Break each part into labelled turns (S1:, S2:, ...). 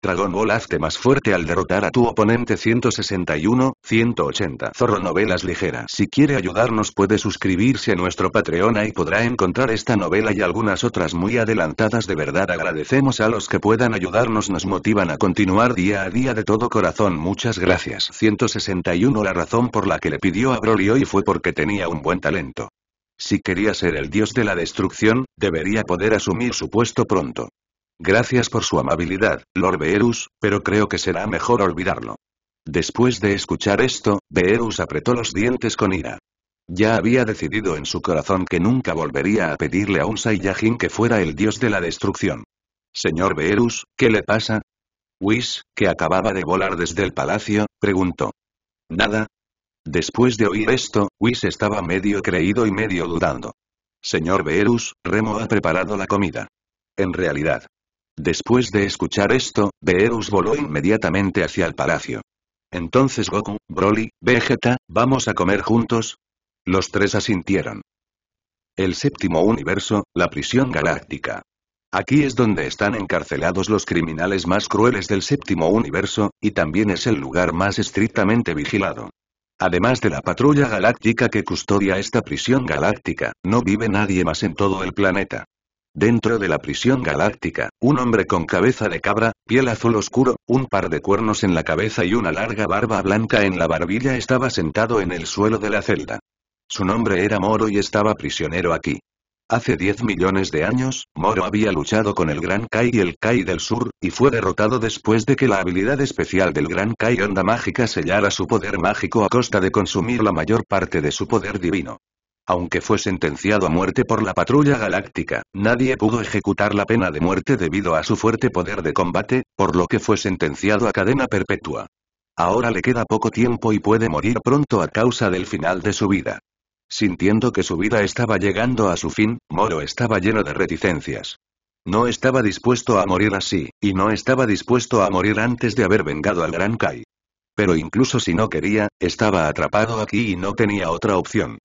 S1: Dragon Ball hazte más fuerte al derrotar a tu oponente 161, 180 Zorro Novelas Ligera Si quiere ayudarnos puede suscribirse a nuestro Patreon y podrá encontrar esta novela y algunas otras muy adelantadas de verdad agradecemos a los que puedan ayudarnos nos motivan a continuar día a día de todo corazón muchas gracias 161 La razón por la que le pidió a Broly hoy fue porque tenía un buen talento. Si quería ser el dios de la destrucción, debería poder asumir su puesto pronto. Gracias por su amabilidad, Lord Beerus, pero creo que será mejor olvidarlo. Después de escuchar esto, Beerus apretó los dientes con ira. Ya había decidido en su corazón que nunca volvería a pedirle a un Saiyajin que fuera el dios de la destrucción. Señor Beerus, ¿qué le pasa? Whis, que acababa de volar desde el palacio, preguntó. Nada. Después de oír esto, Whis estaba medio creído y medio dudando. Señor Beerus, Remo ha preparado la comida. En realidad, Después de escuchar esto, Beerus voló inmediatamente hacia el palacio. Entonces Goku, Broly, Vegeta, ¿vamos a comer juntos? Los tres asintieron. El séptimo universo, la prisión galáctica. Aquí es donde están encarcelados los criminales más crueles del séptimo universo, y también es el lugar más estrictamente vigilado. Además de la patrulla galáctica que custodia esta prisión galáctica, no vive nadie más en todo el planeta. Dentro de la prisión galáctica, un hombre con cabeza de cabra, piel azul oscuro, un par de cuernos en la cabeza y una larga barba blanca en la barbilla estaba sentado en el suelo de la celda. Su nombre era Moro y estaba prisionero aquí. Hace 10 millones de años, Moro había luchado con el Gran Kai y el Kai del Sur, y fue derrotado después de que la habilidad especial del Gran Kai Onda Mágica sellara su poder mágico a costa de consumir la mayor parte de su poder divino. Aunque fue sentenciado a muerte por la patrulla galáctica, nadie pudo ejecutar la pena de muerte debido a su fuerte poder de combate, por lo que fue sentenciado a cadena perpetua. Ahora le queda poco tiempo y puede morir pronto a causa del final de su vida. Sintiendo que su vida estaba llegando a su fin, Moro estaba lleno de reticencias. No estaba dispuesto a morir así, y no estaba dispuesto a morir antes de haber vengado al Gran Kai. Pero incluso si no quería, estaba atrapado aquí y no tenía otra opción.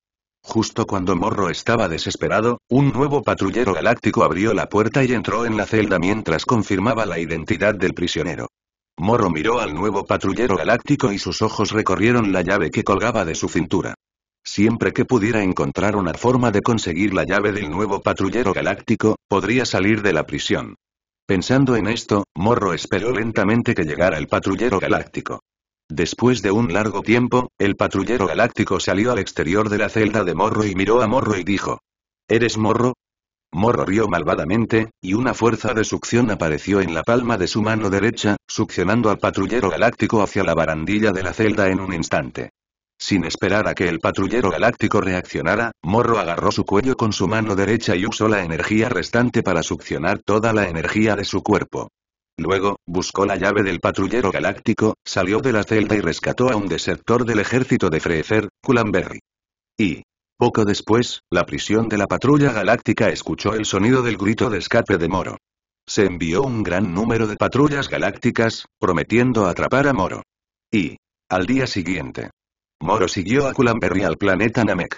S1: Justo cuando Morro estaba desesperado, un nuevo patrullero galáctico abrió la puerta y entró en la celda mientras confirmaba la identidad del prisionero. Morro miró al nuevo patrullero galáctico y sus ojos recorrieron la llave que colgaba de su cintura. Siempre que pudiera encontrar una forma de conseguir la llave del nuevo patrullero galáctico, podría salir de la prisión. Pensando en esto, Morro esperó lentamente que llegara el patrullero galáctico. Después de un largo tiempo, el patrullero galáctico salió al exterior de la celda de Morro y miró a Morro y dijo. ¿Eres Morro? Morro rió malvadamente, y una fuerza de succión apareció en la palma de su mano derecha, succionando al patrullero galáctico hacia la barandilla de la celda en un instante. Sin esperar a que el patrullero galáctico reaccionara, Morro agarró su cuello con su mano derecha y usó la energía restante para succionar toda la energía de su cuerpo. Luego, buscó la llave del patrullero galáctico, salió de la celda y rescató a un desertor del ejército de Frecer, Culanberry. Y, poco después, la prisión de la patrulla galáctica escuchó el sonido del grito de escape de Moro. Se envió un gran número de patrullas galácticas, prometiendo atrapar a Moro. Y, al día siguiente, Moro siguió a Culanberry al planeta Namek.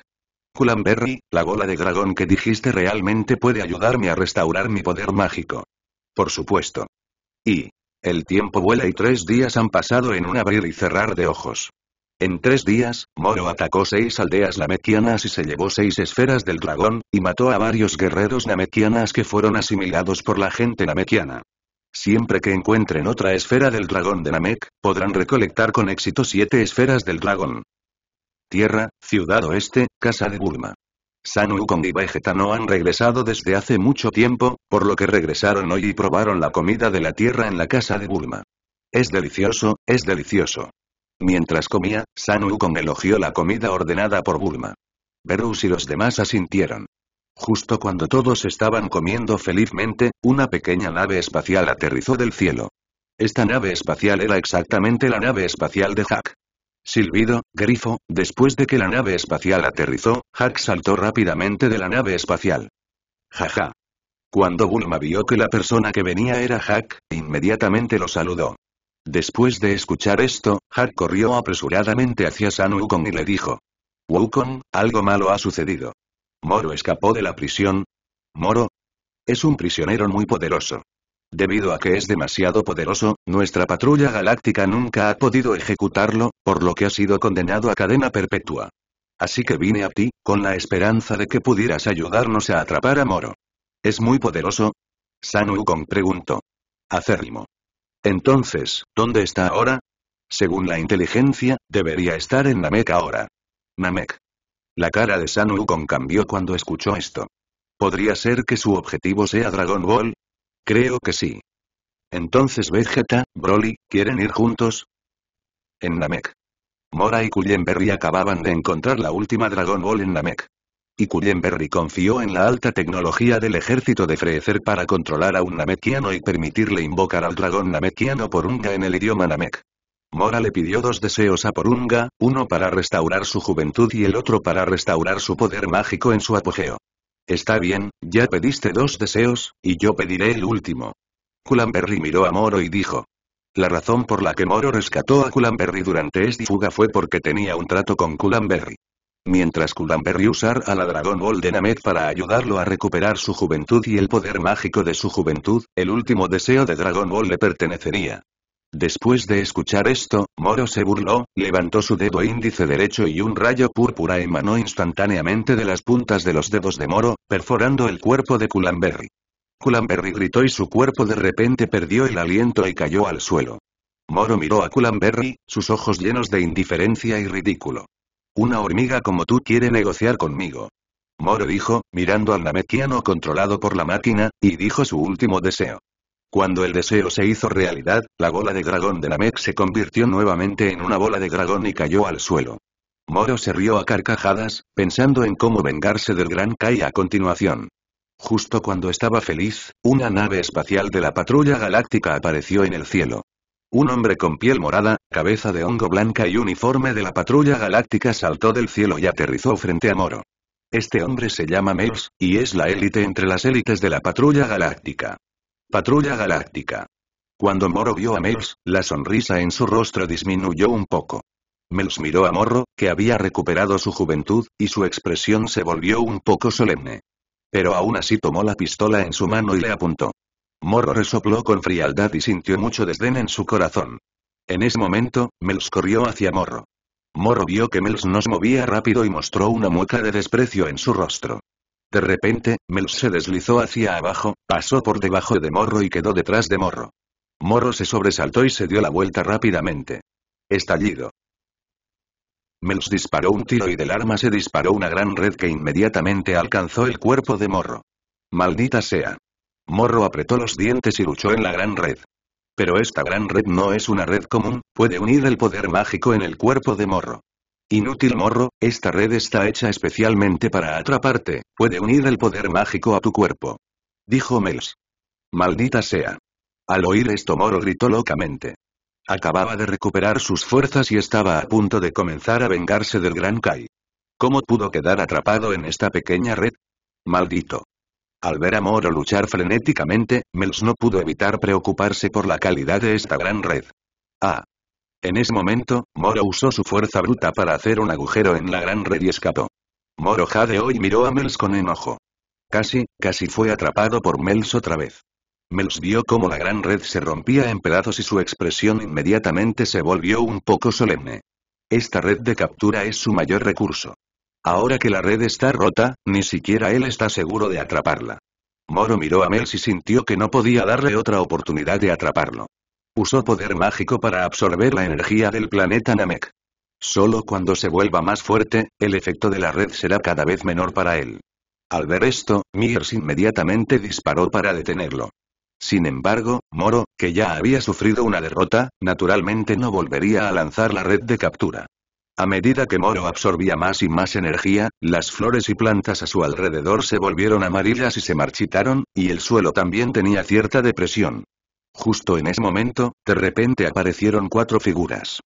S1: Culanberry, la gola de dragón que dijiste realmente puede ayudarme a restaurar mi poder mágico. Por supuesto. Y. El tiempo vuela y tres días han pasado en un abrir y cerrar de ojos. En tres días, Moro atacó seis aldeas namekianas y se llevó seis esferas del dragón, y mató a varios guerreros namekianas que fueron asimilados por la gente namekiana. Siempre que encuentren otra esfera del dragón de Namek, podrán recolectar con éxito siete esferas del dragón. Tierra, Ciudad Oeste, Casa de Bulma. San Wukong y Vegeta no han regresado desde hace mucho tiempo, por lo que regresaron hoy y probaron la comida de la tierra en la casa de Bulma. Es delicioso, es delicioso. Mientras comía, San Wukong elogió la comida ordenada por Bulma. Berus y los demás asintieron. Justo cuando todos estaban comiendo felizmente, una pequeña nave espacial aterrizó del cielo. Esta nave espacial era exactamente la nave espacial de Hack. Silbido, grifo, después de que la nave espacial aterrizó, Hack saltó rápidamente de la nave espacial. Jaja. Cuando Bulma vio que la persona que venía era Hack, inmediatamente lo saludó. Después de escuchar esto, Hack corrió apresuradamente hacia San Wukong y le dijo. Wukong, algo malo ha sucedido. Moro escapó de la prisión. ¿Moro? Es un prisionero muy poderoso. Debido a que es demasiado poderoso, nuestra patrulla galáctica nunca ha podido ejecutarlo, por lo que ha sido condenado a cadena perpetua. Así que vine a ti, con la esperanza de que pudieras ayudarnos a atrapar a Moro. ¿Es muy poderoso? San Wukong preguntó. Acérrimo. Entonces, ¿dónde está ahora? Según la inteligencia, debería estar en Namek ahora. Namek. La cara de San Wukong cambió cuando escuchó esto. ¿Podría ser que su objetivo sea Dragon Ball? Creo que sí. Entonces Vegeta, Broly, ¿quieren ir juntos? En Namek. Mora y Cullenberry acababan de encontrar la última Dragon Ball en Namek. Y Cullenberry confió en la alta tecnología del ejército de Frecer para controlar a un Namekiano y permitirle invocar al dragón Namekiano por Unga en el idioma Namek. Mora le pidió dos deseos a Porunga, uno para restaurar su juventud y el otro para restaurar su poder mágico en su apogeo. Está bien, ya pediste dos deseos, y yo pediré el último. Culamberry miró a Moro y dijo. La razón por la que Moro rescató a Culamberry durante esta fuga fue porque tenía un trato con Culamberry. Mientras Culamberry usara a la Dragon Ball de Named para ayudarlo a recuperar su juventud y el poder mágico de su juventud, el último deseo de Dragon Ball le pertenecería. Después de escuchar esto, Moro se burló, levantó su dedo índice derecho y un rayo púrpura emanó instantáneamente de las puntas de los dedos de Moro, perforando el cuerpo de Culamberry. Culamberry gritó y su cuerpo de repente perdió el aliento y cayó al suelo. Moro miró a Culamberry, sus ojos llenos de indiferencia y ridículo. Una hormiga como tú quiere negociar conmigo. Moro dijo, mirando al namequiano controlado por la máquina, y dijo su último deseo. Cuando el deseo se hizo realidad, la bola de dragón de Namek se convirtió nuevamente en una bola de dragón y cayó al suelo. Moro se rió a carcajadas, pensando en cómo vengarse del Gran Kai a continuación. Justo cuando estaba feliz, una nave espacial de la patrulla galáctica apareció en el cielo. Un hombre con piel morada, cabeza de hongo blanca y uniforme de la patrulla galáctica saltó del cielo y aterrizó frente a Moro. Este hombre se llama Meos, y es la élite entre las élites de la patrulla galáctica. Patrulla Galáctica. Cuando Moro vio a Mels, la sonrisa en su rostro disminuyó un poco. Mels miró a Morro, que había recuperado su juventud, y su expresión se volvió un poco solemne. Pero aún así tomó la pistola en su mano y le apuntó. Morro resopló con frialdad y sintió mucho desdén en su corazón. En ese momento, Mels corrió hacia Morro. Morro vio que Mels nos movía rápido y mostró una mueca de desprecio en su rostro. De repente, Mels se deslizó hacia abajo, pasó por debajo de Morro y quedó detrás de Morro. Morro se sobresaltó y se dio la vuelta rápidamente. Estallido. Mels disparó un tiro y del arma se disparó una gran red que inmediatamente alcanzó el cuerpo de Morro. Maldita sea. Morro apretó los dientes y luchó en la gran red. Pero esta gran red no es una red común, puede unir el poder mágico en el cuerpo de Morro. Inútil morro, esta red está hecha especialmente para atraparte, puede unir el poder mágico a tu cuerpo. Dijo Mels. Maldita sea. Al oír esto Moro gritó locamente. Acababa de recuperar sus fuerzas y estaba a punto de comenzar a vengarse del Gran Kai. ¿Cómo pudo quedar atrapado en esta pequeña red? Maldito. Al ver a Moro luchar frenéticamente, Mels no pudo evitar preocuparse por la calidad de esta gran red. Ah, en ese momento, Moro usó su fuerza bruta para hacer un agujero en la gran red y escapó. Moro jadeó y miró a Mels con enojo. Casi, casi fue atrapado por Mels otra vez. Mels vio cómo la gran red se rompía en pedazos y su expresión inmediatamente se volvió un poco solemne. Esta red de captura es su mayor recurso. Ahora que la red está rota, ni siquiera él está seguro de atraparla. Moro miró a Mels y sintió que no podía darle otra oportunidad de atraparlo. Usó poder mágico para absorber la energía del planeta Namek. Solo cuando se vuelva más fuerte, el efecto de la red será cada vez menor para él. Al ver esto, Myers inmediatamente disparó para detenerlo. Sin embargo, Moro, que ya había sufrido una derrota, naturalmente no volvería a lanzar la red de captura. A medida que Moro absorbía más y más energía, las flores y plantas a su alrededor se volvieron amarillas y se marchitaron, y el suelo también tenía cierta depresión. Justo en ese momento, de repente aparecieron cuatro figuras.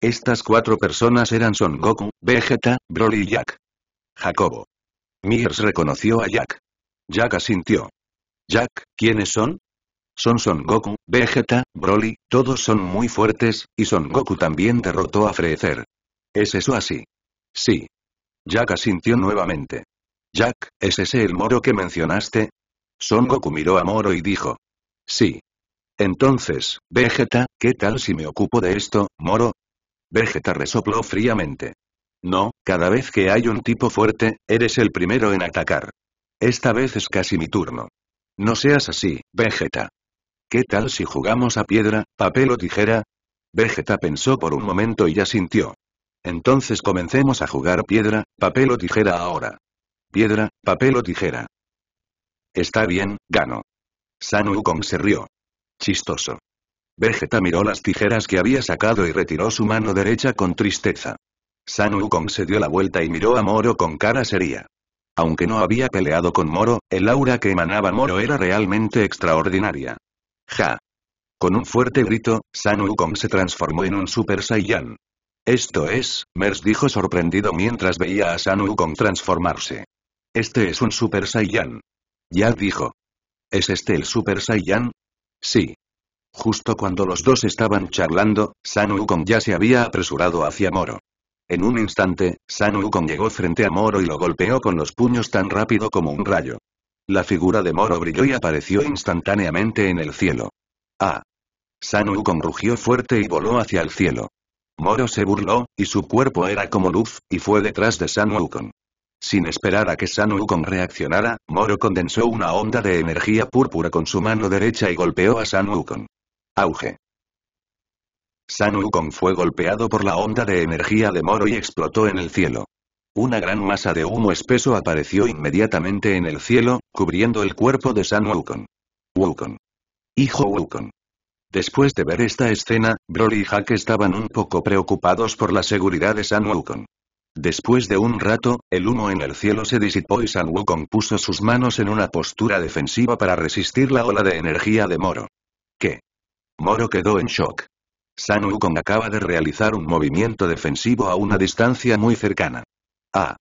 S1: Estas cuatro personas eran Son Goku, Vegeta, Broly y Jack. Jacobo. Mears reconoció a Jack. Jack asintió. Jack, ¿quiénes son? Son Son Goku, Vegeta, Broly, todos son muy fuertes, y Son Goku también derrotó a Freezer. ¿Es eso así? Sí. Jack asintió nuevamente. Jack, ¿es ese el Moro que mencionaste? Son Goku miró a Moro y dijo. Sí. Entonces, Vegeta, ¿qué tal si me ocupo de esto, Moro? Vegeta resopló fríamente. No, cada vez que hay un tipo fuerte, eres el primero en atacar. Esta vez es casi mi turno. No seas así, Vegeta. ¿Qué tal si jugamos a piedra, papel o tijera? Vegeta pensó por un momento y ya sintió. Entonces comencemos a jugar piedra, papel o tijera ahora. Piedra, papel o tijera. Está bien, gano. San Wukong se rió. Chistoso. Vegeta miró las tijeras que había sacado y retiró su mano derecha con tristeza. San Wukong se dio la vuelta y miró a Moro con cara seria. Aunque no había peleado con Moro, el aura que emanaba Moro era realmente extraordinaria. ¡Ja! Con un fuerte grito, San Wukong se transformó en un Super Saiyan. Esto es, Mers dijo sorprendido mientras veía a San Wukong transformarse. Este es un Super Saiyan. Ya dijo. ¿Es este el Super Saiyan? Sí. Justo cuando los dos estaban charlando, San ya se había apresurado hacia Moro. En un instante, San llegó frente a Moro y lo golpeó con los puños tan rápido como un rayo. La figura de Moro brilló y apareció instantáneamente en el cielo. ¡Ah! San rugió fuerte y voló hacia el cielo. Moro se burló, y su cuerpo era como luz, y fue detrás de San sin esperar a que San reaccionara, Moro condensó una onda de energía púrpura con su mano derecha y golpeó a San Auge. San fue golpeado por la onda de energía de Moro y explotó en el cielo. Una gran masa de humo espeso apareció inmediatamente en el cielo, cubriendo el cuerpo de San Wukong. Hijo Wukong. Después de ver esta escena, Broly y Hack estaban un poco preocupados por la seguridad de San Después de un rato, el humo en el cielo se disipó y San Wukong puso sus manos en una postura defensiva para resistir la ola de energía de Moro. ¿Qué? Moro quedó en shock. San Wukong acaba de realizar un movimiento defensivo a una distancia muy cercana. Ah,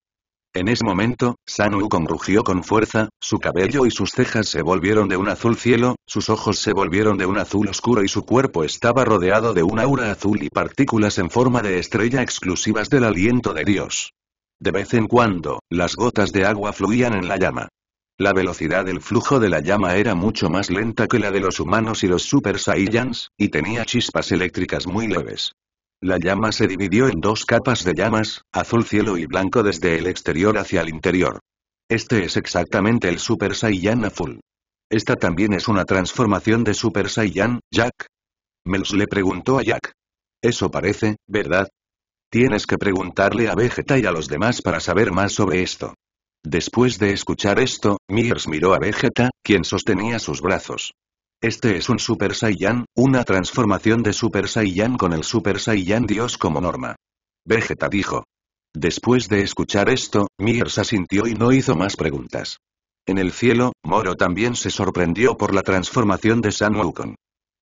S1: en ese momento, Sanu rugió con fuerza, su cabello y sus cejas se volvieron de un azul cielo, sus ojos se volvieron de un azul oscuro y su cuerpo estaba rodeado de un aura azul y partículas en forma de estrella exclusivas del aliento de Dios. De vez en cuando, las gotas de agua fluían en la llama. La velocidad del flujo de la llama era mucho más lenta que la de los humanos y los Super Saiyans, y tenía chispas eléctricas muy leves. La llama se dividió en dos capas de llamas, azul cielo y blanco desde el exterior hacia el interior. Este es exactamente el Super Saiyan Full. Esta también es una transformación de Super Saiyan, Jack. Mels le preguntó a Jack. Eso parece, ¿verdad? Tienes que preguntarle a Vegeta y a los demás para saber más sobre esto. Después de escuchar esto, Mears miró a Vegeta, quien sostenía sus brazos. Este es un Super Saiyan, una transformación de Super Saiyan con el Super Saiyan Dios como norma. Vegeta dijo. Después de escuchar esto, se asintió y no hizo más preguntas. En el cielo, Moro también se sorprendió por la transformación de San Wukong.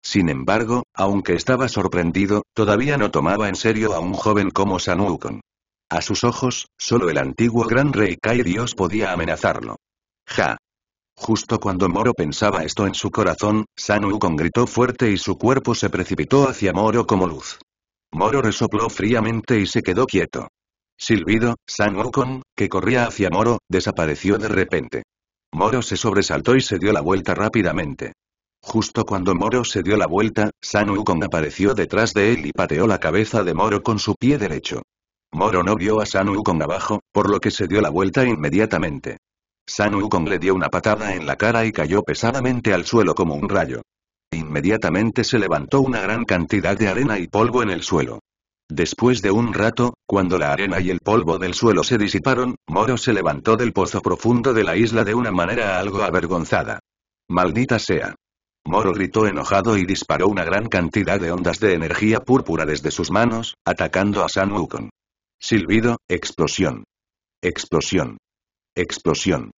S1: Sin embargo, aunque estaba sorprendido, todavía no tomaba en serio a un joven como San Wukong. A sus ojos, solo el antiguo gran rey Kai Dios podía amenazarlo. Ja, Justo cuando Moro pensaba esto en su corazón, San gritó fuerte y su cuerpo se precipitó hacia Moro como luz. Moro resopló fríamente y se quedó quieto. Silbido, San que corría hacia Moro, desapareció de repente. Moro se sobresaltó y se dio la vuelta rápidamente. Justo cuando Moro se dio la vuelta, San Wukong apareció detrás de él y pateó la cabeza de Moro con su pie derecho. Moro no vio a San Wukong abajo, por lo que se dio la vuelta inmediatamente. San Wukong le dio una patada en la cara y cayó pesadamente al suelo como un rayo. Inmediatamente se levantó una gran cantidad de arena y polvo en el suelo. Después de un rato, cuando la arena y el polvo del suelo se disiparon, Moro se levantó del pozo profundo de la isla de una manera algo avergonzada. Maldita sea. Moro gritó enojado y disparó una gran cantidad de ondas de energía púrpura desde sus manos, atacando a San Wukong. Silbido, explosión. Explosión. Explosión.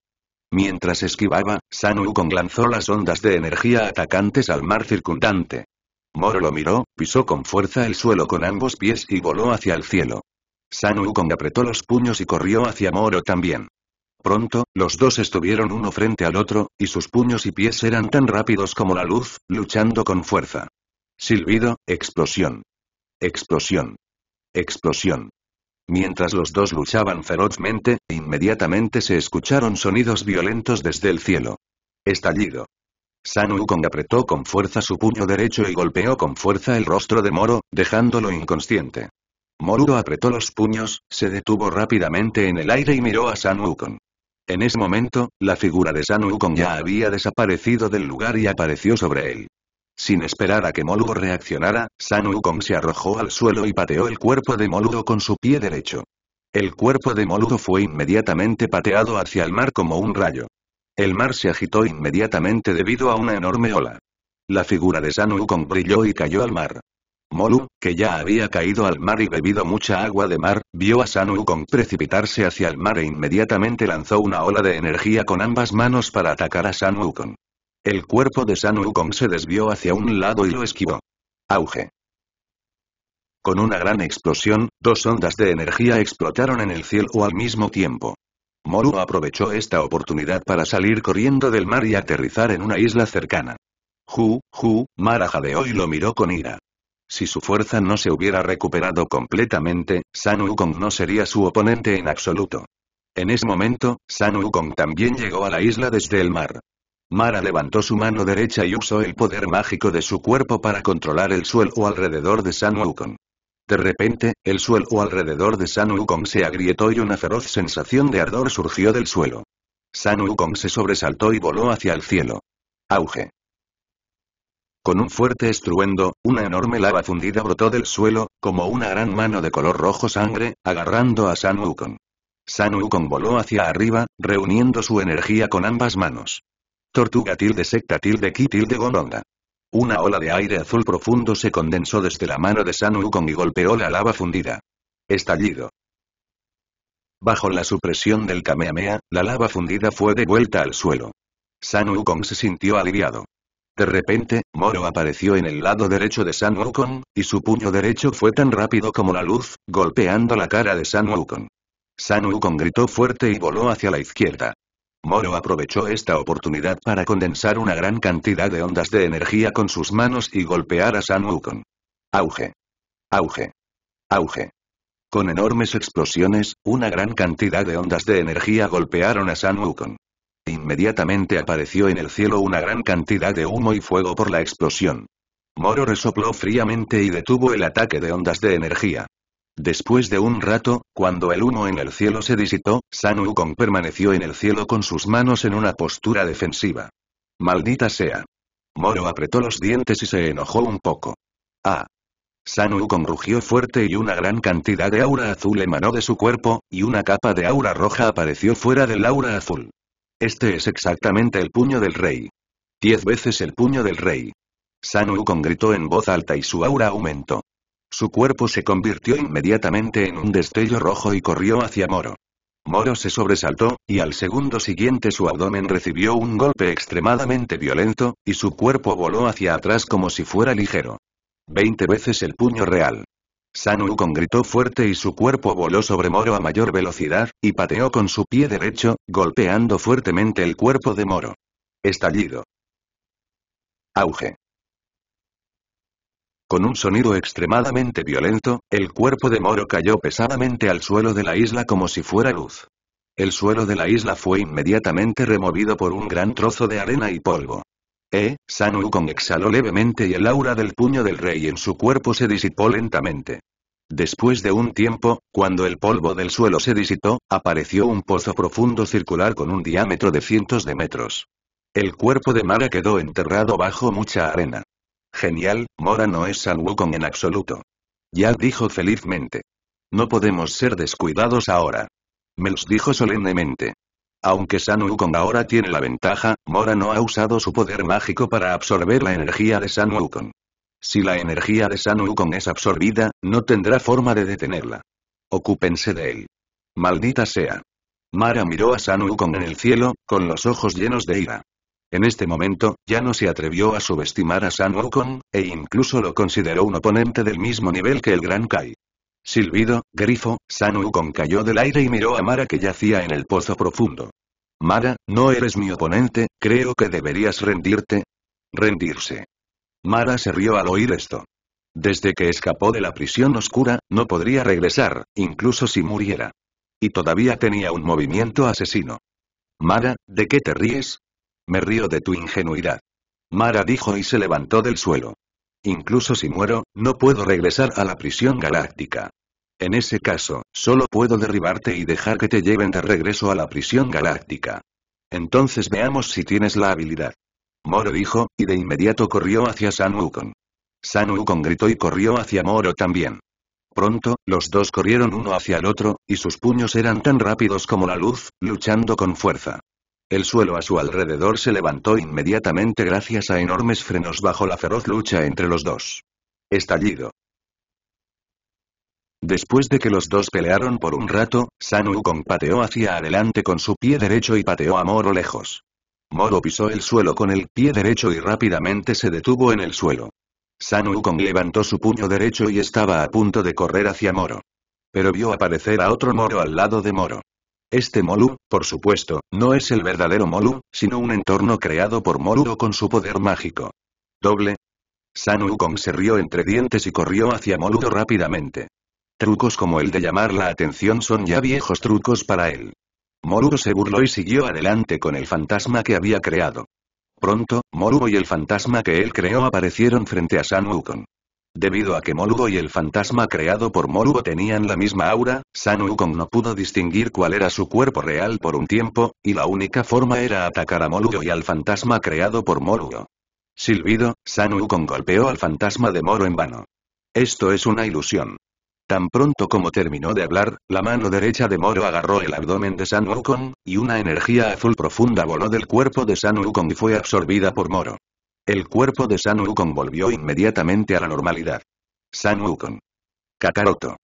S1: Mientras esquivaba, San Wukong lanzó las ondas de energía atacantes al mar circundante. Moro lo miró, pisó con fuerza el suelo con ambos pies y voló hacia el cielo. San Wukong apretó los puños y corrió hacia Moro también. Pronto, los dos estuvieron uno frente al otro, y sus puños y pies eran tan rápidos como la luz, luchando con fuerza. Silbido, explosión. Explosión. Explosión. Mientras los dos luchaban ferozmente, inmediatamente se escucharon sonidos violentos desde el cielo. Estallido. San apretó con fuerza su puño derecho y golpeó con fuerza el rostro de Moro, dejándolo inconsciente. Moro apretó los puños, se detuvo rápidamente en el aire y miró a San En ese momento, la figura de San ya había desaparecido del lugar y apareció sobre él. Sin esperar a que Molu reaccionara, San se arrojó al suelo y pateó el cuerpo de Molu con su pie derecho. El cuerpo de Molu fue inmediatamente pateado hacia el mar como un rayo. El mar se agitó inmediatamente debido a una enorme ola. La figura de San brilló y cayó al mar. Molu, que ya había caído al mar y bebido mucha agua de mar, vio a San precipitarse hacia el mar e inmediatamente lanzó una ola de energía con ambas manos para atacar a San el cuerpo de San Wukong se desvió hacia un lado y lo esquivó. Auge. Con una gran explosión, dos ondas de energía explotaron en el cielo al mismo tiempo. Moru aprovechó esta oportunidad para salir corriendo del mar y aterrizar en una isla cercana. Ju, Ju, Maraja de y lo miró con ira. Si su fuerza no se hubiera recuperado completamente, San Wukong no sería su oponente en absoluto. En ese momento, San Wukong también llegó a la isla desde el mar. Mara levantó su mano derecha y usó el poder mágico de su cuerpo para controlar el suelo alrededor de San Wukong. De repente, el suelo alrededor de San se agrietó y una feroz sensación de ardor surgió del suelo. San se sobresaltó y voló hacia el cielo. Auge. Con un fuerte estruendo, una enorme lava fundida brotó del suelo, como una gran mano de color rojo sangre, agarrando a San Wukong. San voló hacia arriba, reuniendo su energía con ambas manos. Tortuga tilde secta tilde ki tilde gononda. Una ola de aire azul profundo se condensó desde la mano de San Wukong y golpeó la lava fundida. Estallido. Bajo la supresión del Kamehameha, la lava fundida fue devuelta al suelo. San Wukong se sintió aliviado. De repente, Moro apareció en el lado derecho de San Wukong, y su puño derecho fue tan rápido como la luz, golpeando la cara de San Wukong. San Wukong gritó fuerte y voló hacia la izquierda. Moro aprovechó esta oportunidad para condensar una gran cantidad de ondas de energía con sus manos y golpear a San Wukong. Auge. Auge. Auge. Con enormes explosiones, una gran cantidad de ondas de energía golpearon a San Wukong. Inmediatamente apareció en el cielo una gran cantidad de humo y fuego por la explosión. Moro resopló fríamente y detuvo el ataque de ondas de energía. Después de un rato, cuando el humo en el cielo se disitó, San Wukong permaneció en el cielo con sus manos en una postura defensiva. Maldita sea. Moro apretó los dientes y se enojó un poco. Ah. San Wukong rugió fuerte y una gran cantidad de aura azul emanó de su cuerpo, y una capa de aura roja apareció fuera del aura azul. Este es exactamente el puño del rey. Diez veces el puño del rey. San Wukong gritó en voz alta y su aura aumentó. Su cuerpo se convirtió inmediatamente en un destello rojo y corrió hacia Moro. Moro se sobresaltó, y al segundo siguiente su abdomen recibió un golpe extremadamente violento, y su cuerpo voló hacia atrás como si fuera ligero. Veinte veces el puño real. San con gritó fuerte y su cuerpo voló sobre Moro a mayor velocidad, y pateó con su pie derecho, golpeando fuertemente el cuerpo de Moro. Estallido. Auge. Con un sonido extremadamente violento, el cuerpo de Moro cayó pesadamente al suelo de la isla como si fuera luz. El suelo de la isla fue inmediatamente removido por un gran trozo de arena y polvo. Eh, San Wukong exhaló levemente y el aura del puño del rey en su cuerpo se disipó lentamente. Después de un tiempo, cuando el polvo del suelo se disipó, apareció un pozo profundo circular con un diámetro de cientos de metros. El cuerpo de Mara quedó enterrado bajo mucha arena. Genial, Mora no es San Wukong en absoluto. Ya dijo felizmente. No podemos ser descuidados ahora. Mels dijo solemnemente. Aunque San Wukong ahora tiene la ventaja, Mora no ha usado su poder mágico para absorber la energía de San Wukong. Si la energía de San Wukong es absorbida, no tendrá forma de detenerla. Ocúpense de él. Maldita sea. Mara miró a San Wukong en el cielo, con los ojos llenos de ira. En este momento, ya no se atrevió a subestimar a San Wukong, e incluso lo consideró un oponente del mismo nivel que el Gran Kai. Silbido, grifo, San Wukong cayó del aire y miró a Mara que yacía en el pozo profundo. Mara, no eres mi oponente, creo que deberías rendirte. Rendirse. Mara se rió al oír esto. Desde que escapó de la prisión oscura, no podría regresar, incluso si muriera. Y todavía tenía un movimiento asesino. Mara, ¿de qué te ríes? Me río de tu ingenuidad. Mara dijo y se levantó del suelo. Incluso si muero, no puedo regresar a la prisión galáctica. En ese caso, solo puedo derribarte y dejar que te lleven de regreso a la prisión galáctica. Entonces veamos si tienes la habilidad. Moro dijo, y de inmediato corrió hacia San Wukong. San gritó y corrió hacia Moro también. Pronto, los dos corrieron uno hacia el otro, y sus puños eran tan rápidos como la luz, luchando con fuerza. El suelo a su alrededor se levantó inmediatamente gracias a enormes frenos bajo la feroz lucha entre los dos. Estallido. Después de que los dos pelearon por un rato, San Wukong pateó hacia adelante con su pie derecho y pateó a Moro lejos. Moro pisó el suelo con el pie derecho y rápidamente se detuvo en el suelo. San Wukong levantó su puño derecho y estaba a punto de correr hacia Moro. Pero vio aparecer a otro Moro al lado de Moro. Este Molu, por supuesto, no es el verdadero Molu, sino un entorno creado por Moruo con su poder mágico. Doble. San Wukong se rió entre dientes y corrió hacia Moludo rápidamente. Trucos como el de llamar la atención son ya viejos trucos para él. Moruo se burló y siguió adelante con el fantasma que había creado. Pronto, Moruo y el fantasma que él creó aparecieron frente a San Wukong. Debido a que Molugo y el fantasma creado por Molugo tenían la misma aura, San Wukong no pudo distinguir cuál era su cuerpo real por un tiempo, y la única forma era atacar a Molugo y al fantasma creado por Molugo. Silbido, San Wukong golpeó al fantasma de Moro en vano. Esto es una ilusión. Tan pronto como terminó de hablar, la mano derecha de Moro agarró el abdomen de San Wukong, y una energía azul profunda voló del cuerpo de San Wukong y fue absorbida por Moro. El cuerpo de San Wukong volvió inmediatamente a la normalidad. San Wukong. Kakaroto.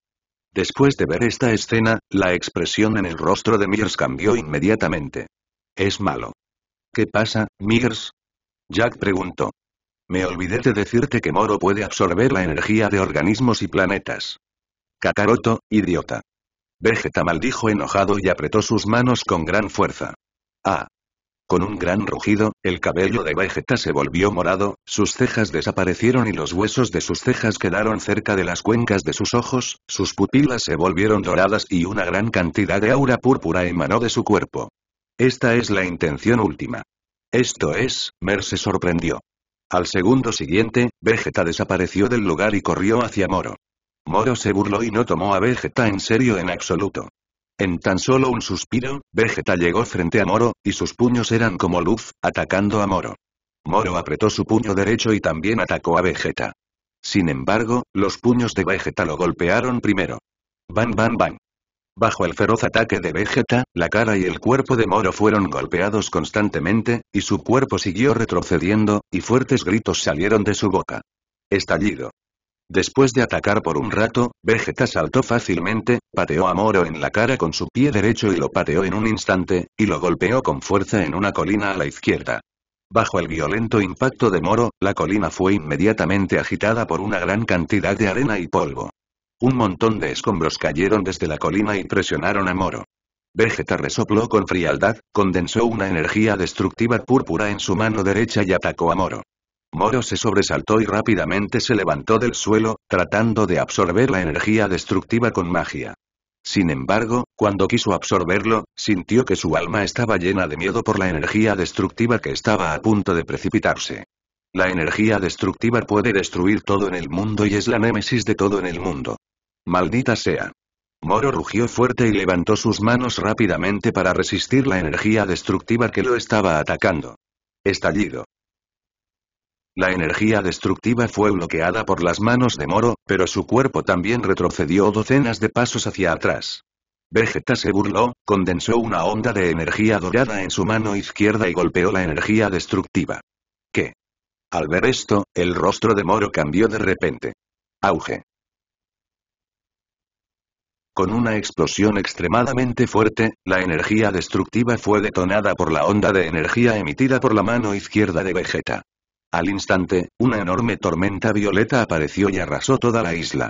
S1: Después de ver esta escena, la expresión en el rostro de Mears cambió inmediatamente. Es malo. ¿Qué pasa, Mears? Jack preguntó. Me olvidé de decirte que Moro puede absorber la energía de organismos y planetas. Kakaroto, idiota. Vegeta maldijo enojado y apretó sus manos con gran fuerza. Ah, con un gran rugido, el cabello de Vegeta se volvió morado, sus cejas desaparecieron y los huesos de sus cejas quedaron cerca de las cuencas de sus ojos, sus pupilas se volvieron doradas y una gran cantidad de aura púrpura emanó de su cuerpo. Esta es la intención última. Esto es, Mer se sorprendió. Al segundo siguiente, Vegeta desapareció del lugar y corrió hacia Moro. Moro se burló y no tomó a Vegeta en serio en absoluto. En tan solo un suspiro, Vegeta llegó frente a Moro, y sus puños eran como luz, atacando a Moro. Moro apretó su puño derecho y también atacó a Vegeta. Sin embargo, los puños de Vegeta lo golpearon primero. Bam bam bam. Bajo el feroz ataque de Vegeta, la cara y el cuerpo de Moro fueron golpeados constantemente, y su cuerpo siguió retrocediendo, y fuertes gritos salieron de su boca. Estallido. Después de atacar por un rato, Vegeta saltó fácilmente, pateó a Moro en la cara con su pie derecho y lo pateó en un instante, y lo golpeó con fuerza en una colina a la izquierda. Bajo el violento impacto de Moro, la colina fue inmediatamente agitada por una gran cantidad de arena y polvo. Un montón de escombros cayeron desde la colina y presionaron a Moro. Vegeta resopló con frialdad, condensó una energía destructiva púrpura en su mano derecha y atacó a Moro. Moro se sobresaltó y rápidamente se levantó del suelo, tratando de absorber la energía destructiva con magia. Sin embargo, cuando quiso absorberlo, sintió que su alma estaba llena de miedo por la energía destructiva que estaba a punto de precipitarse. La energía destructiva puede destruir todo en el mundo y es la némesis de todo en el mundo. Maldita sea. Moro rugió fuerte y levantó sus manos rápidamente para resistir la energía destructiva que lo estaba atacando. Estallido. La energía destructiva fue bloqueada por las manos de Moro, pero su cuerpo también retrocedió docenas de pasos hacia atrás. Vegeta se burló, condensó una onda de energía dorada en su mano izquierda y golpeó la energía destructiva. ¿Qué? Al ver esto, el rostro de Moro cambió de repente. Auge. Con una explosión extremadamente fuerte, la energía destructiva fue detonada por la onda de energía emitida por la mano izquierda de Vegeta. Al instante, una enorme tormenta violeta apareció y arrasó toda la isla.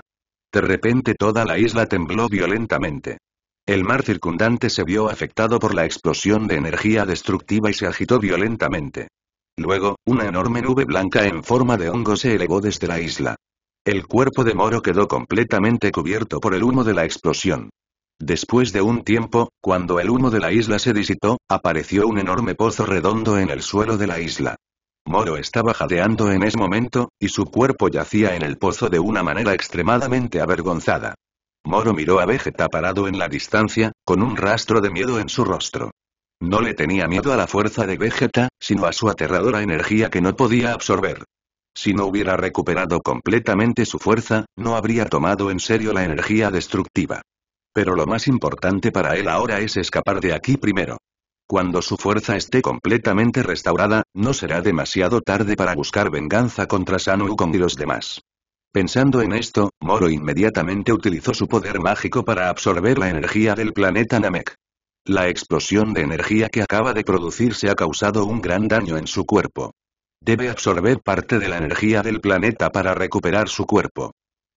S1: De repente toda la isla tembló violentamente. El mar circundante se vio afectado por la explosión de energía destructiva y se agitó violentamente. Luego, una enorme nube blanca en forma de hongo se elevó desde la isla. El cuerpo de Moro quedó completamente cubierto por el humo de la explosión. Después de un tiempo, cuando el humo de la isla se disitó, apareció un enorme pozo redondo en el suelo de la isla. Moro estaba jadeando en ese momento, y su cuerpo yacía en el pozo de una manera extremadamente avergonzada. Moro miró a Vegeta parado en la distancia, con un rastro de miedo en su rostro. No le tenía miedo a la fuerza de Vegeta, sino a su aterradora energía que no podía absorber. Si no hubiera recuperado completamente su fuerza, no habría tomado en serio la energía destructiva. Pero lo más importante para él ahora es escapar de aquí primero. Cuando su fuerza esté completamente restaurada, no será demasiado tarde para buscar venganza contra San y los demás. Pensando en esto, Moro inmediatamente utilizó su poder mágico para absorber la energía del planeta Namek. La explosión de energía que acaba de producirse ha causado un gran daño en su cuerpo. Debe absorber parte de la energía del planeta para recuperar su cuerpo.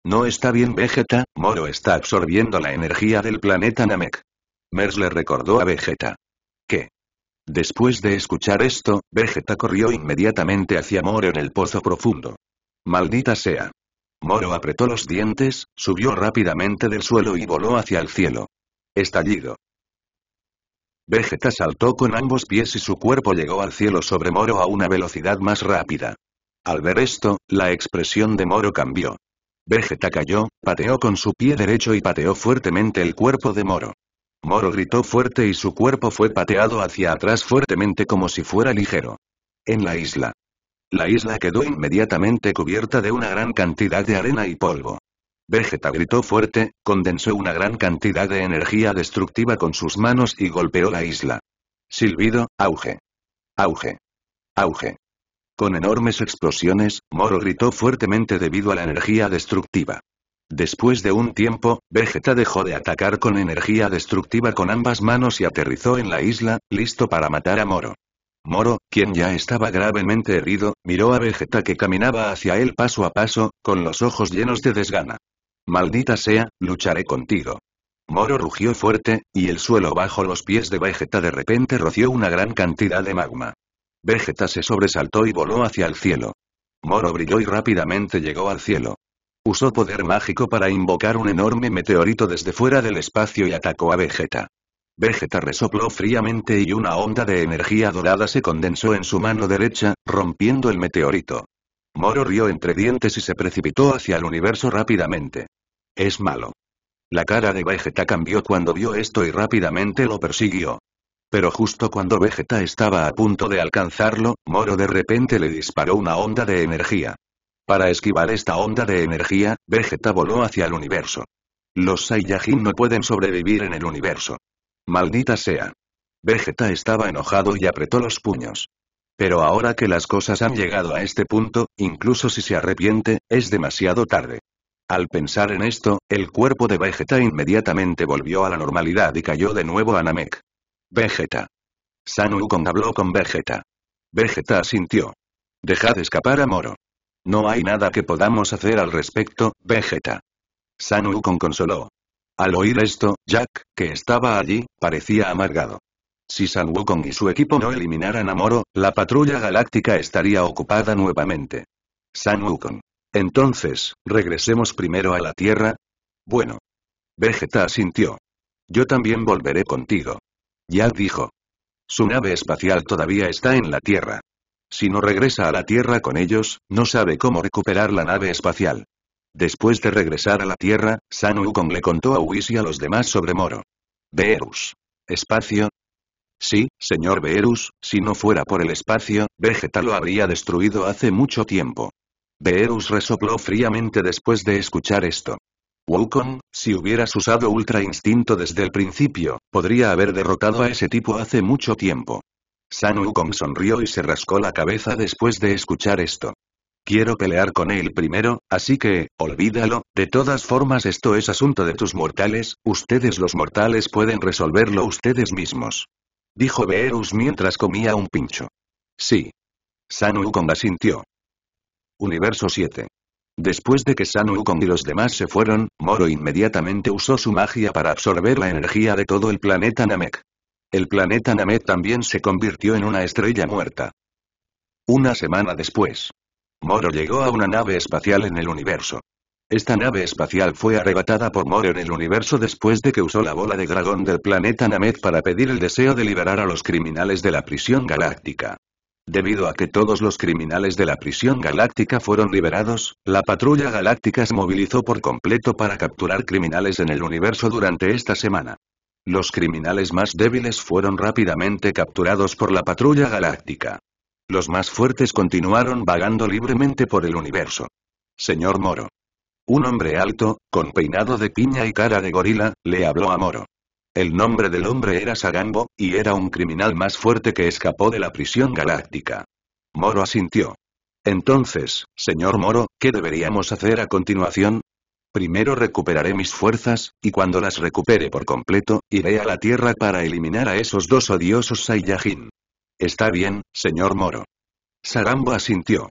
S1: No está bien Vegeta, Moro está absorbiendo la energía del planeta Namek. Mers le recordó a Vegeta. Después de escuchar esto, Vegeta corrió inmediatamente hacia Moro en el pozo profundo. Maldita sea. Moro apretó los dientes, subió rápidamente del suelo y voló hacia el cielo. Estallido. Vegeta saltó con ambos pies y su cuerpo llegó al cielo sobre Moro a una velocidad más rápida. Al ver esto, la expresión de Moro cambió. Vegeta cayó, pateó con su pie derecho y pateó fuertemente el cuerpo de Moro. Moro gritó fuerte y su cuerpo fue pateado hacia atrás fuertemente como si fuera ligero. En la isla. La isla quedó inmediatamente cubierta de una gran cantidad de arena y polvo. Vegeta gritó fuerte, condensó una gran cantidad de energía destructiva con sus manos y golpeó la isla. Silbido, auge. Auge. Auge. Con enormes explosiones, Moro gritó fuertemente debido a la energía destructiva. Después de un tiempo, Vegeta dejó de atacar con energía destructiva con ambas manos y aterrizó en la isla, listo para matar a Moro. Moro, quien ya estaba gravemente herido, miró a Vegeta que caminaba hacia él paso a paso, con los ojos llenos de desgana. Maldita sea, lucharé contigo. Moro rugió fuerte, y el suelo bajo los pies de Vegeta de repente roció una gran cantidad de magma. Vegeta se sobresaltó y voló hacia el cielo. Moro brilló y rápidamente llegó al cielo. Usó poder mágico para invocar un enorme meteorito desde fuera del espacio y atacó a Vegeta. Vegeta resopló fríamente y una onda de energía dorada se condensó en su mano derecha, rompiendo el meteorito. Moro rió entre dientes y se precipitó hacia el universo rápidamente. Es malo. La cara de Vegeta cambió cuando vio esto y rápidamente lo persiguió. Pero justo cuando Vegeta estaba a punto de alcanzarlo, Moro de repente le disparó una onda de energía. Para esquivar esta onda de energía, Vegeta voló hacia el universo. Los Saiyajin no pueden sobrevivir en el universo. Maldita sea. Vegeta estaba enojado y apretó los puños. Pero ahora que las cosas han llegado a este punto, incluso si se arrepiente, es demasiado tarde. Al pensar en esto, el cuerpo de Vegeta inmediatamente volvió a la normalidad y cayó de nuevo a Namek. Vegeta. San habló con Vegeta. Vegeta asintió. Dejad escapar a Moro. No hay nada que podamos hacer al respecto, Vegeta. San Wukong consoló. Al oír esto, Jack, que estaba allí, parecía amargado. Si San Wukong y su equipo no eliminaran a Moro, la patrulla galáctica estaría ocupada nuevamente. San Wukong. Entonces, ¿regresemos primero a la Tierra? Bueno. Vegeta asintió. Yo también volveré contigo. Jack dijo. Su nave espacial todavía está en la Tierra. Si no regresa a la Tierra con ellos, no sabe cómo recuperar la nave espacial. Después de regresar a la Tierra, San Wukong le contó a Whis y a los demás sobre Moro. Beerus. Espacio, Sí, señor Beerus, si no fuera por el espacio, Vegeta lo habría destruido hace mucho tiempo. Beerus resopló fríamente después de escuchar esto. Wukong, si hubieras usado Ultra Instinto desde el principio, podría haber derrotado a ese tipo hace mucho tiempo. San sonrió y se rascó la cabeza después de escuchar esto. Quiero pelear con él primero, así que, olvídalo, de todas formas esto es asunto de tus mortales, ustedes los mortales pueden resolverlo ustedes mismos. Dijo Beerus mientras comía un pincho. Sí. San asintió. Universo 7. Después de que San y los demás se fueron, Moro inmediatamente usó su magia para absorber la energía de todo el planeta Namek. El planeta Named también se convirtió en una estrella muerta. Una semana después, Moro llegó a una nave espacial en el universo. Esta nave espacial fue arrebatada por Moro en el universo después de que usó la bola de dragón del planeta Named para pedir el deseo de liberar a los criminales de la prisión galáctica. Debido a que todos los criminales de la prisión galáctica fueron liberados, la patrulla galáctica se movilizó por completo para capturar criminales en el universo durante esta semana. Los criminales más débiles fueron rápidamente capturados por la patrulla galáctica. Los más fuertes continuaron vagando libremente por el universo. Señor Moro. Un hombre alto, con peinado de piña y cara de gorila, le habló a Moro. El nombre del hombre era Sagambo, y era un criminal más fuerte que escapó de la prisión galáctica. Moro asintió. Entonces, señor Moro, ¿qué deberíamos hacer a continuación? Primero recuperaré mis fuerzas, y cuando las recupere por completo, iré a la Tierra para eliminar a esos dos odiosos Saiyajin. Está bien, señor Moro. Sarambo asintió.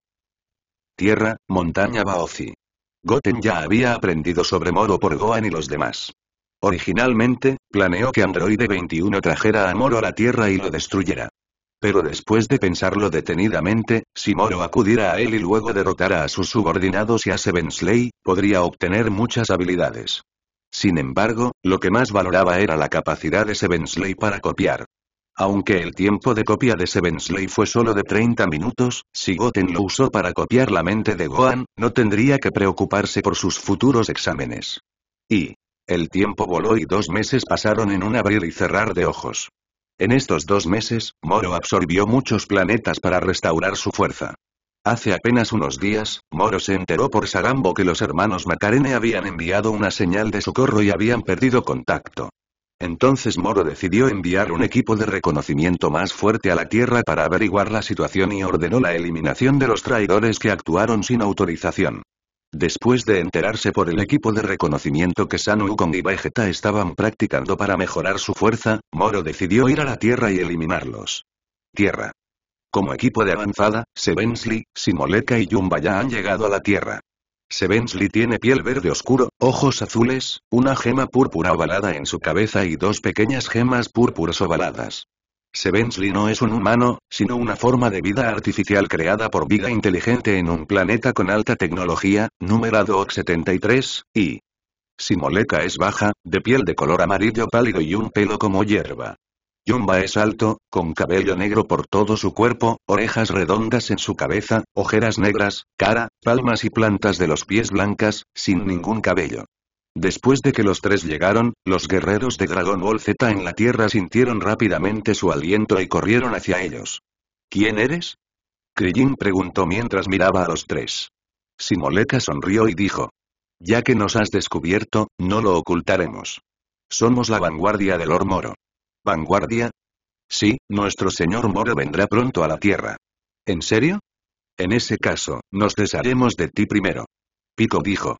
S1: Tierra, montaña Baozi. Goten ya había aprendido sobre Moro por Gohan y los demás. Originalmente, planeó que Androide 21 trajera a Moro a la Tierra y lo destruyera. Pero después de pensarlo detenidamente, si Moro acudiera a él y luego derrotara a sus subordinados y a Sevensley, podría obtener muchas habilidades. Sin embargo, lo que más valoraba era la capacidad de Sevensley para copiar. Aunque el tiempo de copia de Sevensley fue solo de 30 minutos, si Goten lo usó para copiar la mente de Gohan, no tendría que preocuparse por sus futuros exámenes. Y. El tiempo voló y dos meses pasaron en un abrir y cerrar de ojos. En estos dos meses, Moro absorbió muchos planetas para restaurar su fuerza. Hace apenas unos días, Moro se enteró por Sarambo que los hermanos Macarene habían enviado una señal de socorro y habían perdido contacto. Entonces Moro decidió enviar un equipo de reconocimiento más fuerte a la Tierra para averiguar la situación y ordenó la eliminación de los traidores que actuaron sin autorización. Después de enterarse por el equipo de reconocimiento que San Wukong y Vegeta estaban practicando para mejorar su fuerza, Moro decidió ir a la Tierra y eliminarlos. Tierra. Como equipo de avanzada, Sevensley, Simoleka y Jumba ya han llegado a la Tierra. Sevensley tiene piel verde oscuro, ojos azules, una gema púrpura ovalada en su cabeza y dos pequeñas gemas púrpuras ovaladas. Sevensley no es un humano, sino una forma de vida artificial creada por vida inteligente en un planeta con alta tecnología, numerado ox 73 y... Simoleka es baja, de piel de color amarillo pálido y un pelo como hierba. Yumba es alto, con cabello negro por todo su cuerpo, orejas redondas en su cabeza, ojeras negras, cara, palmas y plantas de los pies blancas, sin ningún cabello. Después de que los tres llegaron, los guerreros de Dragon Ball Z en la Tierra sintieron rápidamente su aliento y corrieron hacia ellos. ¿Quién eres? Krillin preguntó mientras miraba a los tres. Simoleca sonrió y dijo. Ya que nos has descubierto, no lo ocultaremos. Somos la vanguardia del Ormoro. Moro. ¿Vanguardia? Sí, nuestro señor Moro vendrá pronto a la Tierra. ¿En serio? En ese caso, nos desharemos de ti primero. Pico dijo.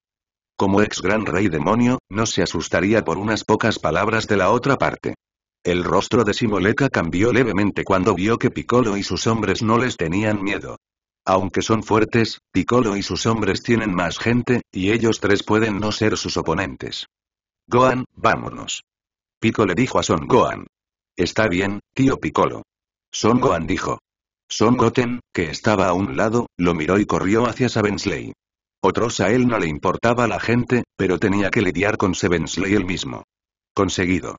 S1: Como ex gran rey demonio, no se asustaría por unas pocas palabras de la otra parte. El rostro de Simoleca cambió levemente cuando vio que Piccolo y sus hombres no les tenían miedo. Aunque son fuertes, Piccolo y sus hombres tienen más gente, y ellos tres pueden no ser sus oponentes. Gohan, vámonos. Pico le dijo a Son Gohan. Está bien, tío Piccolo. Son Gohan dijo. Son Goten, que estaba a un lado, lo miró y corrió hacia Sabensley. Otros a él no le importaba la gente, pero tenía que lidiar con Sevensley él mismo. Conseguido.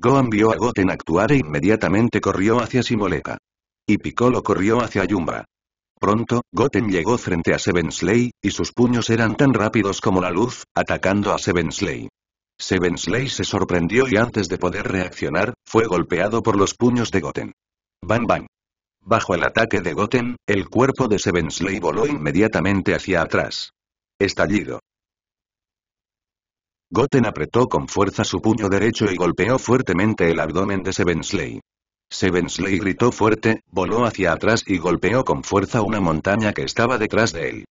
S1: Gohan vio a Goten actuar e inmediatamente corrió hacia Simoleta, Y Piccolo corrió hacia Yumba. Pronto, Goten llegó frente a Sevensley, y sus puños eran tan rápidos como la luz, atacando a Sevensley. Sevensley se sorprendió y antes de poder reaccionar, fue golpeado por los puños de Goten. Bam bam. Bajo el ataque de Goten, el cuerpo de Sevensley voló inmediatamente hacia atrás. Estallido. Goten apretó con fuerza su puño derecho y golpeó fuertemente el abdomen de Sevensley. Sevensley gritó fuerte, voló hacia atrás y golpeó con fuerza una montaña que estaba detrás de él.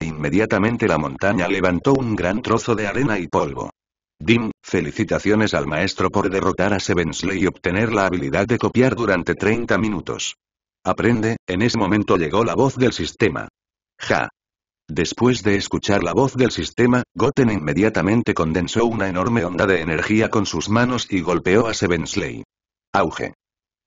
S1: Inmediatamente la montaña levantó un gran trozo de arena y polvo. Dim, felicitaciones al maestro por derrotar a Sevensley y obtener la habilidad de copiar durante 30 minutos. Aprende, en ese momento llegó la voz del sistema. Ja. Después de escuchar la voz del sistema, Goten inmediatamente condensó una enorme onda de energía con sus manos y golpeó a Sevensley. Auge.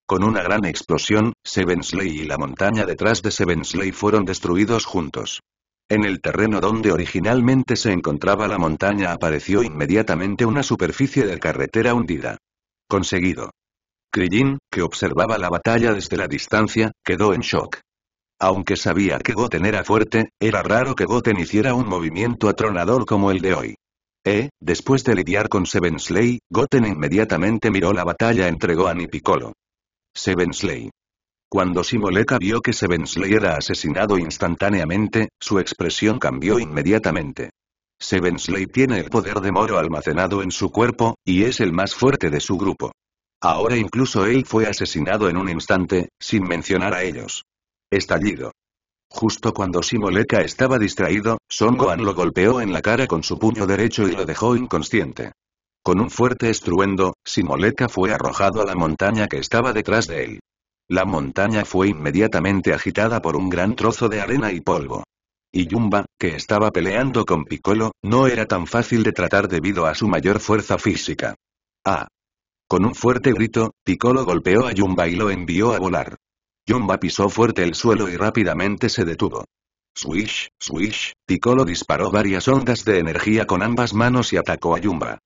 S1: Con una gran explosión, Sevensley y la montaña detrás de Sevensley fueron destruidos juntos. En el terreno donde originalmente se encontraba la montaña apareció inmediatamente una superficie de carretera hundida. Conseguido. Krillin, que observaba la batalla desde la distancia, quedó en shock. Aunque sabía que Goten era fuerte, era raro que Goten hiciera un movimiento atronador como el de hoy. Eh, después de lidiar con Sevensley, Goten inmediatamente miró la batalla entre Gohan y Piccolo. Seven Cuando Simoleca vio que Sevensley era asesinado instantáneamente, su expresión cambió inmediatamente. Sevensley tiene el poder de Moro almacenado en su cuerpo, y es el más fuerte de su grupo. Ahora incluso él fue asesinado en un instante, sin mencionar a ellos. Estallido. Justo cuando Simoleca estaba distraído, Son lo golpeó en la cara con su puño derecho y lo dejó inconsciente. Con un fuerte estruendo, Simoleka fue arrojado a la montaña que estaba detrás de él. La montaña fue inmediatamente agitada por un gran trozo de arena y polvo. Y Yumba, que estaba peleando con Piccolo, no era tan fácil de tratar debido a su mayor fuerza física. ¡Ah! Con un fuerte grito, Piccolo golpeó a Yumba y lo envió a volar. Yumba pisó fuerte el suelo y rápidamente se detuvo. Swish, swish, Piccolo disparó varias ondas de energía con ambas manos y atacó a Yumba.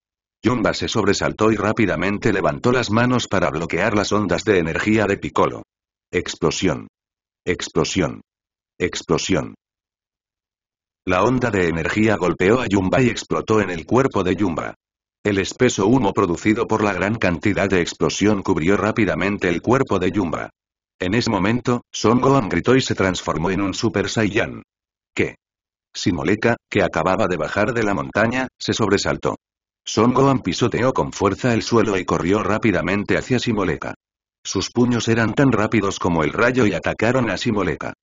S1: Yumba se sobresaltó y rápidamente levantó las manos para bloquear las ondas de energía de Piccolo. Explosión. Explosión. Explosión. La onda de energía golpeó a Yumba y explotó en el cuerpo de Yumba. El espeso humo producido por la gran cantidad de explosión cubrió rápidamente el cuerpo de Yumba. En ese momento, Son Gohan gritó y se transformó en un Super Saiyan. ¿Qué? Simoleka, que acababa de bajar de la montaña, se sobresaltó. Son Gohan pisoteó con fuerza el suelo y corrió rápidamente hacia Simoleka. Sus puños eran tan rápidos como el rayo y atacaron a Simoleka.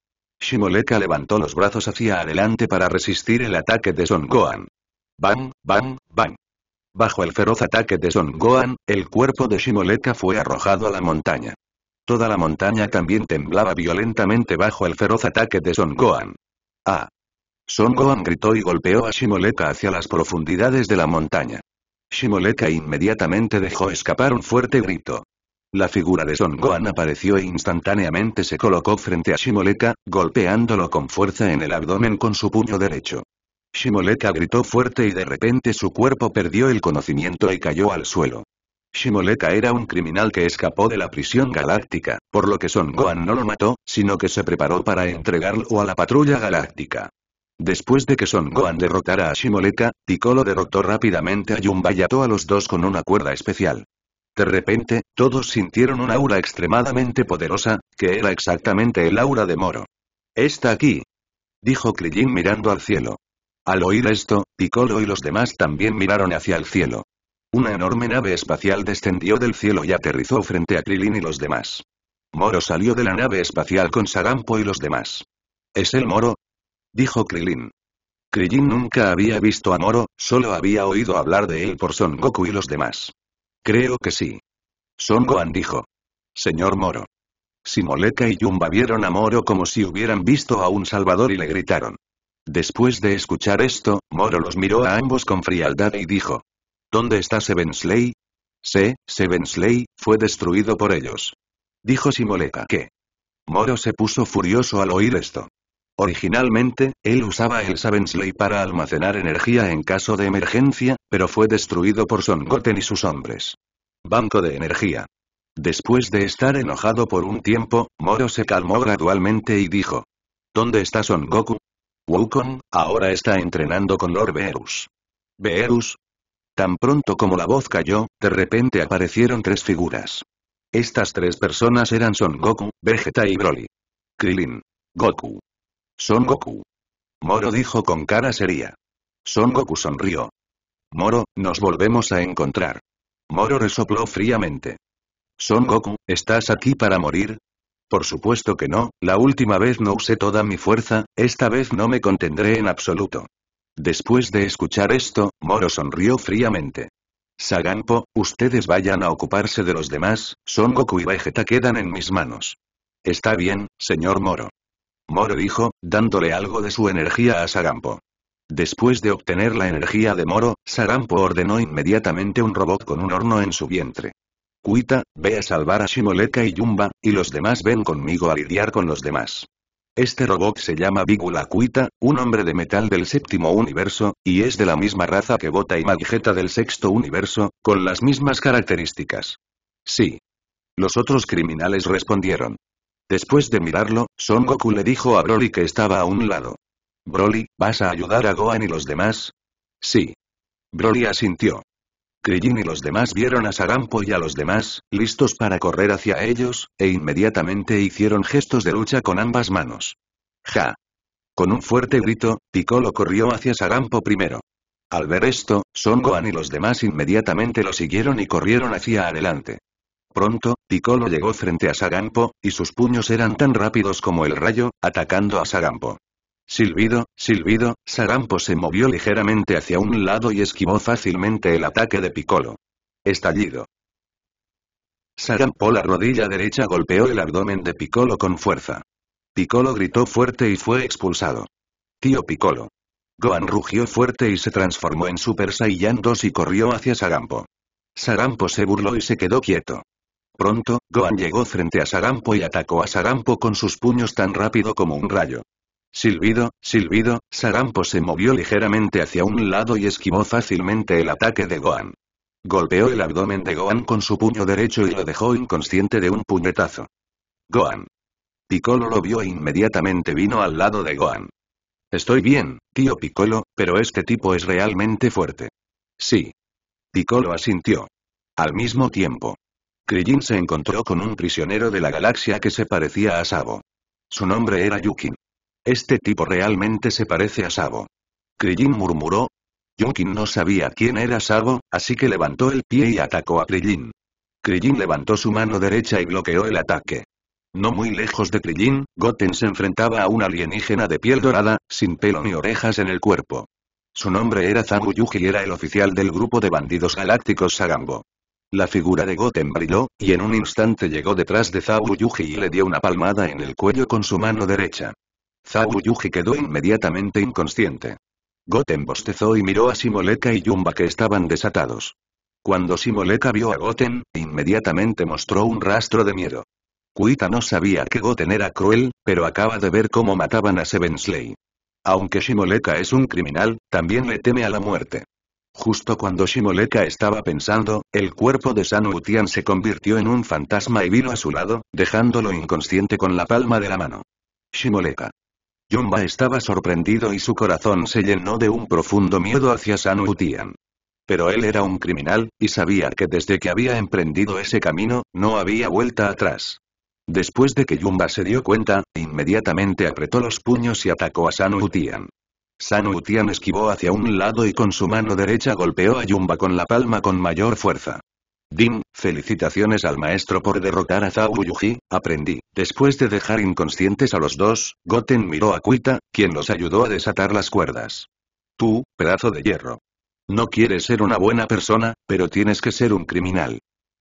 S1: Simoleka levantó los brazos hacia adelante para resistir el ataque de Son Gohan. ¡Bam, bam, bam! Bajo el feroz ataque de Son Gohan, el cuerpo de Shimoleka fue arrojado a la montaña. Toda la montaña también temblaba violentamente bajo el feroz ataque de Son Gohan. ¡Ah! Son Gohan gritó y golpeó a Shimoleka hacia las profundidades de la montaña. Shimoleka inmediatamente dejó escapar un fuerte grito. La figura de Son Gohan apareció e instantáneamente se colocó frente a Shimoleka, golpeándolo con fuerza en el abdomen con su puño derecho. Shimoleka gritó fuerte y de repente su cuerpo perdió el conocimiento y cayó al suelo. Shimoleka era un criminal que escapó de la prisión galáctica, por lo que Son Gohan no lo mató, sino que se preparó para entregarlo a la patrulla galáctica. Después de que Son Gohan derrotara a Shimoleka, Piccolo derrotó rápidamente a Yumba y ató a los dos con una cuerda especial. De repente, todos sintieron un aura extremadamente poderosa, que era exactamente el aura de Moro. «Está aquí», dijo Krillin mirando al cielo. Al oír esto, Piccolo y los demás también miraron hacia el cielo. Una enorme nave espacial descendió del cielo y aterrizó frente a Krilin y los demás. Moro salió de la nave espacial con Sarampo y los demás. ¿Es el Moro? Dijo Krilin. Krilin nunca había visto a Moro, solo había oído hablar de él por Son Goku y los demás. Creo que sí. Son Gohan dijo. Señor Moro. Moleca y Yumba vieron a Moro como si hubieran visto a un salvador y le gritaron. Después de escuchar esto, Moro los miró a ambos con frialdad y dijo. ¿Dónde está Sevensley? Sé, Sevensley, fue destruido por ellos. Dijo Simoleta que. Moro se puso furioso al oír esto. Originalmente, él usaba el Savensley para almacenar energía en caso de emergencia, pero fue destruido por Son Goten y sus hombres. Banco de energía. Después de estar enojado por un tiempo, Moro se calmó gradualmente y dijo. ¿Dónde está Son Goku? Wukong, ahora está entrenando con Lord Beerus. Beerus, Tan pronto como la voz cayó, de repente aparecieron tres figuras. Estas tres personas eran Son Goku, Vegeta y Broly. Krillin. Goku. Son Goku. Moro dijo con cara seria. Son Goku sonrió. Moro, nos volvemos a encontrar. Moro resopló fríamente. Son Goku, ¿estás aquí para morir? Por supuesto que no, la última vez no usé toda mi fuerza, esta vez no me contendré en absoluto. Después de escuchar esto, Moro sonrió fríamente. Sagampo, ustedes vayan a ocuparse de los demás, Son Goku y Vegeta quedan en mis manos. Está bien, señor Moro. Moro dijo, dándole algo de su energía a Sagampo. Después de obtener la energía de Moro, Sagampo ordenó inmediatamente un robot con un horno en su vientre. Cuita, ve a salvar a Shimoleka y Yumba, y los demás ven conmigo a lidiar con los demás. Este robot se llama Bigula Kuita, un hombre de metal del séptimo universo, y es de la misma raza que Bota y Magijeta del sexto universo, con las mismas características. Sí. Los otros criminales respondieron. Después de mirarlo, Son Goku le dijo a Broly que estaba a un lado. Broly, ¿vas a ayudar a Gohan y los demás? Sí. Broly asintió. Krillin y los demás vieron a Sarampo y a los demás, listos para correr hacia ellos, e inmediatamente hicieron gestos de lucha con ambas manos. ¡Ja! Con un fuerte grito, Piccolo corrió hacia Sarampo primero. Al ver esto, Son Gohan y los demás inmediatamente lo siguieron y corrieron hacia adelante. Pronto, Piccolo llegó frente a Sagampo, y sus puños eran tan rápidos como el rayo, atacando a Sagampo. Silbido, silbido, Sarampo se movió ligeramente hacia un lado y esquivó fácilmente el ataque de Piccolo. Estallido. Sarampo la rodilla derecha golpeó el abdomen de Piccolo con fuerza. Piccolo gritó fuerte y fue expulsado. Tío Piccolo. Gohan rugió fuerte y se transformó en Super Saiyan 2 y corrió hacia Sarampo. Sarampo se burló y se quedó quieto. Pronto, Gohan llegó frente a Sarampo y atacó a Sarampo con sus puños tan rápido como un rayo. Silbido, silbido, Sarampo se movió ligeramente hacia un lado y esquivó fácilmente el ataque de Gohan. Golpeó el abdomen de Gohan con su puño derecho y lo dejó inconsciente de un puñetazo. Gohan. Piccolo lo vio e inmediatamente vino al lado de Gohan. Estoy bien, tío Piccolo, pero este tipo es realmente fuerte. Sí. Piccolo asintió. Al mismo tiempo. Krillin se encontró con un prisionero de la galaxia que se parecía a Sabo. Su nombre era Yukin. Este tipo realmente se parece a Sabo. Krillin murmuró. Jonkin no sabía quién era Sabo, así que levantó el pie y atacó a Krillin. Krillin levantó su mano derecha y bloqueó el ataque. No muy lejos de Krillin, Goten se enfrentaba a un alienígena de piel dorada, sin pelo ni orejas en el cuerpo. Su nombre era Zaru Yuji y era el oficial del grupo de bandidos galácticos Sagambo. La figura de Goten brilló, y en un instante llegó detrás de Zabu Yuji y le dio una palmada en el cuello con su mano derecha. Zabu quedó inmediatamente inconsciente. Goten bostezó y miró a Shimoleka y Yumba que estaban desatados. Cuando Shimoleka vio a Goten, inmediatamente mostró un rastro de miedo. Kuita no sabía que Goten era cruel, pero acaba de ver cómo mataban a Sevensley. Aunque Shimoleka es un criminal, también le teme a la muerte. Justo cuando Shimoleka estaba pensando, el cuerpo de San Utian se convirtió en un fantasma y vino a su lado, dejándolo inconsciente con la palma de la mano. Shimoleka. Yumba estaba sorprendido y su corazón se llenó de un profundo miedo hacia San Utian. Pero él era un criminal, y sabía que desde que había emprendido ese camino, no había vuelta atrás. Después de que Yumba se dio cuenta, inmediatamente apretó los puños y atacó a San Utian. San Utian esquivó hacia un lado y con su mano derecha golpeó a Yumba con la palma con mayor fuerza. Dim, felicitaciones al maestro por derrotar a Zhao Yuji, aprendí. Después de dejar inconscientes a los dos, Goten miró a Kuita, quien los ayudó a desatar las cuerdas. Tú, pedazo de hierro. No quieres ser una buena persona, pero tienes que ser un criminal.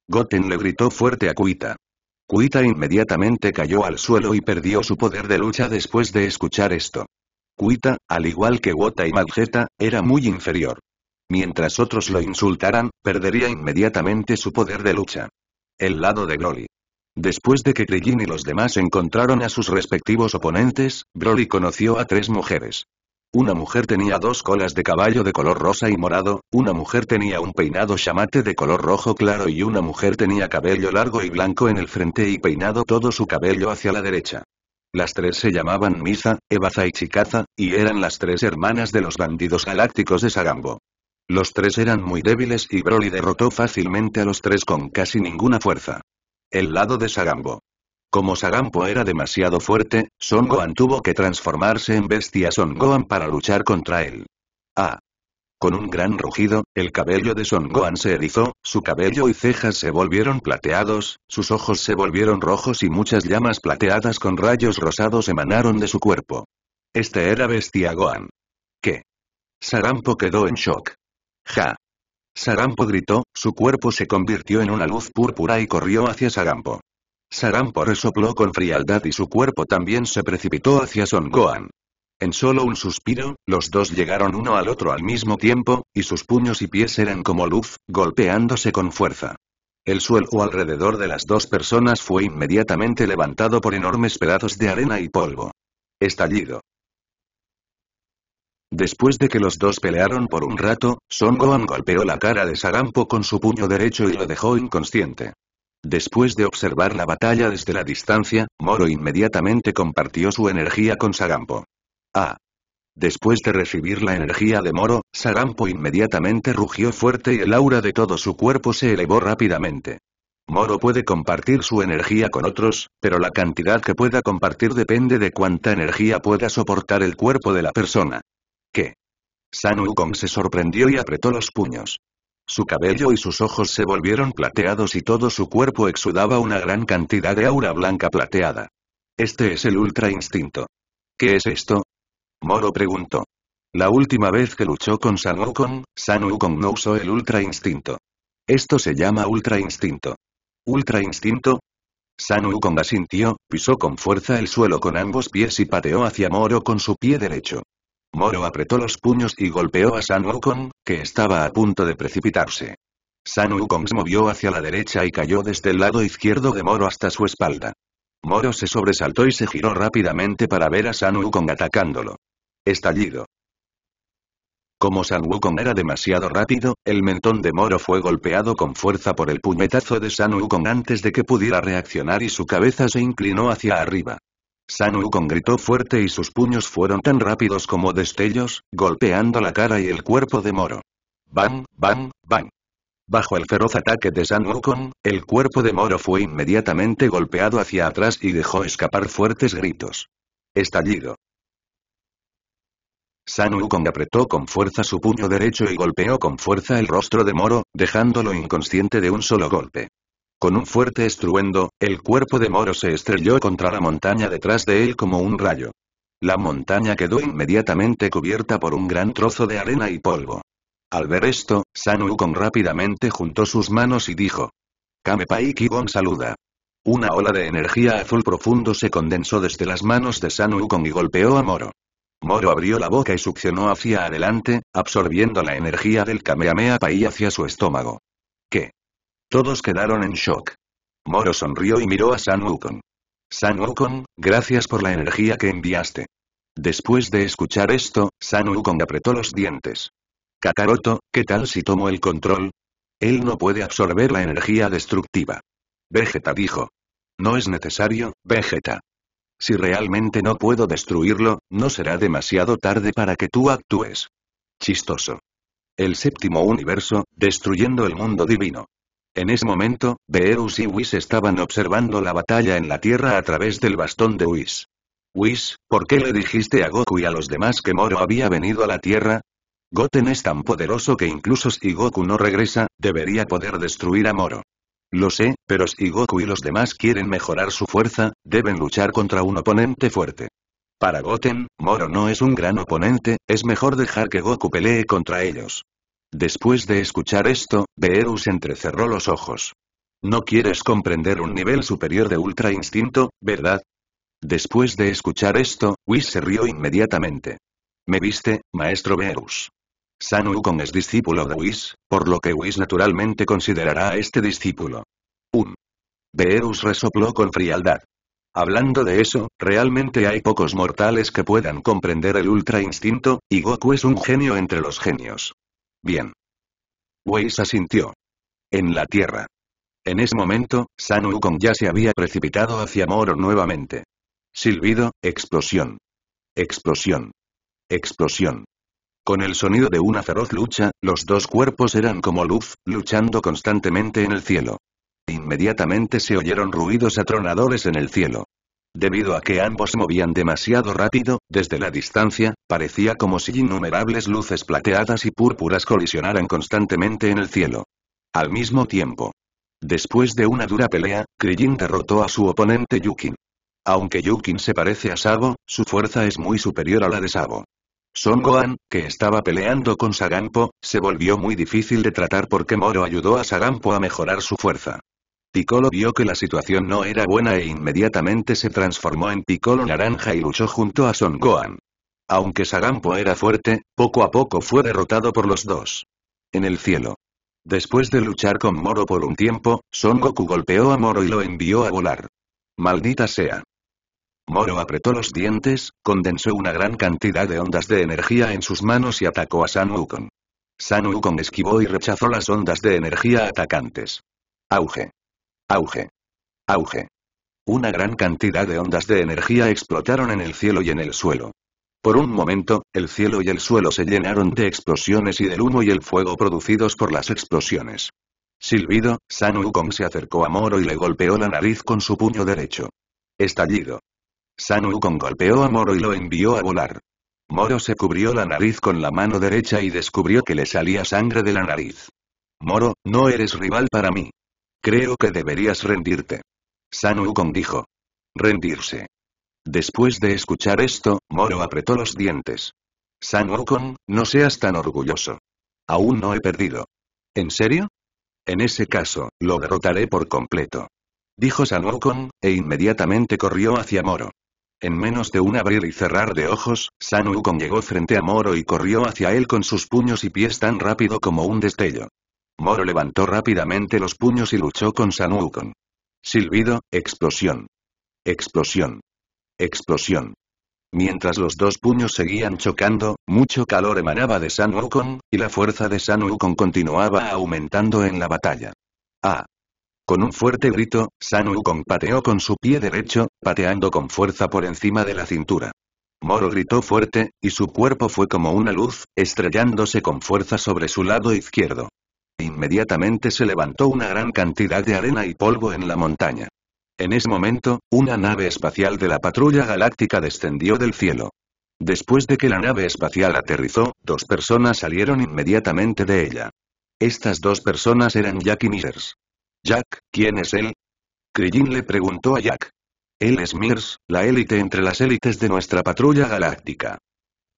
S1: Goten le gritó fuerte a Kuita. Kuita inmediatamente cayó al suelo y perdió su poder de lucha después de escuchar esto. Kuita, al igual que Wota y Malgeta, era muy inferior. Mientras otros lo insultaran, perdería inmediatamente su poder de lucha. El lado de Broly. Después de que Krillin y los demás encontraron a sus respectivos oponentes, Broly conoció a tres mujeres. Una mujer tenía dos colas de caballo de color rosa y morado, una mujer tenía un peinado chamate de color rojo claro y una mujer tenía cabello largo y blanco en el frente y peinado todo su cabello hacia la derecha. Las tres se llamaban Misa, Ebaza y Chikaza, y eran las tres hermanas de los bandidos galácticos de Sagambo. Los tres eran muy débiles y Broly derrotó fácilmente a los tres con casi ninguna fuerza. El lado de Sagambo. Como Sagampo era demasiado fuerte, Son Gohan tuvo que transformarse en bestia Son Gohan para luchar contra él. Ah. Con un gran rugido, el cabello de Son Gohan se erizó, su cabello y cejas se volvieron plateados, sus ojos se volvieron rojos y muchas llamas plateadas con rayos rosados emanaron de su cuerpo. Este era Bestia Gohan. ¿Qué? Sagampo quedó en shock. ¡Ja! Sarampo gritó, su cuerpo se convirtió en una luz púrpura y corrió hacia Sarampo. Sarampo resopló con frialdad y su cuerpo también se precipitó hacia Son Gohan. En solo un suspiro, los dos llegaron uno al otro al mismo tiempo, y sus puños y pies eran como luz, golpeándose con fuerza. El suelo alrededor de las dos personas fue inmediatamente levantado por enormes pedazos de arena y polvo. Estallido. Después de que los dos pelearon por un rato, Son golpeó la cara de Sagampo con su puño derecho y lo dejó inconsciente. Después de observar la batalla desde la distancia, Moro inmediatamente compartió su energía con Sagampo. Ah. Después de recibir la energía de Moro, Sarampo inmediatamente rugió fuerte y el aura de todo su cuerpo se elevó rápidamente. Moro puede compartir su energía con otros, pero la cantidad que pueda compartir depende de cuánta energía pueda soportar el cuerpo de la persona. San Wukong se sorprendió y apretó los puños. Su cabello y sus ojos se volvieron plateados y todo su cuerpo exudaba una gran cantidad de aura blanca plateada. Este es el ultra instinto. ¿Qué es esto? Moro preguntó. La última vez que luchó con San Wukong, San Wukong no usó el ultra instinto. Esto se llama ultra instinto. ¿Ultra instinto? San Wukong asintió, pisó con fuerza el suelo con ambos pies y pateó hacia Moro con su pie derecho. Moro apretó los puños y golpeó a San Wukong, que estaba a punto de precipitarse. San Wukong se movió hacia la derecha y cayó desde el lado izquierdo de Moro hasta su espalda. Moro se sobresaltó y se giró rápidamente para ver a San Wukong atacándolo. Estallido. Como San Wukong era demasiado rápido, el mentón de Moro fue golpeado con fuerza por el puñetazo de San Wukong antes de que pudiera reaccionar y su cabeza se inclinó hacia arriba. San Wukong gritó fuerte y sus puños fueron tan rápidos como destellos, golpeando la cara y el cuerpo de Moro. ¡Bam, bam, bam! Bajo el feroz ataque de San Wukong, el cuerpo de Moro fue inmediatamente golpeado hacia atrás y dejó escapar fuertes gritos. Estallido. San Wukong apretó con fuerza su puño derecho y golpeó con fuerza el rostro de Moro, dejándolo inconsciente de un solo golpe. Con un fuerte estruendo, el cuerpo de Moro se estrelló contra la montaña detrás de él como un rayo. La montaña quedó inmediatamente cubierta por un gran trozo de arena y polvo. Al ver esto, San con rápidamente juntó sus manos y dijo. "Kamepaiki Gon saluda. Una ola de energía azul profundo se condensó desde las manos de San y golpeó a Moro. Moro abrió la boca y succionó hacia adelante, absorbiendo la energía del Kamehameha Pai hacia su estómago. ¿Qué? Todos quedaron en shock. Moro sonrió y miró a San Wukong. San Wukong, gracias por la energía que enviaste. Después de escuchar esto, San Wukong apretó los dientes. Kakaroto, ¿qué tal si tomo el control? Él no puede absorber la energía destructiva. Vegeta dijo. No es necesario, Vegeta. Si realmente no puedo destruirlo, no será demasiado tarde para que tú actúes. Chistoso. El séptimo universo, destruyendo el mundo divino. En ese momento, Beerus y Whis estaban observando la batalla en la tierra a través del bastón de Whis. Whis, ¿por qué le dijiste a Goku y a los demás que Moro había venido a la tierra? Goten es tan poderoso que incluso si Goku no regresa, debería poder destruir a Moro. Lo sé, pero si Goku y los demás quieren mejorar su fuerza, deben luchar contra un oponente fuerte. Para Goten, Moro no es un gran oponente, es mejor dejar que Goku pelee contra ellos. Después de escuchar esto, Beerus entrecerró los ojos. No quieres comprender un nivel superior de ultra instinto, ¿verdad? Después de escuchar esto, Whis se rió inmediatamente. ¿Me viste, maestro Beerus? San Wukong es discípulo de Whis, por lo que Whis naturalmente considerará a este discípulo. Un. Beerus resopló con frialdad. Hablando de eso, realmente hay pocos mortales que puedan comprender el ultra instinto, y Goku es un genio entre los genios. Bien. Weiss asintió. En la tierra. En ese momento, San Wukong ya se había precipitado hacia Moro nuevamente. Silbido, explosión. Explosión. Explosión. Con el sonido de una feroz lucha, los dos cuerpos eran como luz, luchando constantemente en el cielo. Inmediatamente se oyeron ruidos atronadores en el cielo. Debido a que ambos movían demasiado rápido, desde la distancia, parecía como si innumerables luces plateadas y púrpuras colisionaran constantemente en el cielo. Al mismo tiempo. Después de una dura pelea, Krillin derrotó a su oponente Yukin. Aunque Yukin se parece a Sabo, su fuerza es muy superior a la de Sabo. Son Gohan, que estaba peleando con Sagampo, se volvió muy difícil de tratar porque Moro ayudó a Sagampo a mejorar su fuerza. Piccolo vio que la situación no era buena e inmediatamente se transformó en Piccolo Naranja y luchó junto a Son Gohan. Aunque Sagampo era fuerte, poco a poco fue derrotado por los dos. En el cielo. Después de luchar con Moro por un tiempo, Son Goku golpeó a Moro y lo envió a volar. Maldita sea. Moro apretó los dientes, condensó una gran cantidad de ondas de energía en sus manos y atacó a San Wukong. San Wukong esquivó y rechazó las ondas de energía atacantes. Auge. Auge. Auge. Una gran cantidad de ondas de energía explotaron en el cielo y en el suelo. Por un momento, el cielo y el suelo se llenaron de explosiones y del humo y el fuego producidos por las explosiones. Silbido, San Wukong se acercó a Moro y le golpeó la nariz con su puño derecho. Estallido. San Wukong golpeó a Moro y lo envió a volar. Moro se cubrió la nariz con la mano derecha y descubrió que le salía sangre de la nariz. Moro, no eres rival para mí. Creo que deberías rendirte. San Wukong dijo. Rendirse. Después de escuchar esto, Moro apretó los dientes. San Wukong, no seas tan orgulloso. Aún no he perdido. ¿En serio? En ese caso, lo derrotaré por completo. Dijo San Wukong, e inmediatamente corrió hacia Moro. En menos de un abrir y cerrar de ojos, San Wukong llegó frente a Moro y corrió hacia él con sus puños y pies tan rápido como un destello. Moro levantó rápidamente los puños y luchó con Sanuukon. Silbido, explosión. Explosión. Explosión. Mientras los dos puños seguían chocando, mucho calor emanaba de San y la fuerza de San continuaba aumentando en la batalla. ¡Ah! Con un fuerte grito, San pateó con su pie derecho, pateando con fuerza por encima de la cintura. Moro gritó fuerte, y su cuerpo fue como una luz, estrellándose con fuerza sobre su lado izquierdo. Inmediatamente se levantó una gran cantidad de arena y polvo en la montaña. En ese momento, una nave espacial de la patrulla galáctica descendió del cielo. Después de que la nave espacial aterrizó, dos personas salieron inmediatamente de ella. Estas dos personas eran Jack y Mears. Jack, ¿quién es él? Krillin le preguntó a Jack. Él es Mears, la élite entre las élites de nuestra patrulla galáctica.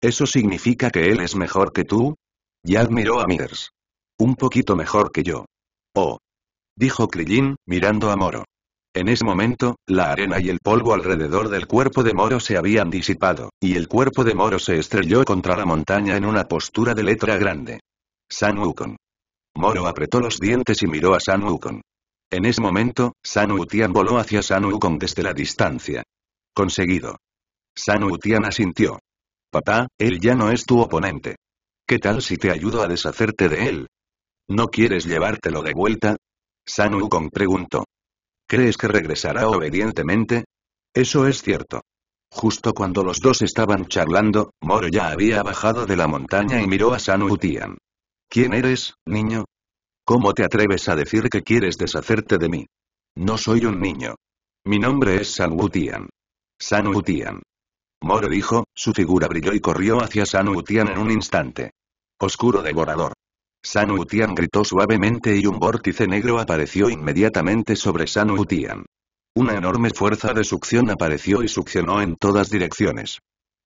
S1: ¿Eso significa que él es mejor que tú? Jack miró a Mears. Un poquito mejor que yo. Oh. Dijo Krillin, mirando a Moro. En ese momento, la arena y el polvo alrededor del cuerpo de Moro se habían disipado, y el cuerpo de Moro se estrelló contra la montaña en una postura de letra grande. San Wukong. Moro apretó los dientes y miró a San Wukong. En ese momento, San Wutian voló hacia San Wukong desde la distancia. Conseguido. San Wutian asintió. Papá, él ya no es tu oponente. ¿Qué tal si te ayudo a deshacerte de él? ¿No quieres llevártelo de vuelta? San Wukong preguntó. ¿Crees que regresará obedientemente? Eso es cierto. Justo cuando los dos estaban charlando, Moro ya había bajado de la montaña y miró a San Wutian. ¿Quién eres, niño? ¿Cómo te atreves a decir que quieres deshacerte de mí? No soy un niño. Mi nombre es San Wutian. San Wutian. Moro dijo, su figura brilló y corrió hacia San Wutian en un instante. Oscuro devorador. San Utian gritó suavemente y un vórtice negro apareció inmediatamente sobre San Utian. Una enorme fuerza de succión apareció y succionó en todas direcciones.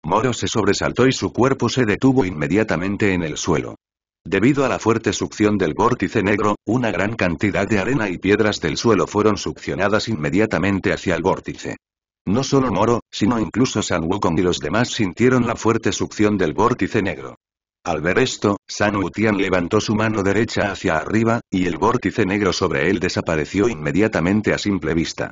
S1: Moro se sobresaltó y su cuerpo se detuvo inmediatamente en el suelo. Debido a la fuerte succión del vórtice negro, una gran cantidad de arena y piedras del suelo fueron succionadas inmediatamente hacia el vórtice. No solo Moro, sino incluso San Wukong y los demás sintieron la fuerte succión del vórtice negro. Al ver esto, San Utian levantó su mano derecha hacia arriba, y el vórtice negro sobre él desapareció inmediatamente a simple vista.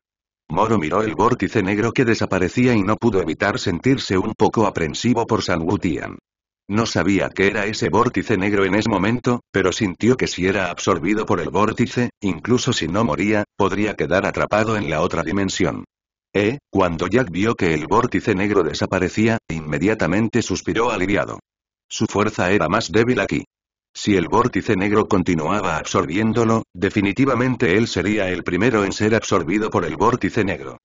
S1: Moro miró el vórtice negro que desaparecía y no pudo evitar sentirse un poco aprensivo por San Wutian. No sabía qué era ese vórtice negro en ese momento, pero sintió que si era absorbido por el vórtice, incluso si no moría, podría quedar atrapado en la otra dimensión. Eh, cuando Jack vio que el vórtice negro desaparecía, inmediatamente suspiró aliviado. Su fuerza era más débil aquí. Si el vórtice negro continuaba absorbiéndolo, definitivamente él sería el primero en ser absorbido por el vórtice negro.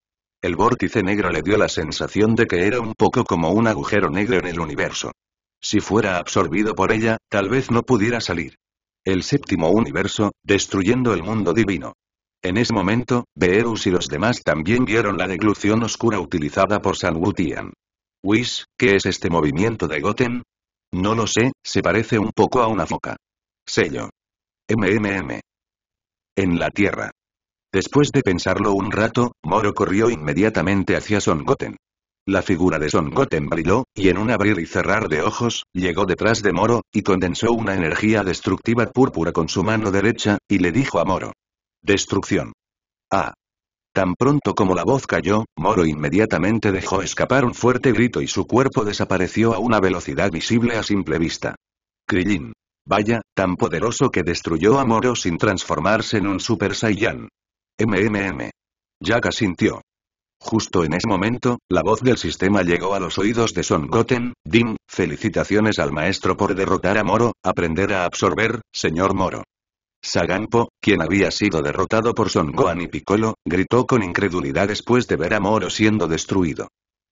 S1: El vórtice negro le dio la sensación de que era un poco como un agujero negro en el universo. Si fuera absorbido por ella, tal vez no pudiera salir. El séptimo universo, destruyendo el mundo divino. En ese momento, Beerus y los demás también vieron la deglución oscura utilizada por San Wutian. Whis, ¿qué es este movimiento de Goten? No lo sé, se parece un poco a una foca. Sello. MMM. En la tierra. Después de pensarlo un rato, Moro corrió inmediatamente hacia Son Goten. La figura de Son Goten brilló, y en un abrir y cerrar de ojos, llegó detrás de Moro, y condensó una energía destructiva púrpura con su mano derecha, y le dijo a Moro. Destrucción. Ah. Tan pronto como la voz cayó, Moro inmediatamente dejó escapar un fuerte grito y su cuerpo desapareció a una velocidad visible a simple vista. Krillin. Vaya, tan poderoso que destruyó a Moro sin transformarse en un Super Saiyan. MMM. Jack sintió. Justo en ese momento, la voz del sistema llegó a los oídos de Son Goten, Dim, felicitaciones al maestro por derrotar a Moro, aprender a absorber, señor Moro. Sagampo, quien había sido derrotado por Son Gohan y Piccolo, gritó con incredulidad después de ver a Moro siendo destruido.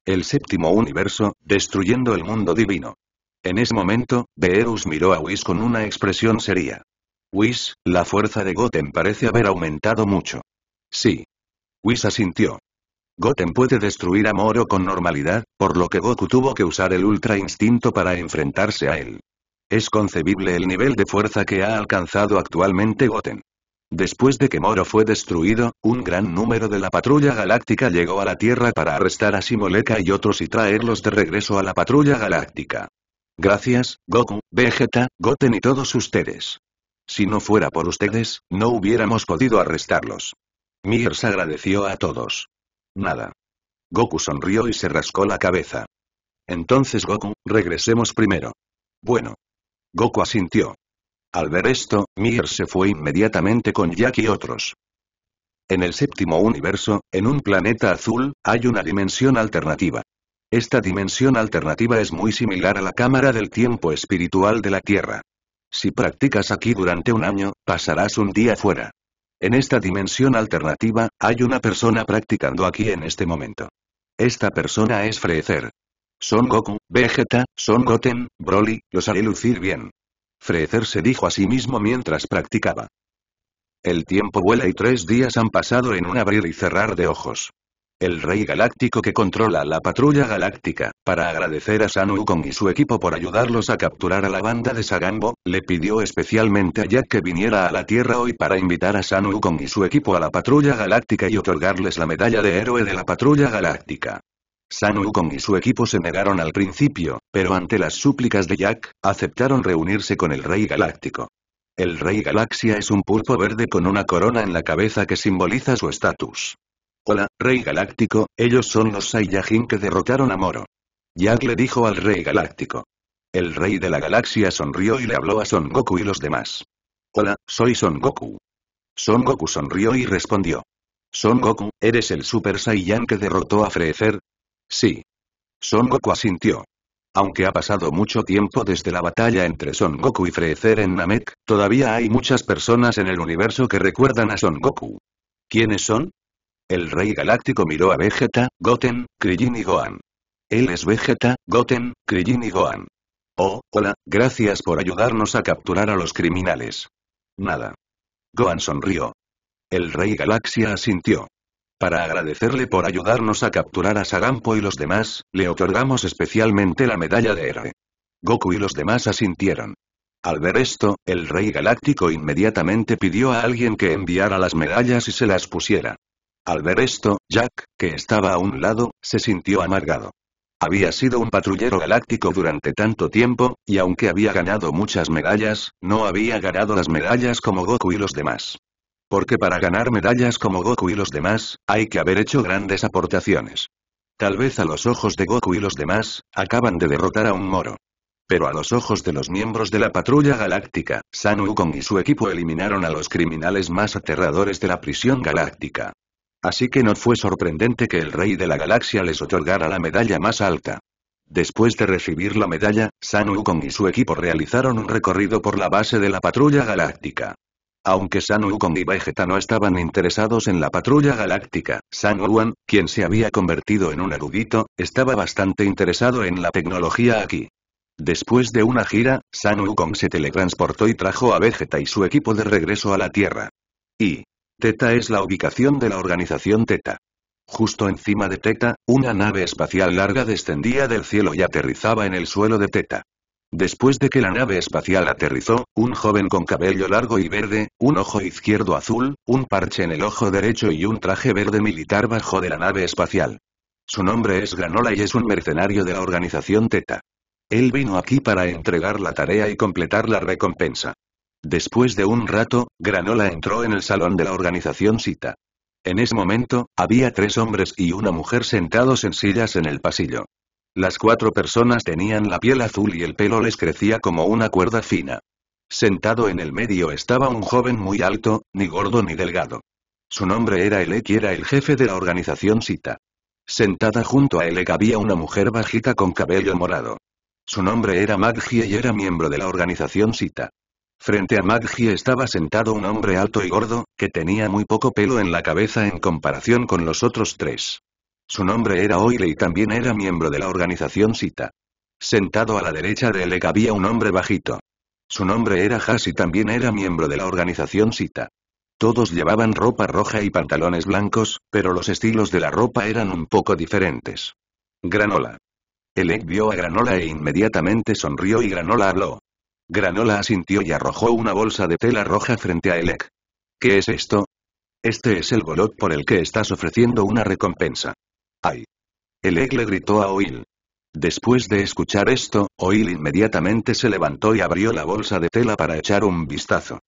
S1: El séptimo universo, destruyendo el mundo divino. En ese momento, Beerus miró a Whis con una expresión seria. Whis, la fuerza de Goten parece haber aumentado mucho. Sí. Whis asintió. Goten puede destruir a Moro con normalidad, por lo que Goku tuvo que usar el Ultra Instinto para enfrentarse a él. Es concebible el nivel de fuerza que ha alcanzado actualmente Goten. Después de que Moro fue destruido, un gran número de la patrulla galáctica llegó a la Tierra para arrestar a Simoleka y otros y traerlos de regreso a la patrulla galáctica. Gracias, Goku, Vegeta, Goten y todos ustedes. Si no fuera por ustedes, no hubiéramos podido arrestarlos. se agradeció a todos. Nada. Goku sonrió y se rascó la cabeza. Entonces Goku, regresemos primero. Bueno, Goku asintió. Al ver esto, Mir se fue inmediatamente con Jack y otros. En el séptimo universo, en un planeta azul, hay una dimensión alternativa. Esta dimensión alternativa es muy similar a la cámara del tiempo espiritual de la Tierra. Si practicas aquí durante un año, pasarás un día fuera. En esta dimensión alternativa, hay una persona practicando aquí en este momento. Esta persona es frecer. Son Goku, Vegeta, Son Goten, Broly, los haré lucir bien. Freezer se dijo a sí mismo mientras practicaba. El tiempo vuela y tres días han pasado en un abrir y cerrar de ojos. El rey galáctico que controla la patrulla galáctica, para agradecer a San Kong y su equipo por ayudarlos a capturar a la banda de Sagambo, le pidió especialmente a Jack que viniera a la Tierra hoy para invitar a San Kong y su equipo a la patrulla galáctica y otorgarles la medalla de héroe de la patrulla galáctica. San Wukong y su equipo se negaron al principio, pero ante las súplicas de Jack, aceptaron reunirse con el Rey Galáctico. El Rey Galaxia es un pulpo verde con una corona en la cabeza que simboliza su estatus. Hola, Rey Galáctico, ellos son los Saiyajin que derrotaron a Moro. Jack le dijo al Rey Galáctico. El Rey de la Galaxia sonrió y le habló a Son Goku y los demás. Hola, soy Son Goku. Son Goku sonrió y respondió. Son Goku, eres el Super Saiyan que derrotó a Freezer, Sí. Son Goku asintió. Aunque ha pasado mucho tiempo desde la batalla entre Son Goku y Freezer en Namek, todavía hay muchas personas en el universo que recuerdan a Son Goku. ¿Quiénes son? El Rey Galáctico miró a Vegeta, Goten, Krillin y Gohan. Él es Vegeta, Goten, Krillin y Gohan. Oh, hola, gracias por ayudarnos a capturar a los criminales. Nada. Gohan sonrió. El Rey Galaxia asintió. Para agradecerle por ayudarnos a capturar a Sarampo y los demás, le otorgamos especialmente la medalla de héroe. Goku y los demás asintieron. Al ver esto, el rey galáctico inmediatamente pidió a alguien que enviara las medallas y se las pusiera. Al ver esto, Jack, que estaba a un lado, se sintió amargado. Había sido un patrullero galáctico durante tanto tiempo, y aunque había ganado muchas medallas, no había ganado las medallas como Goku y los demás. Porque para ganar medallas como Goku y los demás, hay que haber hecho grandes aportaciones. Tal vez a los ojos de Goku y los demás, acaban de derrotar a un moro. Pero a los ojos de los miembros de la patrulla galáctica, San Wukong y su equipo eliminaron a los criminales más aterradores de la prisión galáctica. Así que no fue sorprendente que el rey de la galaxia les otorgara la medalla más alta. Después de recibir la medalla, San Wukong y su equipo realizaron un recorrido por la base de la patrulla galáctica. Aunque San Wukong y Vegeta no estaban interesados en la patrulla galáctica, San Wuan, quien se había convertido en un erudito, estaba bastante interesado en la tecnología aquí. Después de una gira, San Wukong se teletransportó y trajo a Vegeta y su equipo de regreso a la Tierra. Y. Teta es la ubicación de la organización Teta. Justo encima de Teta, una nave espacial larga descendía del cielo y aterrizaba en el suelo de Teta. Después de que la nave espacial aterrizó, un joven con cabello largo y verde, un ojo izquierdo azul, un parche en el ojo derecho y un traje verde militar bajó de la nave espacial. Su nombre es Granola y es un mercenario de la organización Teta. Él vino aquí para entregar la tarea y completar la recompensa. Después de un rato, Granola entró en el salón de la organización Sita. En ese momento, había tres hombres y una mujer sentados en sillas en el pasillo. Las cuatro personas tenían la piel azul y el pelo les crecía como una cuerda fina. Sentado en el medio estaba un joven muy alto, ni gordo ni delgado. Su nombre era Elek y era el jefe de la organización SITA. Sentada junto a Elek había una mujer bajita con cabello morado. Su nombre era Maggie y era miembro de la organización SITA. Frente a Maggie estaba sentado un hombre alto y gordo, que tenía muy poco pelo en la cabeza en comparación con los otros tres. Su nombre era Oile y también era miembro de la organización Sita. Sentado a la derecha de Elec había un hombre bajito. Su nombre era Has y también era miembro de la organización Sita. Todos llevaban ropa roja y pantalones blancos, pero los estilos de la ropa eran un poco diferentes. Granola. Elec vio a Granola e inmediatamente sonrió y Granola habló. Granola asintió y arrojó una bolsa de tela roja frente a Elec. ¿Qué es esto? Este es el bolot por el que estás ofreciendo una recompensa. ¡Ay! El le gritó a Oil. Después de escuchar esto, Oil inmediatamente se levantó y abrió la bolsa de tela para echar un vistazo.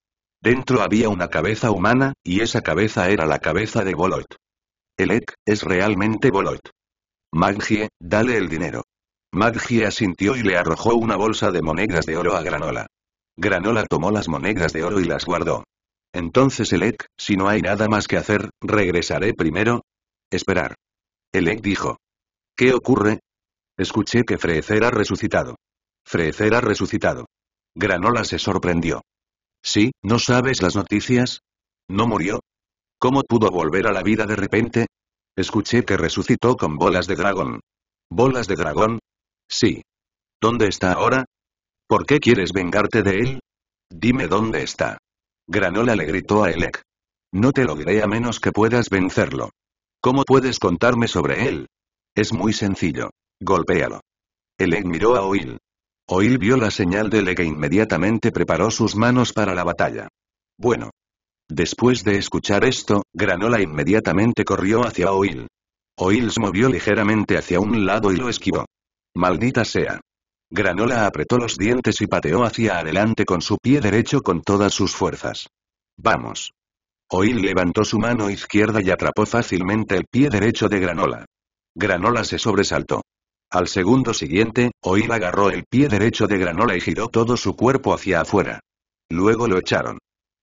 S1: Dentro había una cabeza humana, y esa cabeza era la cabeza de Boloid. El Ek, es realmente Boloid. Maggie, dale el dinero. Maggie asintió y le arrojó una bolsa de monedas de oro a Granola. Granola tomó las monedas de oro y las guardó. Entonces el Ek, si no hay nada más que hacer, regresaré primero. Esperar. Elec dijo. ¿Qué ocurre? Escuché que Freezer ha resucitado. Freezer ha resucitado. Granola se sorprendió. Sí, ¿no sabes las noticias? ¿No murió? ¿Cómo pudo volver a la vida de repente? Escuché que resucitó con bolas de dragón. ¿Bolas de dragón? Sí. ¿Dónde está ahora? ¿Por qué quieres vengarte de él? Dime dónde está. Granola le gritó a Elec. No te lo diré a menos que puedas vencerlo. ¿Cómo puedes contarme sobre él? Es muy sencillo. Golpéalo. Elec miró a Oil. Oil vio la señal de Elec e inmediatamente preparó sus manos para la batalla. Bueno. Después de escuchar esto, Granola inmediatamente corrió hacia Oil. Oil se movió ligeramente hacia un lado y lo esquivó. Maldita sea. Granola apretó los dientes y pateó hacia adelante con su pie derecho con todas sus fuerzas. Vamos. Oil levantó su mano izquierda y atrapó fácilmente el pie derecho de Granola. Granola se sobresaltó. Al segundo siguiente, Oil agarró el pie derecho de Granola y giró todo su cuerpo hacia afuera. Luego lo echaron.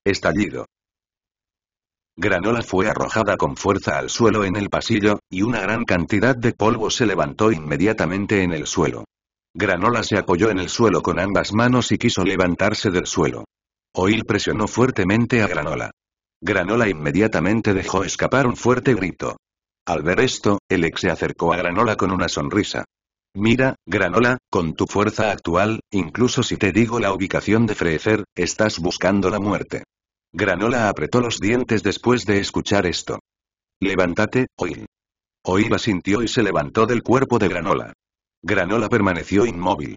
S1: Estallido. Granola fue arrojada con fuerza al suelo en el pasillo, y una gran cantidad de polvo se levantó inmediatamente en el suelo. Granola se apoyó en el suelo con ambas manos y quiso levantarse del suelo. Oil presionó fuertemente a Granola. Granola inmediatamente dejó escapar un fuerte grito. Al ver esto, el ex se acercó a Granola con una sonrisa. Mira, Granola, con tu fuerza actual, incluso si te digo la ubicación de frecer estás buscando la muerte. Granola apretó los dientes después de escuchar esto. Levántate, Oil. Oil sintió y se levantó del cuerpo de Granola. Granola permaneció inmóvil.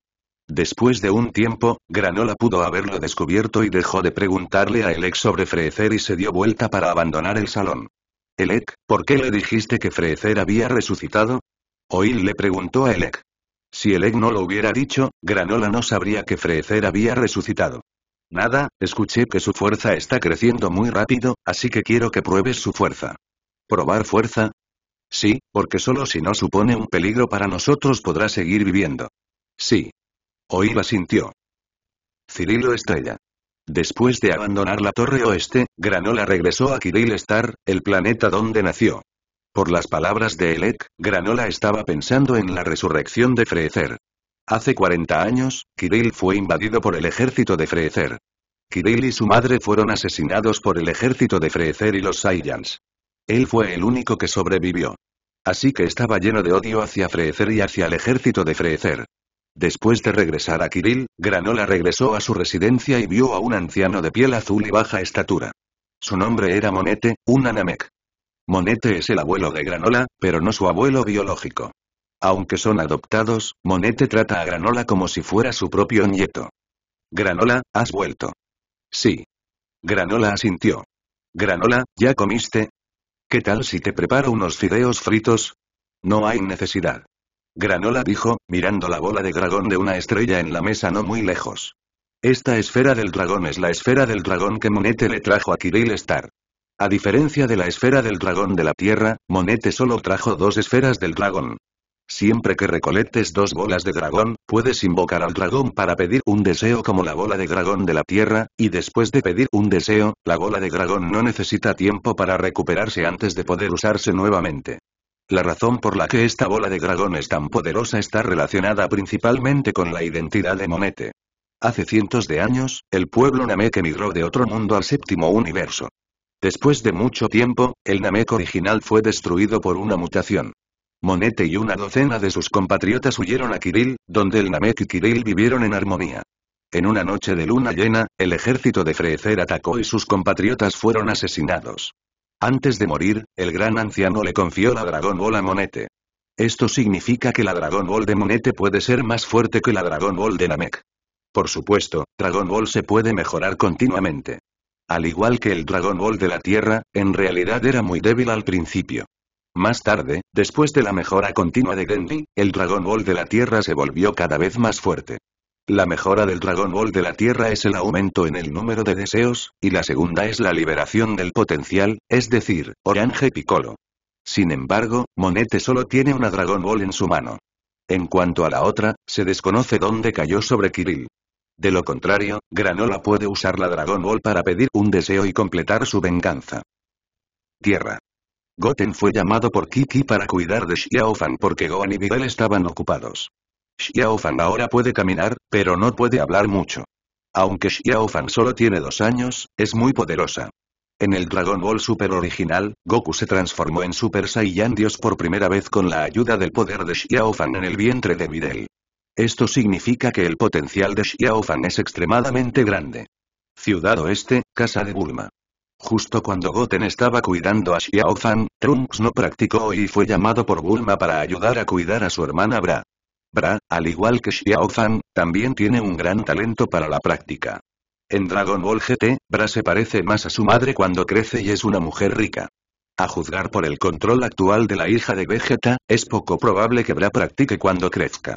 S1: Después de un tiempo, Granola pudo haberlo descubierto y dejó de preguntarle a Elec sobre Frecer y se dio vuelta para abandonar el salón. Elec, ¿por qué le dijiste que Frecer había resucitado? Oil le preguntó a Elec. Si Elec no lo hubiera dicho, Granola no sabría que Frecer había resucitado. Nada, escuché que su fuerza está creciendo muy rápido, así que quiero que pruebes su fuerza. ¿Probar fuerza? Sí, porque solo si no supone un peligro para nosotros podrá seguir viviendo. Sí, Oiva sintió. Cirilo Estrella. Después de abandonar la Torre Oeste, Granola regresó a Kiril Star, el planeta donde nació. Por las palabras de Elec, Granola estaba pensando en la resurrección de Frecer. Hace 40 años, Kiril fue invadido por el ejército de Freecer. Kiril y su madre fueron asesinados por el ejército de Freecer y los Saiyans. Él fue el único que sobrevivió. Así que estaba lleno de odio hacia Frecer y hacia el ejército de Freezer. Después de regresar a Kirill, Granola regresó a su residencia y vio a un anciano de piel azul y baja estatura. Su nombre era Monete, un Anamek. Monete es el abuelo de Granola, pero no su abuelo biológico. Aunque son adoptados, Monete trata a Granola como si fuera su propio nieto. Granola, ¿has vuelto? Sí. Granola asintió. Granola, ¿ya comiste? ¿Qué tal si te preparo unos fideos fritos? No hay necesidad. Granola dijo, mirando la bola de dragón de una estrella en la mesa no muy lejos. Esta esfera del dragón es la esfera del dragón que Monete le trajo a Kirill Star. A diferencia de la esfera del dragón de la Tierra, Monete solo trajo dos esferas del dragón. Siempre que recolectes dos bolas de dragón, puedes invocar al dragón para pedir un deseo como la bola de dragón de la Tierra, y después de pedir un deseo, la bola de dragón no necesita tiempo para recuperarse antes de poder usarse nuevamente. La razón por la que esta bola de dragón es tan poderosa está relacionada principalmente con la identidad de Monete. Hace cientos de años, el pueblo Namek emigró de otro mundo al séptimo universo. Después de mucho tiempo, el Namek original fue destruido por una mutación. Monete y una docena de sus compatriotas huyeron a Kiril, donde el Namek y Kiril vivieron en armonía. En una noche de luna llena, el ejército de Frecer atacó y sus compatriotas fueron asesinados. Antes de morir, el gran anciano le confió la Dragon Ball a Monete. Esto significa que la Dragon Ball de Monete puede ser más fuerte que la Dragon Ball de Namek. Por supuesto, Dragon Ball se puede mejorar continuamente. Al igual que el Dragon Ball de la Tierra, en realidad era muy débil al principio. Más tarde, después de la mejora continua de Genji, el Dragon Ball de la Tierra se volvió cada vez más fuerte. La mejora del Dragon Ball de la Tierra es el aumento en el número de deseos, y la segunda es la liberación del potencial, es decir, Orange Piccolo. Sin embargo, Monete solo tiene una Dragon Ball en su mano. En cuanto a la otra, se desconoce dónde cayó sobre Kirill. De lo contrario, Granola puede usar la Dragon Ball para pedir un deseo y completar su venganza. Tierra. Goten fue llamado por Kiki para cuidar de Xiaofan porque Gohan y Videl estaban ocupados. Xiaofan ahora puede caminar, pero no puede hablar mucho. Aunque Xiaofan solo tiene dos años, es muy poderosa. En el Dragon Ball Super original, Goku se transformó en Super Saiyan Dios por primera vez con la ayuda del poder de Xiaofan en el vientre de Videl. Esto significa que el potencial de Xiaofan es extremadamente grande. Ciudad Oeste, Casa de Bulma. Justo cuando Goten estaba cuidando a Xiaofan, Trunks no practicó y fue llamado por Bulma para ayudar a cuidar a su hermana Bra. Bra, al igual que Xiao Fan, también tiene un gran talento para la práctica. En Dragon Ball GT, Bra se parece más a su madre cuando crece y es una mujer rica. A juzgar por el control actual de la hija de Vegeta, es poco probable que Bra practique cuando crezca.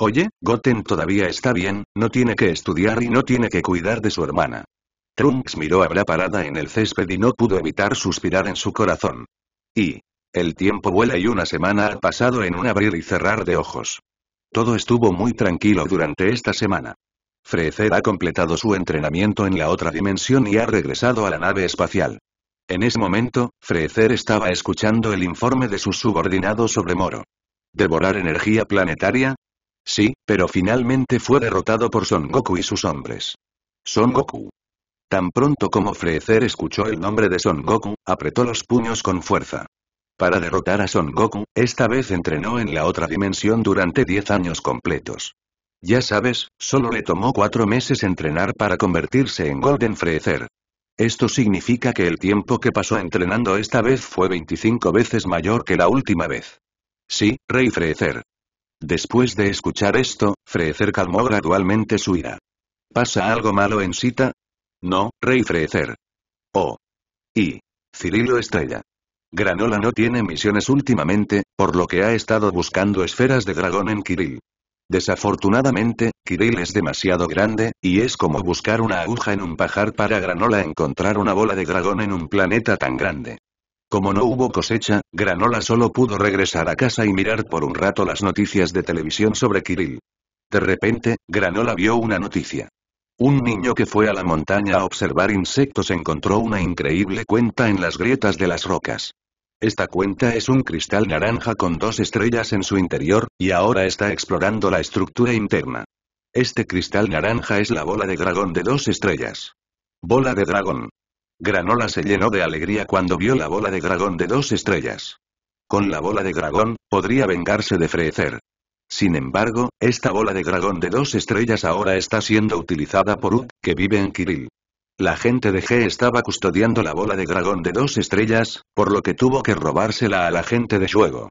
S1: Oye, Goten todavía está bien, no tiene que estudiar y no tiene que cuidar de su hermana. Trunks miró a Bra parada en el césped y no pudo evitar suspirar en su corazón. Y... El tiempo vuela y una semana ha pasado en un abrir y cerrar de ojos. Todo estuvo muy tranquilo durante esta semana. Freezer ha completado su entrenamiento en la otra dimensión y ha regresado a la nave espacial. En ese momento, Freezer estaba escuchando el informe de sus subordinados sobre Moro. ¿Devorar energía planetaria? Sí, pero finalmente fue derrotado por Son Goku y sus hombres. Son Goku. Tan pronto como Freezer escuchó el nombre de Son Goku, apretó los puños con fuerza. Para derrotar a Son Goku, esta vez entrenó en la otra dimensión durante 10 años completos. Ya sabes, solo le tomó 4 meses entrenar para convertirse en Golden Freezer. Esto significa que el tiempo que pasó entrenando esta vez fue 25 veces mayor que la última vez. Sí, Rey Freezer. Después de escuchar esto, Freezer calmó gradualmente su ira. ¿Pasa algo malo en Sita? No, Rey Freezer. Oh. Y. Cirilo Estrella. Granola no tiene misiones últimamente, por lo que ha estado buscando esferas de dragón en Kirill. Desafortunadamente, Kirill es demasiado grande, y es como buscar una aguja en un pajar para Granola encontrar una bola de dragón en un planeta tan grande. Como no hubo cosecha, Granola solo pudo regresar a casa y mirar por un rato las noticias de televisión sobre Kirill. De repente, Granola vio una noticia. Un niño que fue a la montaña a observar insectos encontró una increíble cuenta en las grietas de las rocas. Esta cuenta es un cristal naranja con dos estrellas en su interior, y ahora está explorando la estructura interna. Este cristal naranja es la bola de dragón de dos estrellas. Bola de dragón. Granola se llenó de alegría cuando vio la bola de dragón de dos estrellas. Con la bola de dragón, podría vengarse de frecer. Sin embargo, esta bola de dragón de dos estrellas ahora está siendo utilizada por U, que vive en Kirill. La gente de G estaba custodiando la bola de dragón de dos estrellas, por lo que tuvo que robársela a la gente de Juego.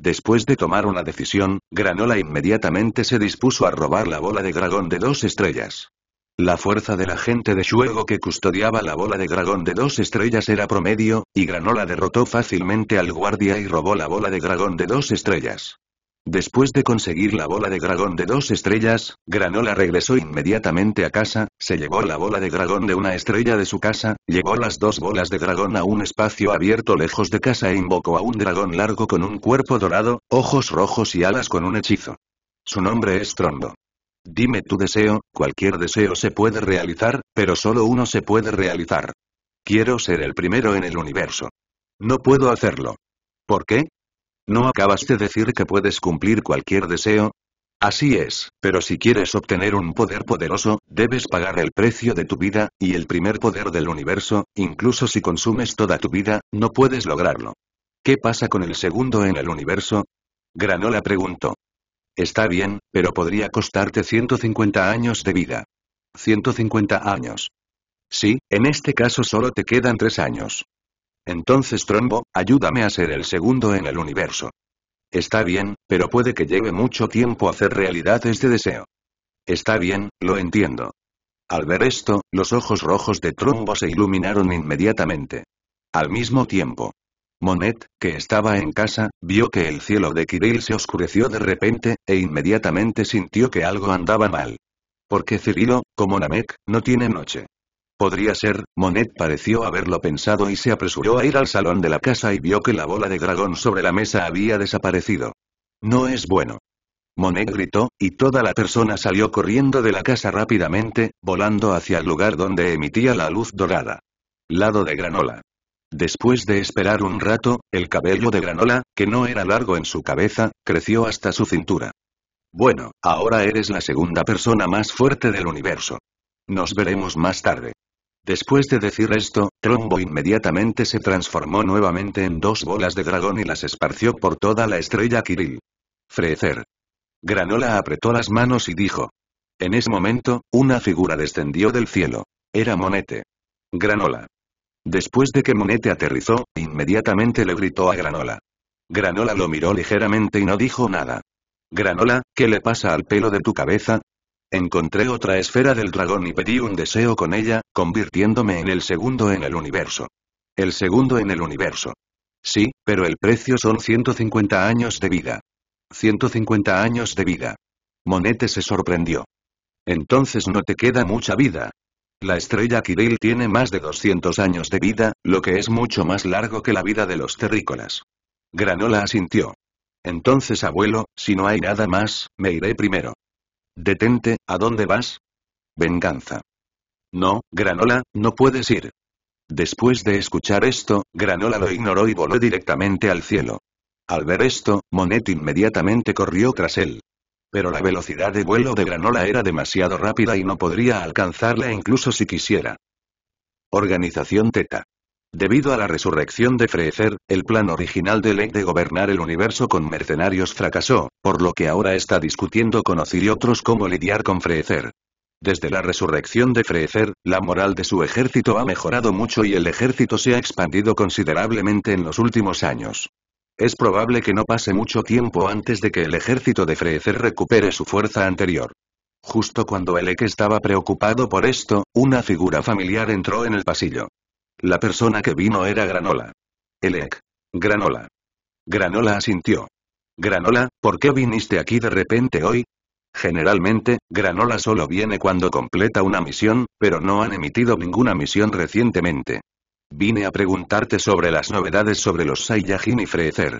S1: Después de tomar una decisión, Granola inmediatamente se dispuso a robar la bola de dragón de dos estrellas. La fuerza de la gente de Juego que custodiaba la bola de dragón de dos estrellas era promedio, y Granola derrotó fácilmente al guardia y robó la bola de dragón de dos estrellas. Después de conseguir la bola de dragón de dos estrellas, Granola regresó inmediatamente a casa, se llevó la bola de dragón de una estrella de su casa, llevó las dos bolas de dragón a un espacio abierto lejos de casa e invocó a un dragón largo con un cuerpo dorado, ojos rojos y alas con un hechizo. Su nombre es Trondo. Dime tu deseo, cualquier deseo se puede realizar, pero solo uno se puede realizar. Quiero ser el primero en el universo. No puedo hacerlo. ¿Por qué? ¿No acabas de decir que puedes cumplir cualquier deseo? Así es, pero si quieres obtener un poder poderoso, debes pagar el precio de tu vida, y el primer poder del universo, incluso si consumes toda tu vida, no puedes lograrlo. ¿Qué pasa con el segundo en el universo? Granola preguntó. Está bien, pero podría costarte 150 años de vida. 150 años. Sí, en este caso solo te quedan tres años. Entonces Trombo, ayúdame a ser el segundo en el universo. Está bien, pero puede que lleve mucho tiempo hacer realidad este deseo. Está bien, lo entiendo. Al ver esto, los ojos rojos de Trombo se iluminaron inmediatamente. Al mismo tiempo, Monet, que estaba en casa, vio que el cielo de Kirill se oscureció de repente, e inmediatamente sintió que algo andaba mal. Porque Cirilo, como Namek, no tiene noche. Podría ser, Monet pareció haberlo pensado y se apresuró a ir al salón de la casa y vio que la bola de dragón sobre la mesa había desaparecido. No es bueno. Monet gritó, y toda la persona salió corriendo de la casa rápidamente, volando hacia el lugar donde emitía la luz dorada. Lado de granola. Después de esperar un rato, el cabello de granola, que no era largo en su cabeza, creció hasta su cintura. Bueno, ahora eres la segunda persona más fuerte del universo. Nos veremos más tarde. Después de decir esto, Trombo inmediatamente se transformó nuevamente en dos bolas de dragón y las esparció por toda la estrella Kirill. Frecer. Granola apretó las manos y dijo. En ese momento, una figura descendió del cielo. Era Monete. Granola. Después de que Monete aterrizó, inmediatamente le gritó a Granola. Granola lo miró ligeramente y no dijo nada. Granola, ¿qué le pasa al pelo de tu cabeza? Encontré otra esfera del dragón y pedí un deseo con ella, convirtiéndome en el segundo en el universo. El segundo en el universo. Sí, pero el precio son 150 años de vida. 150 años de vida. Monete se sorprendió. Entonces no te queda mucha vida. La estrella Kirill tiene más de 200 años de vida, lo que es mucho más largo que la vida de los terrícolas. Granola asintió. Entonces abuelo, si no hay nada más, me iré primero. Detente, ¿a dónde vas? Venganza. No, Granola, no puedes ir. Después de escuchar esto, Granola lo ignoró y voló directamente al cielo. Al ver esto, Monet inmediatamente corrió tras él. Pero la velocidad de vuelo de Granola era demasiado rápida y no podría alcanzarla incluso si quisiera. Organización Teta. Debido a la resurrección de Freezer, el plan original de Ley de gobernar el universo con mercenarios fracasó, por lo que ahora está discutiendo con y otros cómo lidiar con Freezer. Desde la resurrección de Freezer, la moral de su ejército ha mejorado mucho y el ejército se ha expandido considerablemente en los últimos años. Es probable que no pase mucho tiempo antes de que el ejército de Freezer recupere su fuerza anterior. Justo cuando Elec estaba preocupado por esto, una figura familiar entró en el pasillo. La persona que vino era Granola. Elec. Granola. Granola asintió. Granola, ¿por qué viniste aquí de repente hoy? Generalmente, Granola solo viene cuando completa una misión, pero no han emitido ninguna misión recientemente. Vine a preguntarte sobre las novedades sobre los Saiyajin y Freezer.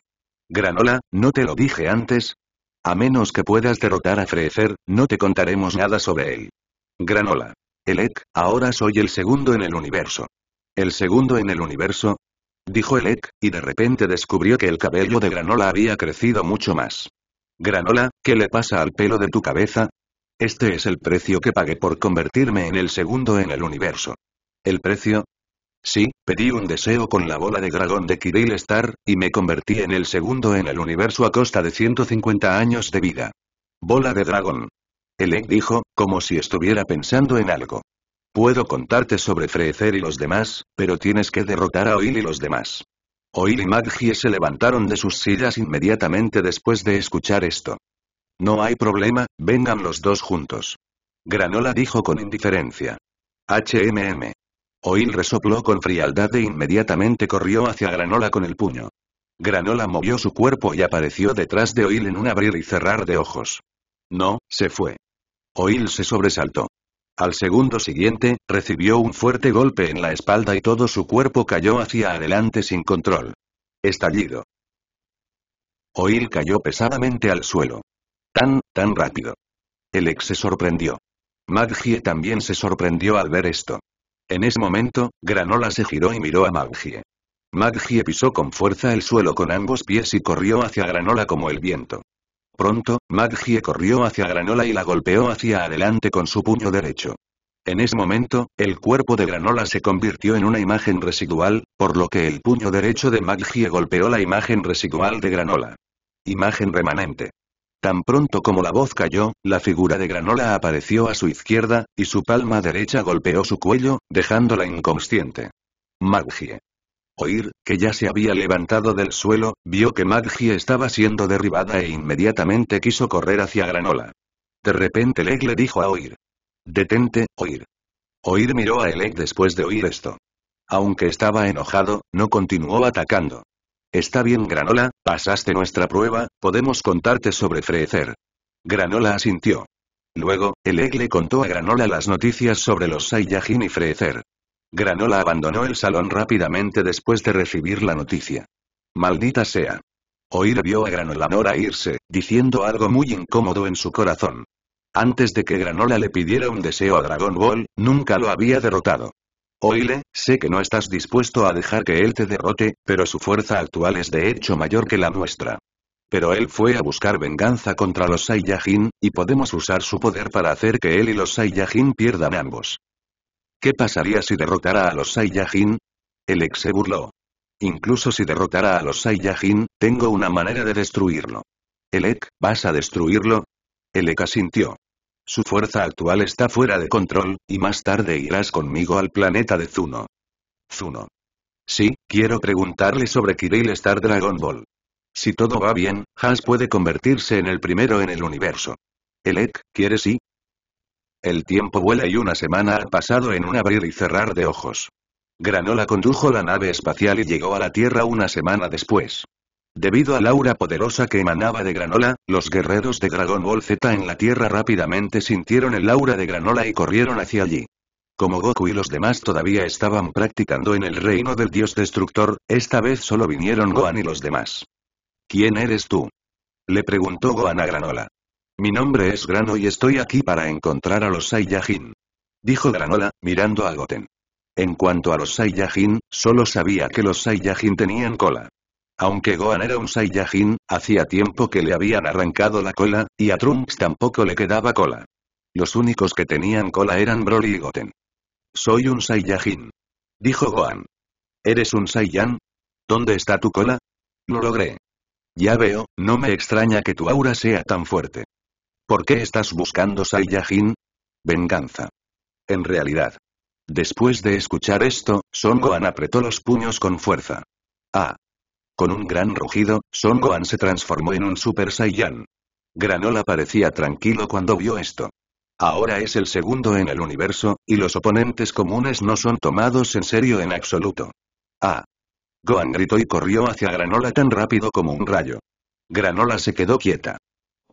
S1: Granola, ¿no te lo dije antes? A menos que puedas derrotar a Freezer, no te contaremos nada sobre él. Granola. Elec, ahora soy el segundo en el universo. ¿El segundo en el universo? Dijo Elec, y de repente descubrió que el cabello de Granola había crecido mucho más. Granola, ¿qué le pasa al pelo de tu cabeza? Este es el precio que pagué por convertirme en el segundo en el universo. ¿El precio? Sí, pedí un deseo con la bola de dragón de Kirill Star, y me convertí en el segundo en el universo a costa de 150 años de vida. Bola de dragón. Elec dijo, como si estuviera pensando en algo. Puedo contarte sobre Freecer y los demás, pero tienes que derrotar a Oil y los demás. Oil y Maggie se levantaron de sus sillas inmediatamente después de escuchar esto. No hay problema, vengan los dos juntos. Granola dijo con indiferencia. HMM. Oil resopló con frialdad e inmediatamente corrió hacia Granola con el puño. Granola movió su cuerpo y apareció detrás de Oil en un abrir y cerrar de ojos. No, se fue. Oil se sobresaltó. Al segundo siguiente, recibió un fuerte golpe en la espalda y todo su cuerpo cayó hacia adelante sin control. Estallido. Oil cayó pesadamente al suelo. Tan, tan rápido. El ex se sorprendió. Maggie también se sorprendió al ver esto. En ese momento, Granola se giró y miró a Maggie. Maggie pisó con fuerza el suelo con ambos pies y corrió hacia Granola como el viento. Pronto, Maggie corrió hacia Granola y la golpeó hacia adelante con su puño derecho. En ese momento, el cuerpo de Granola se convirtió en una imagen residual, por lo que el puño derecho de Maggie golpeó la imagen residual de Granola. Imagen remanente. Tan pronto como la voz cayó, la figura de Granola apareció a su izquierda, y su palma derecha golpeó su cuello, dejándola inconsciente. Maggie. Oir, que ya se había levantado del suelo, vio que Maggie estaba siendo derribada e inmediatamente quiso correr hacia Granola. De repente Leg le dijo a Oir. Detente, Oir. Oir miró a Elec después de oír esto. Aunque estaba enojado, no continuó atacando. Está bien Granola, pasaste nuestra prueba, podemos contarte sobre Frecer. Granola asintió. Luego, Elec le contó a Granola las noticias sobre los Saiyajin y Freezer. Granola abandonó el salón rápidamente después de recibir la noticia. Maldita sea. Oír vio a Granola Nora irse, diciendo algo muy incómodo en su corazón. Antes de que Granola le pidiera un deseo a Dragon Ball, nunca lo había derrotado. Oile, sé que no estás dispuesto a dejar que él te derrote, pero su fuerza actual es de hecho mayor que la nuestra. Pero él fue a buscar venganza contra los Saiyajin, y podemos usar su poder para hacer que él y los Saiyajin pierdan ambos. ¿Qué pasaría si derrotara a los Saiyajin? El ex se burló. Incluso si derrotara a los Saiyajin, tengo una manera de destruirlo. Elec, ¿vas a destruirlo? Elec asintió. Su fuerza actual está fuera de control, y más tarde irás conmigo al planeta de Zuno. Zuno. Sí, quiero preguntarle sobre Kirill Star Dragon Ball. Si todo va bien, Hans puede convertirse en el primero en el universo. Elec, ¿quieres ir? El tiempo vuela y una semana ha pasado en un abrir y cerrar de ojos. Granola condujo la nave espacial y llegó a la Tierra una semana después. Debido al aura poderosa que emanaba de Granola, los guerreros de Dragon Ball Z en la Tierra rápidamente sintieron el aura de Granola y corrieron hacia allí. Como Goku y los demás todavía estaban practicando en el reino del dios destructor, esta vez solo vinieron Gohan y los demás. ¿Quién eres tú? Le preguntó Gohan a Granola. Mi nombre es Grano y estoy aquí para encontrar a los Saiyajin. Dijo Granola, mirando a Goten. En cuanto a los Saiyajin, solo sabía que los Saiyajin tenían cola. Aunque Gohan era un Saiyajin, hacía tiempo que le habían arrancado la cola, y a Trunks tampoco le quedaba cola. Los únicos que tenían cola eran Broly y Goten. Soy un Saiyajin. Dijo Gohan. ¿Eres un Saiyan? ¿Dónde está tu cola? Lo logré. Ya veo, no me extraña que tu aura sea tan fuerte. ¿Por qué estás buscando Saiyajin? Venganza. En realidad. Después de escuchar esto, Son Gohan apretó los puños con fuerza. ¡Ah! Con un gran rugido, Son Gohan se transformó en un Super Saiyan. Granola parecía tranquilo cuando vio esto. Ahora es el segundo en el universo, y los oponentes comunes no son tomados en serio en absoluto. ¡Ah! Gohan gritó y corrió hacia Granola tan rápido como un rayo. Granola se quedó quieta.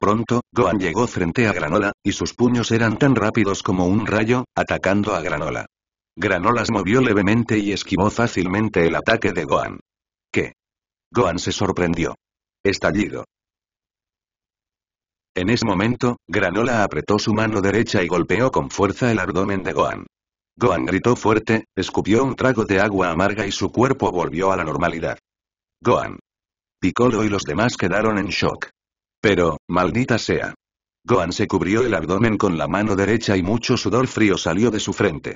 S1: Pronto, Gohan llegó frente a Granola, y sus puños eran tan rápidos como un rayo, atacando a Granola. Granola se movió levemente y esquivó fácilmente el ataque de Gohan. ¿Qué? Gohan se sorprendió. Estallido. En ese momento, Granola apretó su mano derecha y golpeó con fuerza el abdomen de Gohan. Gohan gritó fuerte, escupió un trago de agua amarga y su cuerpo volvió a la normalidad. Gohan. Piccolo y los demás quedaron en shock. Pero, maldita sea. Gohan se cubrió el abdomen con la mano derecha y mucho sudor frío salió de su frente.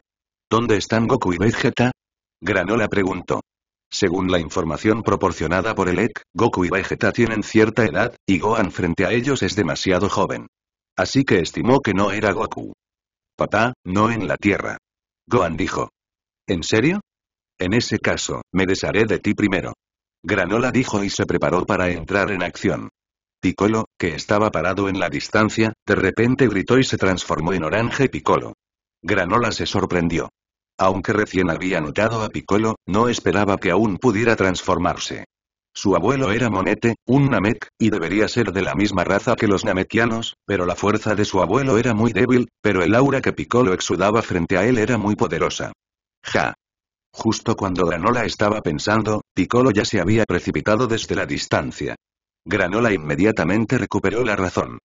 S1: ¿Dónde están Goku y Vegeta? Granola preguntó. Según la información proporcionada por el EC, Goku y Vegeta tienen cierta edad, y Gohan frente a ellos es demasiado joven. Así que estimó que no era Goku. Papá, no en la Tierra. Gohan dijo. ¿En serio? En ese caso, me desharé de ti primero. Granola dijo y se preparó para entrar en acción. Piccolo, que estaba parado en la distancia, de repente gritó y se transformó en Orange Piccolo. Granola se sorprendió. Aunque recién había notado a Piccolo, no esperaba que aún pudiera transformarse. Su abuelo era Monete, un Namek, y debería ser de la misma raza que los Namekianos, pero la fuerza de su abuelo era muy débil, pero el aura que Piccolo exudaba frente a él era muy poderosa. Ja. Justo cuando Granola estaba pensando, Piccolo ya se había precipitado desde la distancia. Granola inmediatamente recuperó la razón.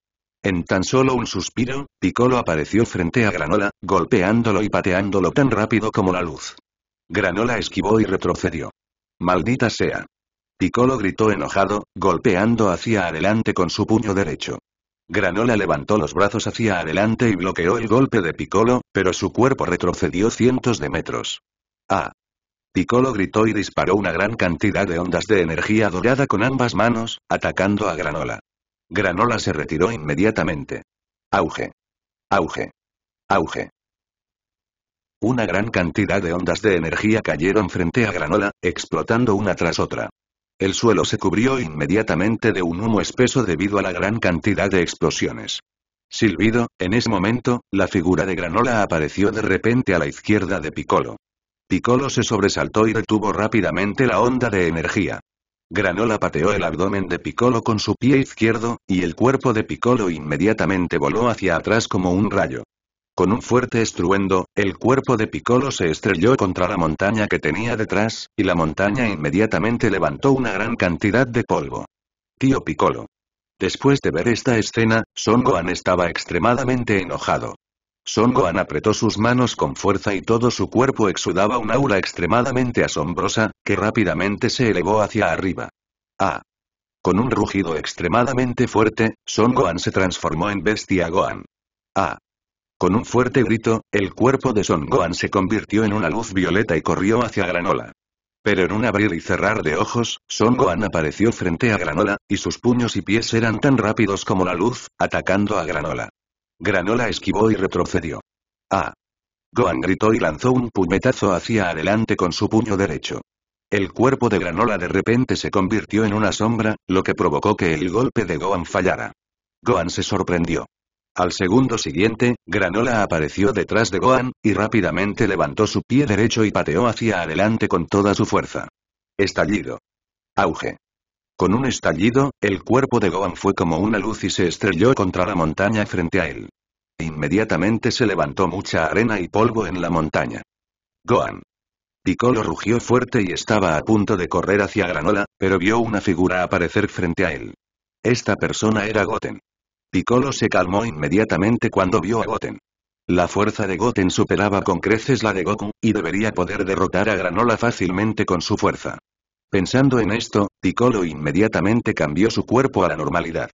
S1: En tan solo un suspiro, Piccolo apareció frente a Granola, golpeándolo y pateándolo tan rápido como la luz. Granola esquivó y retrocedió. Maldita sea. Piccolo gritó enojado, golpeando hacia adelante con su puño derecho. Granola levantó los brazos hacia adelante y bloqueó el golpe de Piccolo, pero su cuerpo retrocedió cientos de metros. Ah. Piccolo gritó y disparó una gran cantidad de ondas de energía dorada con ambas manos, atacando a Granola. Granola se retiró inmediatamente. Auge. Auge. Auge. Una gran cantidad de ondas de energía cayeron frente a Granola, explotando una tras otra. El suelo se cubrió inmediatamente de un humo espeso debido a la gran cantidad de explosiones. Silbido, en ese momento, la figura de Granola apareció de repente a la izquierda de Piccolo. Piccolo se sobresaltó y detuvo rápidamente la onda de energía. Granola pateó el abdomen de Piccolo con su pie izquierdo, y el cuerpo de Piccolo inmediatamente voló hacia atrás como un rayo. Con un fuerte estruendo, el cuerpo de Piccolo se estrelló contra la montaña que tenía detrás, y la montaña inmediatamente levantó una gran cantidad de polvo. Tío Piccolo. Después de ver esta escena, Son Gohan estaba extremadamente enojado. Son Gohan apretó sus manos con fuerza y todo su cuerpo exudaba un aura extremadamente asombrosa, que rápidamente se elevó hacia arriba. ¡Ah! Con un rugido extremadamente fuerte, Son Gohan se transformó en Bestia Gohan. ¡Ah! Con un fuerte grito, el cuerpo de Son Gohan se convirtió en una luz violeta y corrió hacia Granola. Pero en un abrir y cerrar de ojos, Son Gohan apareció frente a Granola, y sus puños y pies eran tan rápidos como la luz, atacando a Granola. Granola esquivó y retrocedió. ¡Ah! Gohan gritó y lanzó un puñetazo hacia adelante con su puño derecho. El cuerpo de Granola de repente se convirtió en una sombra, lo que provocó que el golpe de Gohan fallara. Gohan se sorprendió. Al segundo siguiente, Granola apareció detrás de Gohan, y rápidamente levantó su pie derecho y pateó hacia adelante con toda su fuerza. Estallido. Auge. Con un estallido, el cuerpo de Gohan fue como una luz y se estrelló contra la montaña frente a él. E inmediatamente se levantó mucha arena y polvo en la montaña. Gohan. Piccolo rugió fuerte y estaba a punto de correr hacia Granola, pero vio una figura aparecer frente a él. Esta persona era Goten. Piccolo se calmó inmediatamente cuando vio a Goten. La fuerza de Goten superaba con creces la de Goku, y debería poder derrotar a Granola fácilmente con su fuerza. Pensando en esto, Piccolo inmediatamente cambió su cuerpo a la normalidad.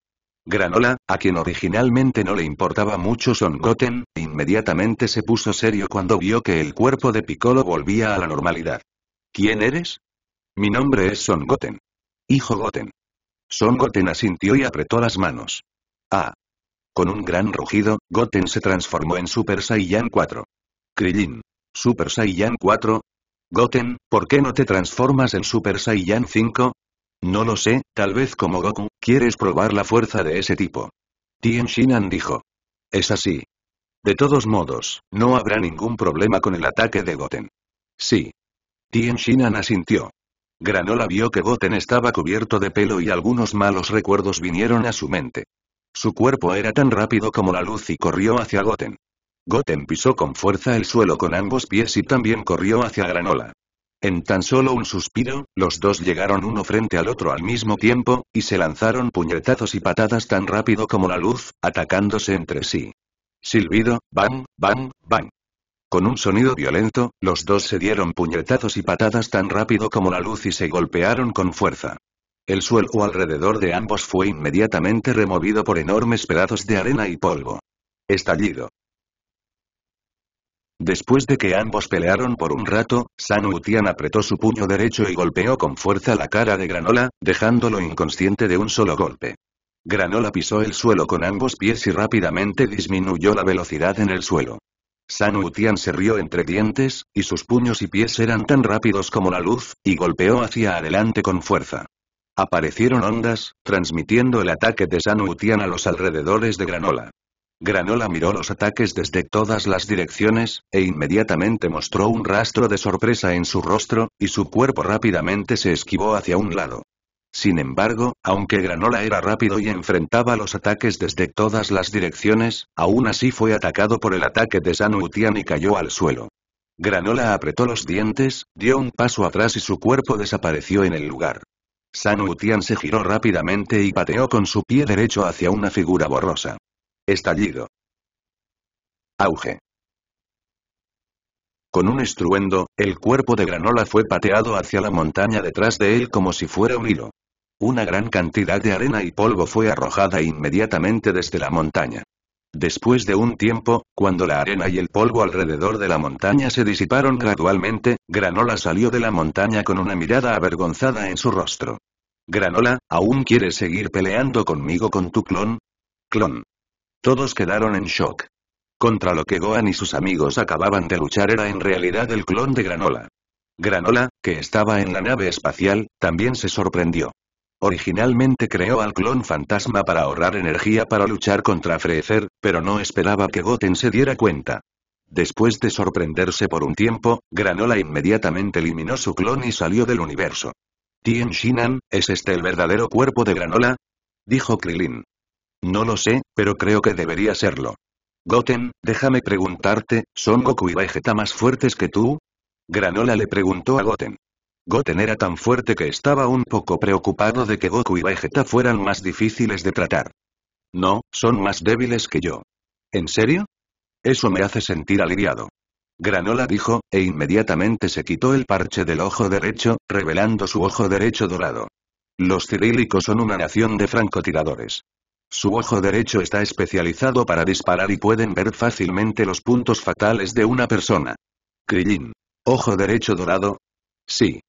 S1: Granola, a quien originalmente no le importaba mucho Son Goten, inmediatamente se puso serio cuando vio que el cuerpo de Piccolo volvía a la normalidad. ¿Quién eres? Mi nombre es Son Goten. Hijo Goten. Son Goten asintió y apretó las manos. Ah. Con un gran rugido, Goten se transformó en Super Saiyan 4. Krillin. Super Saiyan 4, Goten, ¿por qué no te transformas en Super Saiyan 5? No lo sé, tal vez como Goku, quieres probar la fuerza de ese tipo. Tien Shinan dijo. Es así. De todos modos, no habrá ningún problema con el ataque de Goten. Sí. Tien Shinan asintió. Granola vio que Goten estaba cubierto de pelo y algunos malos recuerdos vinieron a su mente. Su cuerpo era tan rápido como la luz y corrió hacia Goten. Goten pisó con fuerza el suelo con ambos pies y también corrió hacia Granola. En tan solo un suspiro, los dos llegaron uno frente al otro al mismo tiempo, y se lanzaron puñetazos y patadas tan rápido como la luz, atacándose entre sí. Silbido, bam, bam, bam. Con un sonido violento, los dos se dieron puñetazos y patadas tan rápido como la luz y se golpearon con fuerza. El suelo alrededor de ambos fue inmediatamente removido por enormes pedazos de arena y polvo. Estallido. Después de que ambos pelearon por un rato, San Utian apretó su puño derecho y golpeó con fuerza la cara de Granola, dejándolo inconsciente de un solo golpe. Granola pisó el suelo con ambos pies y rápidamente disminuyó la velocidad en el suelo. San Utian se rió entre dientes, y sus puños y pies eran tan rápidos como la luz, y golpeó hacia adelante con fuerza. Aparecieron ondas, transmitiendo el ataque de San Utian a los alrededores de Granola. Granola miró los ataques desde todas las direcciones, e inmediatamente mostró un rastro de sorpresa en su rostro, y su cuerpo rápidamente se esquivó hacia un lado. Sin embargo, aunque Granola era rápido y enfrentaba los ataques desde todas las direcciones, aún así fue atacado por el ataque de San y cayó al suelo. Granola apretó los dientes, dio un paso atrás y su cuerpo desapareció en el lugar. sanutian se giró rápidamente y pateó con su pie derecho hacia una figura borrosa. Estallido. Auge. Con un estruendo, el cuerpo de Granola fue pateado hacia la montaña detrás de él como si fuera un hilo. Una gran cantidad de arena y polvo fue arrojada inmediatamente desde la montaña. Después de un tiempo, cuando la arena y el polvo alrededor de la montaña se disiparon gradualmente, Granola salió de la montaña con una mirada avergonzada en su rostro. Granola, ¿aún quieres seguir peleando conmigo con tu clon? Clon. Todos quedaron en shock. Contra lo que Gohan y sus amigos acababan de luchar era en realidad el clon de Granola. Granola, que estaba en la nave espacial, también se sorprendió. Originalmente creó al clon fantasma para ahorrar energía para luchar contra Freezer, pero no esperaba que Goten se diera cuenta. Después de sorprenderse por un tiempo, Granola inmediatamente eliminó su clon y salió del universo. Tien Shinan, ¿es este el verdadero cuerpo de Granola? Dijo Krilin. No lo sé, pero creo que debería serlo. Goten, déjame preguntarte, ¿son Goku y Vegeta más fuertes que tú? Granola le preguntó a Goten. Goten era tan fuerte que estaba un poco preocupado de que Goku y Vegeta fueran más difíciles de tratar. No, son más débiles que yo. ¿En serio? Eso me hace sentir aliviado. Granola dijo, e inmediatamente se quitó el parche del ojo derecho, revelando su ojo derecho dorado. Los cirílicos son una nación de francotiradores. Su ojo derecho está especializado para disparar y pueden ver fácilmente los puntos fatales de una persona. Krillin. ¿Ojo derecho dorado? Sí.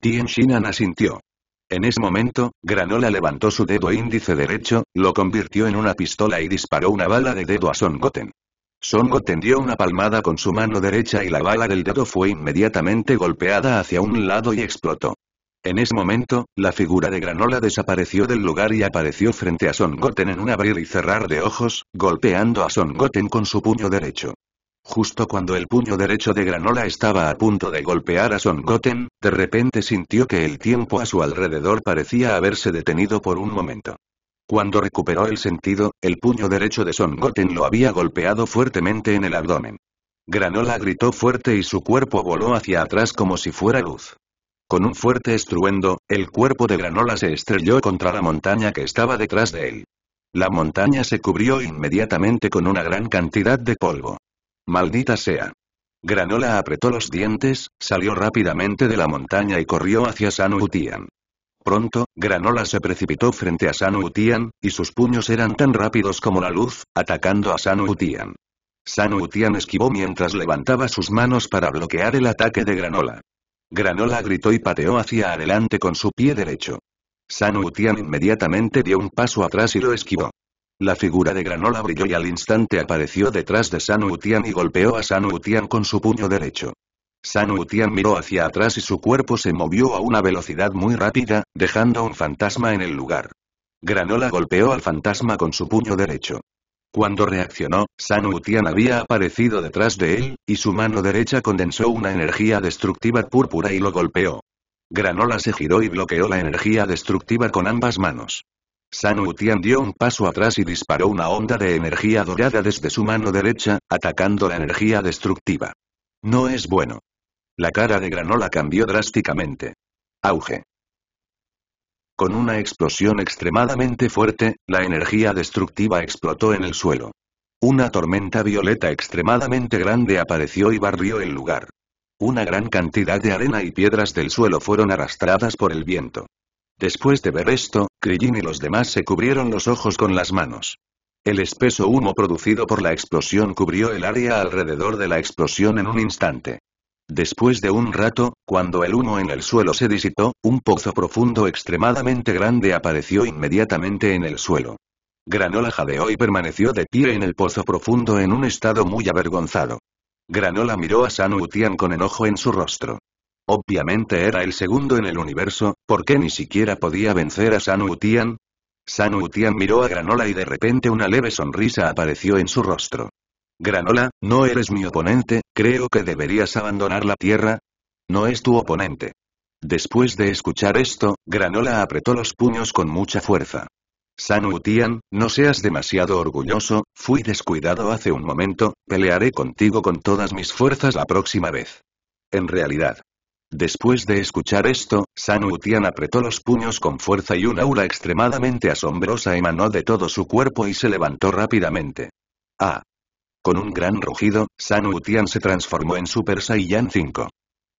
S1: Tien Shinan asintió. En ese momento, Granola levantó su dedo índice derecho, lo convirtió en una pistola y disparó una bala de dedo a Son Goten. Son Goten dio una palmada con su mano derecha y la bala del dedo fue inmediatamente golpeada hacia un lado y explotó. En ese momento, la figura de Granola desapareció del lugar y apareció frente a Son Goten en un abrir y cerrar de ojos, golpeando a Son Goten con su puño derecho. Justo cuando el puño derecho de Granola estaba a punto de golpear a Son Goten, de repente sintió que el tiempo a su alrededor parecía haberse detenido por un momento. Cuando recuperó el sentido, el puño derecho de Son Goten lo había golpeado fuertemente en el abdomen. Granola gritó fuerte y su cuerpo voló hacia atrás como si fuera luz. Con un fuerte estruendo, el cuerpo de Granola se estrelló contra la montaña que estaba detrás de él. La montaña se cubrió inmediatamente con una gran cantidad de polvo. Maldita sea. Granola apretó los dientes, salió rápidamente de la montaña y corrió hacia San Utian. Pronto, Granola se precipitó frente a San Utian, y sus puños eran tan rápidos como la luz, atacando a San Utian. San Utian esquivó mientras levantaba sus manos para bloquear el ataque de Granola. Granola gritó y pateó hacia adelante con su pie derecho. San Utian inmediatamente dio un paso atrás y lo esquivó. La figura de Granola brilló y al instante apareció detrás de San Utian y golpeó a San Utian con su puño derecho. San Utian miró hacia atrás y su cuerpo se movió a una velocidad muy rápida, dejando un fantasma en el lugar. Granola golpeó al fantasma con su puño derecho. Cuando reaccionó, San Utian había aparecido detrás de él, y su mano derecha condensó una energía destructiva púrpura y lo golpeó. Granola se giró y bloqueó la energía destructiva con ambas manos. San Utian dio un paso atrás y disparó una onda de energía dorada desde su mano derecha, atacando la energía destructiva. No es bueno. La cara de Granola cambió drásticamente. Auge. Con una explosión extremadamente fuerte, la energía destructiva explotó en el suelo. Una tormenta violeta extremadamente grande apareció y barrió el lugar. Una gran cantidad de arena y piedras del suelo fueron arrastradas por el viento. Después de ver esto, Krillin y los demás se cubrieron los ojos con las manos. El espeso humo producido por la explosión cubrió el área alrededor de la explosión en un instante. Después de un rato, cuando el humo en el suelo se disitó, un pozo profundo extremadamente grande apareció inmediatamente en el suelo. Granola jadeó y permaneció de pie en el pozo profundo en un estado muy avergonzado. Granola miró a San Utian con enojo en su rostro. Obviamente era el segundo en el universo, ¿por qué ni siquiera podía vencer a San Utian? miró a Granola y de repente una leve sonrisa apareció en su rostro. Granola, no eres mi oponente, creo que deberías abandonar la Tierra, no es tu oponente. Después de escuchar esto, Granola apretó los puños con mucha fuerza. San Utian, no seas demasiado orgulloso, fui descuidado hace un momento, pelearé contigo con todas mis fuerzas la próxima vez. En realidad. Después de escuchar esto, San Utian apretó los puños con fuerza y un aura extremadamente asombrosa emanó de todo su cuerpo y se levantó rápidamente. Ah. Con un gran rugido, San Utian se transformó en Super Saiyan 5.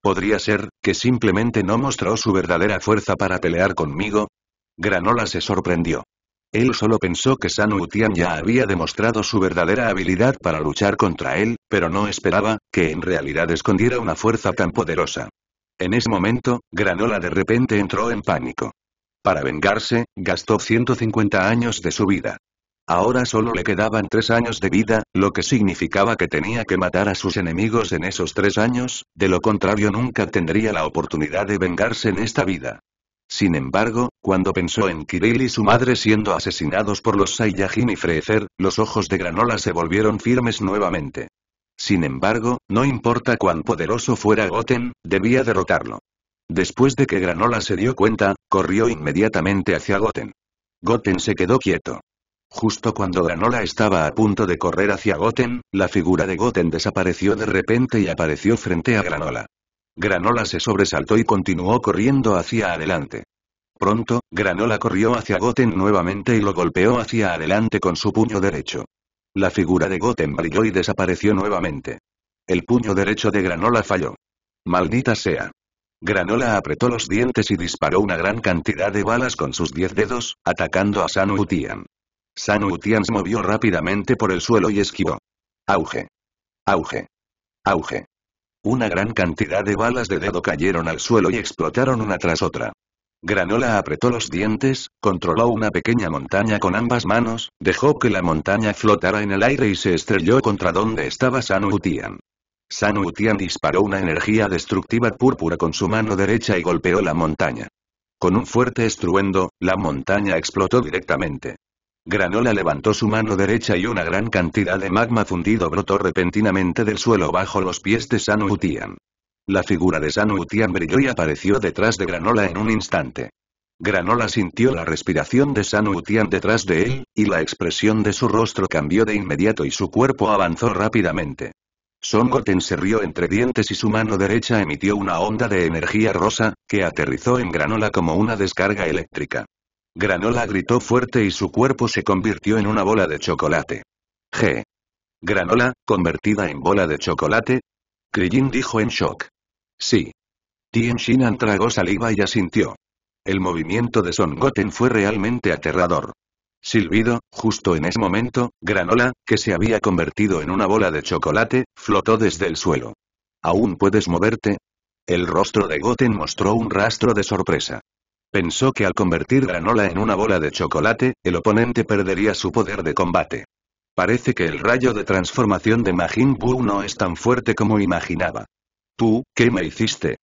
S1: Podría ser, que simplemente no mostró su verdadera fuerza para pelear conmigo. Granola se sorprendió. Él solo pensó que San Utian ya había demostrado su verdadera habilidad para luchar contra él, pero no esperaba, que en realidad escondiera una fuerza tan poderosa. En ese momento, Granola de repente entró en pánico. Para vengarse, gastó 150 años de su vida. Ahora solo le quedaban tres años de vida, lo que significaba que tenía que matar a sus enemigos en esos tres años, de lo contrario nunca tendría la oportunidad de vengarse en esta vida. Sin embargo, cuando pensó en Kirill y su madre siendo asesinados por los Saiyajin y Freezer, los ojos de Granola se volvieron firmes nuevamente. Sin embargo, no importa cuán poderoso fuera Goten, debía derrotarlo. Después de que Granola se dio cuenta, corrió inmediatamente hacia Goten. Goten se quedó quieto. Justo cuando Granola estaba a punto de correr hacia Goten, la figura de Goten desapareció de repente y apareció frente a Granola. Granola se sobresaltó y continuó corriendo hacia adelante. Pronto, Granola corrió hacia Goten nuevamente y lo golpeó hacia adelante con su puño derecho. La figura de Goten brilló y desapareció nuevamente. El puño derecho de Granola falló. Maldita sea. Granola apretó los dientes y disparó una gran cantidad de balas con sus diez dedos, atacando a San Utian. San Utian se movió rápidamente por el suelo y esquivó. Auge. Auge. Auge. Una gran cantidad de balas de dedo cayeron al suelo y explotaron una tras otra. Granola apretó los dientes, controló una pequeña montaña con ambas manos, dejó que la montaña flotara en el aire y se estrelló contra donde estaba San Utian. San Utian disparó una energía destructiva púrpura con su mano derecha y golpeó la montaña. Con un fuerte estruendo, la montaña explotó directamente. Granola levantó su mano derecha y una gran cantidad de magma fundido brotó repentinamente del suelo bajo los pies de San Utian. La figura de San Utian brilló y apareció detrás de Granola en un instante. Granola sintió la respiración de San Utian detrás de él, y la expresión de su rostro cambió de inmediato y su cuerpo avanzó rápidamente. Son se rió entre dientes y su mano derecha emitió una onda de energía rosa, que aterrizó en Granola como una descarga eléctrica. Granola gritó fuerte y su cuerpo se convirtió en una bola de chocolate. G. Granola, convertida en bola de chocolate. Krillin dijo en shock. Sí. Tien Shinan tragó saliva y asintió. El movimiento de Son Goten fue realmente aterrador. Silbido, justo en ese momento, Granola, que se había convertido en una bola de chocolate, flotó desde el suelo. ¿Aún puedes moverte? El rostro de Goten mostró un rastro de sorpresa. Pensó que al convertir granola en una bola de chocolate, el oponente perdería su poder de combate. Parece que el rayo de transformación de Majin Buu no es tan fuerte como imaginaba. ¿Tú, qué me hiciste?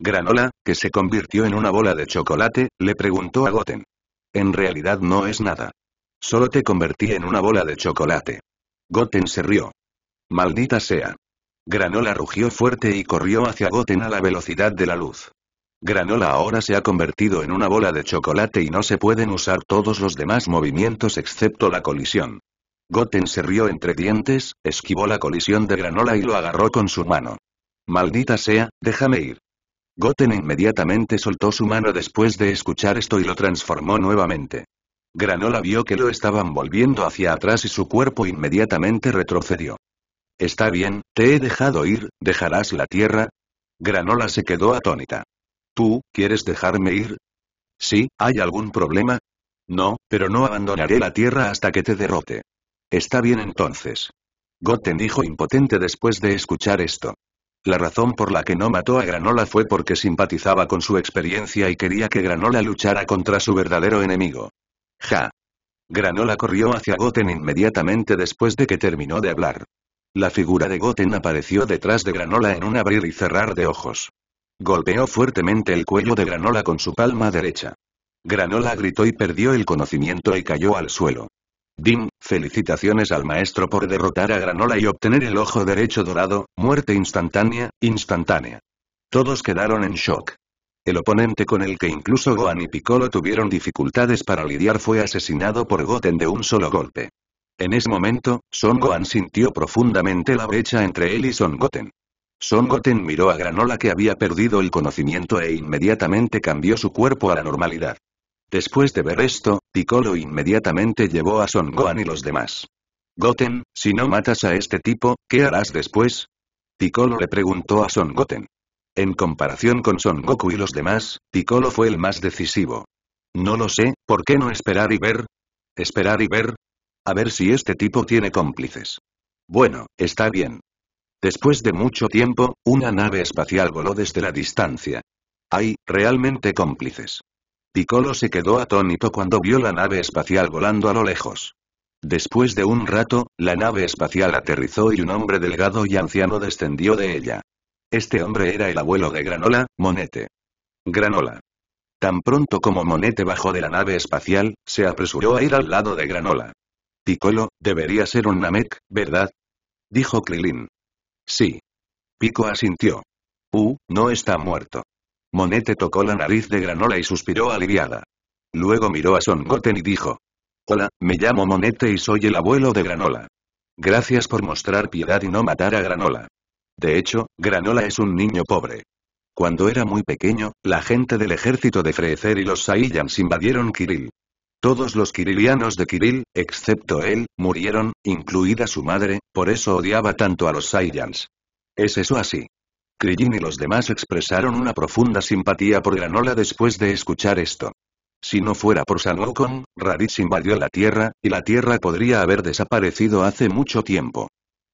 S1: Granola, que se convirtió en una bola de chocolate, le preguntó a Goten. En realidad no es nada. Solo te convertí en una bola de chocolate. Goten se rió. Maldita sea. Granola rugió fuerte y corrió hacia Goten a la velocidad de la luz. Granola ahora se ha convertido en una bola de chocolate y no se pueden usar todos los demás movimientos excepto la colisión. Goten se rió entre dientes, esquivó la colisión de Granola y lo agarró con su mano. Maldita sea, déjame ir. Goten inmediatamente soltó su mano después de escuchar esto y lo transformó nuevamente. Granola vio que lo estaban volviendo hacia atrás y su cuerpo inmediatamente retrocedió. Está bien, te he dejado ir, ¿dejarás la tierra? Granola se quedó atónita. ¿Tú, quieres dejarme ir? Sí, ¿hay algún problema? No, pero no abandonaré la tierra hasta que te derrote. Está bien entonces. Goten dijo impotente después de escuchar esto. La razón por la que no mató a Granola fue porque simpatizaba con su experiencia y quería que Granola luchara contra su verdadero enemigo. Ja. Granola corrió hacia Goten inmediatamente después de que terminó de hablar. La figura de Goten apareció detrás de Granola en un abrir y cerrar de ojos. Golpeó fuertemente el cuello de Granola con su palma derecha. Granola gritó y perdió el conocimiento y cayó al suelo. Dim, felicitaciones al maestro por derrotar a Granola y obtener el ojo derecho dorado, muerte instantánea, instantánea. Todos quedaron en shock. El oponente con el que incluso Gohan y Piccolo tuvieron dificultades para lidiar fue asesinado por Goten de un solo golpe. En ese momento, Son Gohan sintió profundamente la brecha entre él y Son Goten. Son Goten miró a Granola que había perdido el conocimiento e inmediatamente cambió su cuerpo a la normalidad. Después de ver esto, Piccolo inmediatamente llevó a Son Gohan y los demás. Goten, si no matas a este tipo, ¿qué harás después? Piccolo le preguntó a Son Goten. En comparación con Son Goku y los demás, Piccolo fue el más decisivo. No lo sé, ¿por qué no esperar y ver? ¿Esperar y ver? A ver si este tipo tiene cómplices. Bueno, está bien, Después de mucho tiempo, una nave espacial voló desde la distancia. Hay, realmente cómplices. Piccolo se quedó atónito cuando vio la nave espacial volando a lo lejos. Después de un rato, la nave espacial aterrizó y un hombre delgado y anciano descendió de ella. Este hombre era el abuelo de Granola, Monete. Granola. Tan pronto como Monete bajó de la nave espacial, se apresuró a ir al lado de Granola. Piccolo, debería ser un Namek, ¿verdad? Dijo Krilin. Sí. Pico asintió. Uh, no está muerto. Monete tocó la nariz de Granola y suspiró aliviada. Luego miró a Son Goten y dijo. Hola, me llamo Monete y soy el abuelo de Granola. Gracias por mostrar piedad y no matar a Granola. De hecho, Granola es un niño pobre. Cuando era muy pequeño, la gente del ejército de Frecer y los Saiyans invadieron Kiril. Todos los kirilianos de Kiril, excepto él, murieron, incluida su madre, por eso odiaba tanto a los Saiyans. ¿Es eso así? Krillin y los demás expresaron una profunda simpatía por Granola después de escuchar esto. Si no fuera por San Wukong, Raditz invadió la Tierra, y la Tierra podría haber desaparecido hace mucho tiempo.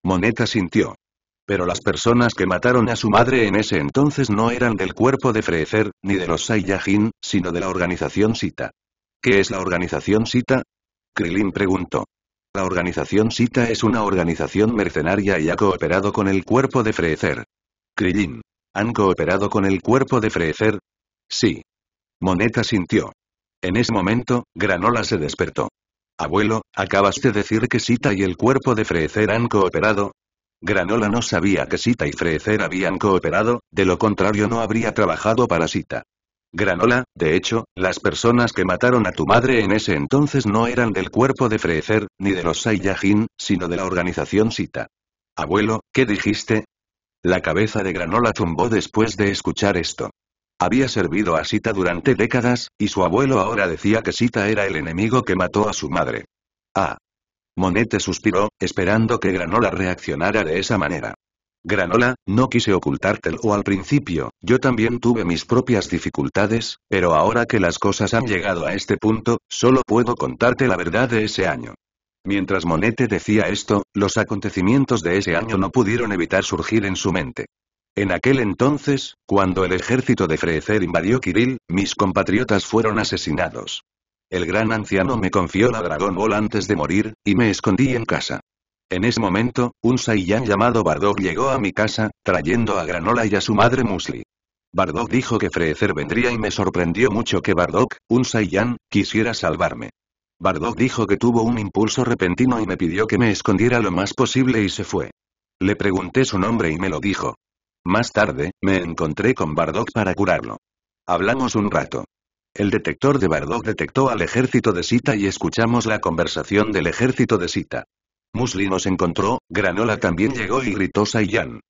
S1: Moneta sintió. Pero las personas que mataron a su madre en ese entonces no eran del cuerpo de Freezer, ni de los Saiyajin, sino de la organización Sita. ¿Qué es la organización SITA? Krilin preguntó. La organización SITA es una organización mercenaria y ha cooperado con el cuerpo de Frecer. Krillin. ¿Han cooperado con el cuerpo de Frecer?» Sí. Moneta sintió. En ese momento, Granola se despertó. Abuelo, ¿acabas de decir que Sita y el cuerpo de Frecer han cooperado? Granola no sabía que Sita y Frecer habían cooperado, de lo contrario no habría trabajado para Sita. Granola, de hecho, las personas que mataron a tu madre en ese entonces no eran del cuerpo de frecer ni de los Saiyajin, sino de la organización Sita. Abuelo, ¿qué dijiste? La cabeza de Granola zumbó después de escuchar esto. Había servido a Sita durante décadas, y su abuelo ahora decía que Sita era el enemigo que mató a su madre. Ah. Monete suspiró, esperando que Granola reaccionara de esa manera. Granola, no quise ocultártelo al principio, yo también tuve mis propias dificultades, pero ahora que las cosas han llegado a este punto, solo puedo contarte la verdad de ese año. Mientras Monete decía esto, los acontecimientos de ese año no pudieron evitar surgir en su mente. En aquel entonces, cuando el ejército de Frecer invadió Kiril, mis compatriotas fueron asesinados. El gran anciano me confió la Dragon Ball antes de morir, y me escondí en casa. En ese momento, un Saiyan llamado Bardock llegó a mi casa, trayendo a Granola y a su madre Musli. Bardock dijo que Frecer vendría y me sorprendió mucho que Bardock, un Saiyan, quisiera salvarme. Bardock dijo que tuvo un impulso repentino y me pidió que me escondiera lo más posible y se fue. Le pregunté su nombre y me lo dijo. Más tarde, me encontré con Bardock para curarlo. Hablamos un rato. El detector de Bardock detectó al ejército de Sita y escuchamos la conversación del ejército de Sita. Musli nos encontró, Granola también llegó y gritó Saiyan.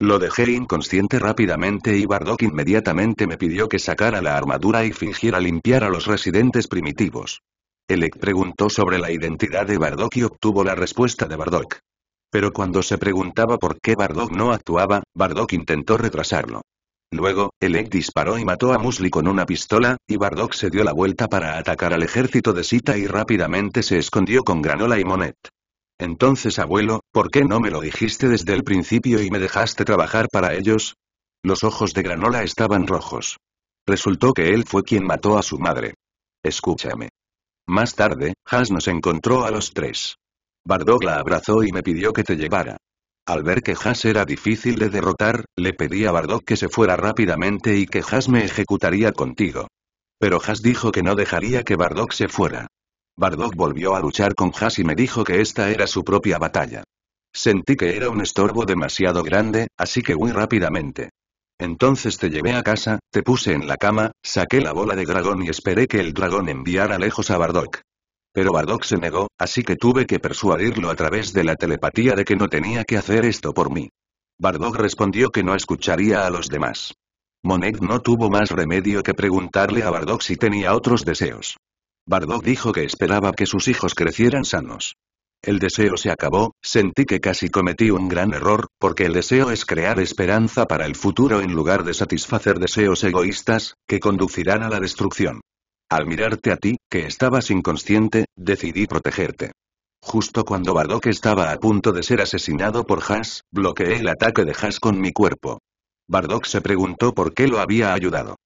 S1: Lo dejé inconsciente rápidamente y Bardock inmediatamente me pidió que sacara la armadura y fingiera limpiar a los residentes primitivos. Elec preguntó sobre la identidad de Bardock y obtuvo la respuesta de Bardock. Pero cuando se preguntaba por qué Bardock no actuaba, Bardock intentó retrasarlo. Luego, Elec disparó y mató a Musli con una pistola, y Bardock se dio la vuelta para atacar al ejército de Sita y rápidamente se escondió con Granola y Monet. Entonces abuelo, ¿por qué no me lo dijiste desde el principio y me dejaste trabajar para ellos? Los ojos de Granola estaban rojos. Resultó que él fue quien mató a su madre. Escúchame. Más tarde, Has nos encontró a los tres. Bardock la abrazó y me pidió que te llevara. Al ver que Has era difícil de derrotar, le pedí a Bardock que se fuera rápidamente y que Has me ejecutaría contigo. Pero Has dijo que no dejaría que Bardock se fuera. Bardock volvió a luchar con jas y me dijo que esta era su propia batalla. Sentí que era un estorbo demasiado grande, así que huí rápidamente. Entonces te llevé a casa, te puse en la cama, saqué la bola de dragón y esperé que el dragón enviara lejos a Bardock. Pero Bardock se negó, así que tuve que persuadirlo a través de la telepatía de que no tenía que hacer esto por mí. Bardock respondió que no escucharía a los demás. Monet no tuvo más remedio que preguntarle a Bardock si tenía otros deseos. Bardock dijo que esperaba que sus hijos crecieran sanos. El deseo se acabó, sentí que casi cometí un gran error, porque el deseo es crear esperanza para el futuro en lugar de satisfacer deseos egoístas, que conducirán a la destrucción. Al mirarte a ti, que estabas inconsciente, decidí protegerte. Justo cuando Bardock estaba a punto de ser asesinado por Haas, bloqueé el ataque de Haas con mi cuerpo. Bardock se preguntó por qué lo había ayudado.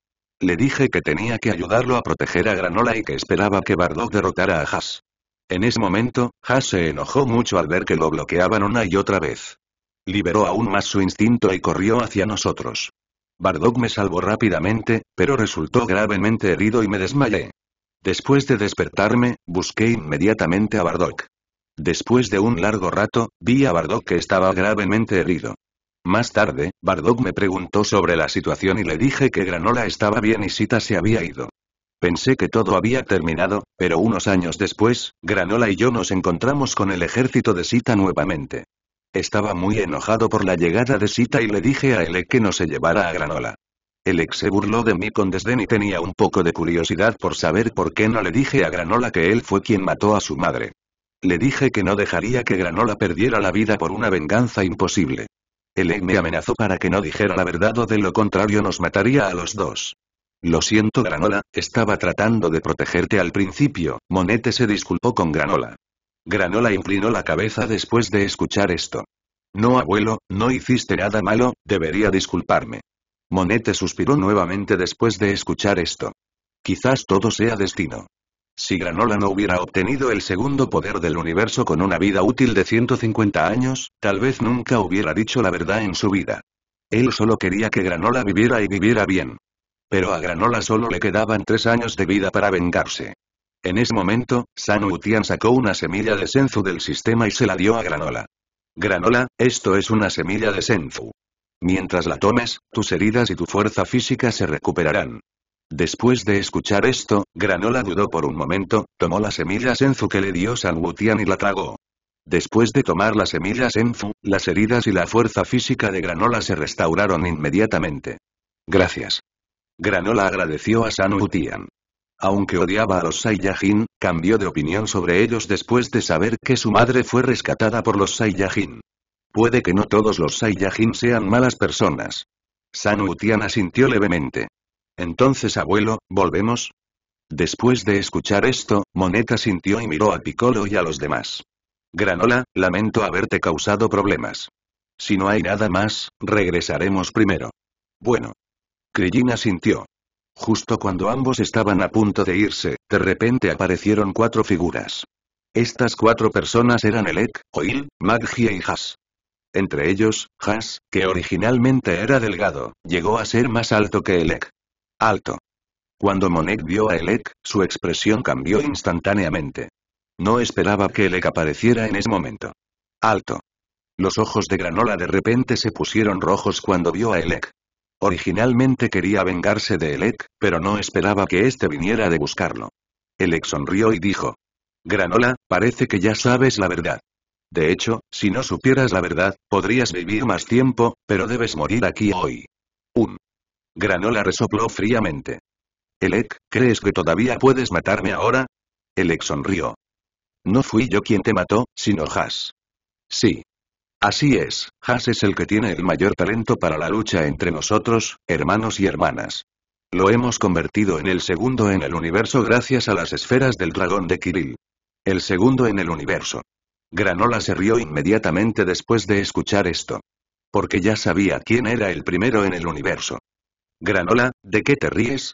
S1: Le dije que tenía que ayudarlo a proteger a Granola y que esperaba que Bardock derrotara a Haas. En ese momento, Haas se enojó mucho al ver que lo bloqueaban una y otra vez. Liberó aún más su instinto y corrió hacia nosotros. Bardock me salvó rápidamente, pero resultó gravemente herido y me desmayé. Después de despertarme, busqué inmediatamente a Bardock. Después de un largo rato, vi a Bardock que estaba gravemente herido. Más tarde, Bardock me preguntó sobre la situación y le dije que Granola estaba bien y Sita se había ido. Pensé que todo había terminado, pero unos años después, Granola y yo nos encontramos con el ejército de Sita nuevamente. Estaba muy enojado por la llegada de Sita y le dije a Elec que no se llevara a Granola. Elec se burló de mí con desdén y tenía un poco de curiosidad por saber por qué no le dije a Granola que él fue quien mató a su madre. Le dije que no dejaría que Granola perdiera la vida por una venganza imposible. El me amenazó para que no dijera la verdad o de lo contrario nos mataría a los dos. Lo siento Granola, estaba tratando de protegerte al principio, Monete se disculpó con Granola. Granola inclinó la cabeza después de escuchar esto. No abuelo, no hiciste nada malo, debería disculparme. Monete suspiró nuevamente después de escuchar esto. Quizás todo sea destino. Si Granola no hubiera obtenido el segundo poder del universo con una vida útil de 150 años, tal vez nunca hubiera dicho la verdad en su vida. Él solo quería que Granola viviera y viviera bien. Pero a Granola solo le quedaban tres años de vida para vengarse. En ese momento, San Utian sacó una semilla de Senzu del sistema y se la dio a Granola. Granola, esto es una semilla de Senzu. Mientras la tomes, tus heridas y tu fuerza física se recuperarán. Después de escuchar esto, Granola dudó por un momento, tomó las semillas Senzu que le dio San y la tragó. Después de tomar las semillas Senzu, las heridas y la fuerza física de Granola se restauraron inmediatamente. Gracias. Granola agradeció a San Aunque odiaba a los Saiyajin, cambió de opinión sobre ellos después de saber que su madre fue rescatada por los Saiyajin. Puede que no todos los Saiyajin sean malas personas. San asintió levemente. Entonces abuelo, ¿volvemos? Después de escuchar esto, Moneta sintió y miró a Piccolo y a los demás. Granola, lamento haberte causado problemas. Si no hay nada más, regresaremos primero. Bueno. Krillin sintió. Justo cuando ambos estaban a punto de irse, de repente aparecieron cuatro figuras. Estas cuatro personas eran Elec, Oil, Magia y Has. Entre ellos, Has, que originalmente era delgado, llegó a ser más alto que Elec. Alto. Cuando Monet vio a Elec, su expresión cambió instantáneamente. No esperaba que Elec apareciera en ese momento. Alto. Los ojos de Granola de repente se pusieron rojos cuando vio a Elec. Originalmente quería vengarse de Elec, pero no esperaba que éste viniera de buscarlo. Elec sonrió y dijo. Granola, parece que ya sabes la verdad. De hecho, si no supieras la verdad, podrías vivir más tiempo, pero debes morir aquí hoy. Un Granola resopló fríamente. Elec, ¿crees que todavía puedes matarme ahora? Elec sonrió. No fui yo quien te mató, sino Has. Sí. Así es, Has es el que tiene el mayor talento para la lucha entre nosotros, hermanos y hermanas. Lo hemos convertido en el segundo en el universo gracias a las esferas del dragón de Kirill. El segundo en el universo. Granola se rió inmediatamente después de escuchar esto. Porque ya sabía quién era el primero en el universo. Granola, ¿de qué te ríes?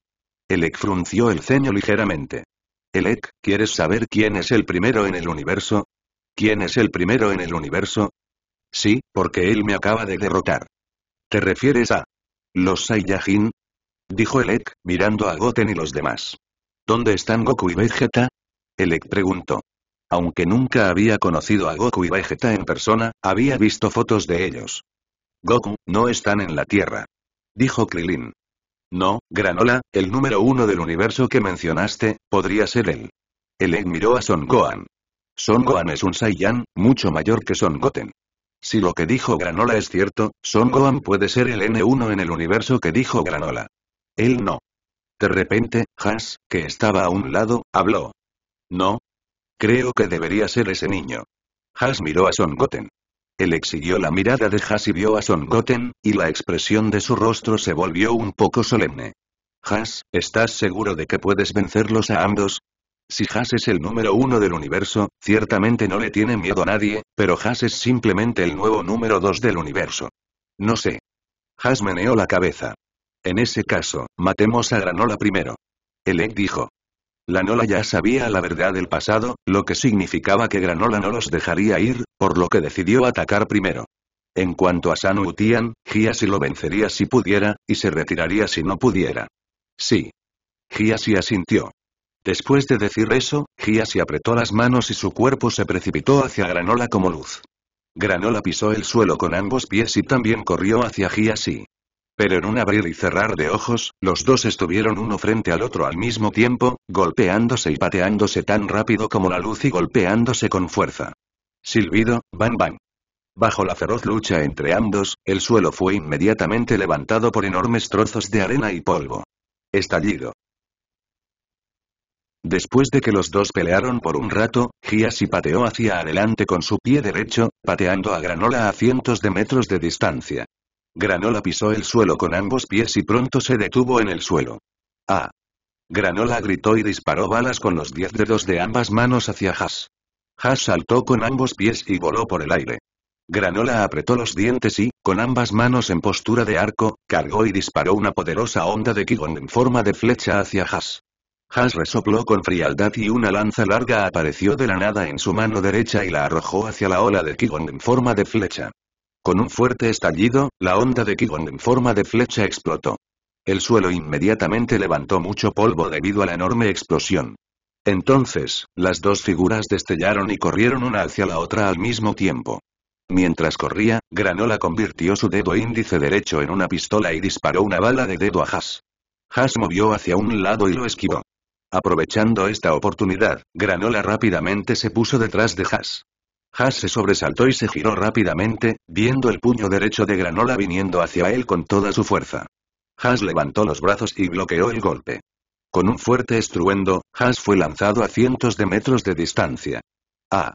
S1: Elec frunció el ceño ligeramente. Elec, ¿quieres saber quién es el primero en el universo? ¿Quién es el primero en el universo? Sí, porque él me acaba de derrotar. ¿Te refieres a los Saiyajin? Dijo Elec, mirando a Goten y los demás. ¿Dónde están Goku y Vegeta? Elec preguntó. Aunque nunca había conocido a Goku y Vegeta en persona, había visto fotos de ellos. Goku, no están en la Tierra. Dijo Krilin. No, Granola, el número uno del universo que mencionaste, podría ser él. Él miró a Son Gohan. Son Gohan es un Saiyan, mucho mayor que Son Goten. Si lo que dijo Granola es cierto, Son Gohan puede ser el N1 en el universo que dijo Granola. Él no. De repente, Has, que estaba a un lado, habló. No. Creo que debería ser ese niño. Has miró a Son Goten. Él siguió la mirada de Has y vio a Son Goten, y la expresión de su rostro se volvió un poco solemne. «Has, ¿estás seguro de que puedes vencerlos a ambos? Si Has es el número uno del universo, ciertamente no le tiene miedo a nadie, pero Has es simplemente el nuevo número dos del universo. No sé. Has meneó la cabeza. En ese caso, matemos a Granola primero. ex dijo. Lanola ya sabía la verdad del pasado, lo que significaba que Granola no los dejaría ir, por lo que decidió atacar primero. En cuanto a San Utian, Giasi lo vencería si pudiera, y se retiraría si no pudiera. Sí. Giasi asintió. Después de decir eso, Giasi apretó las manos y su cuerpo se precipitó hacia Granola como luz. Granola pisó el suelo con ambos pies y también corrió hacia Giasi. Pero en un abrir y cerrar de ojos, los dos estuvieron uno frente al otro al mismo tiempo, golpeándose y pateándose tan rápido como la luz y golpeándose con fuerza. Silbido, bam bam. Bajo la feroz lucha entre ambos, el suelo fue inmediatamente levantado por enormes trozos de arena y polvo. Estallido. Después de que los dos pelearon por un rato, Giasi pateó hacia adelante con su pie derecho, pateando a granola a cientos de metros de distancia. Granola pisó el suelo con ambos pies y pronto se detuvo en el suelo. ¡Ah! Granola gritó y disparó balas con los diez dedos de ambas manos hacia Has. Has saltó con ambos pies y voló por el aire. Granola apretó los dientes y, con ambas manos en postura de arco, cargó y disparó una poderosa onda de Kigong en forma de flecha hacia Has. Has resopló con frialdad y una lanza larga apareció de la nada en su mano derecha y la arrojó hacia la ola de Kigong en forma de flecha. Con un fuerte estallido, la onda de Kigong en forma de flecha explotó. El suelo inmediatamente levantó mucho polvo debido a la enorme explosión. Entonces, las dos figuras destellaron y corrieron una hacia la otra al mismo tiempo. Mientras corría, Granola convirtió su dedo índice derecho en una pistola y disparó una bala de dedo a Haas. Haas movió hacia un lado y lo esquivó. Aprovechando esta oportunidad, Granola rápidamente se puso detrás de Haas. Has se sobresaltó y se giró rápidamente, viendo el puño derecho de Granola viniendo hacia él con toda su fuerza. Has levantó los brazos y bloqueó el golpe. Con un fuerte estruendo, Has fue lanzado a cientos de metros de distancia. ¡Ah!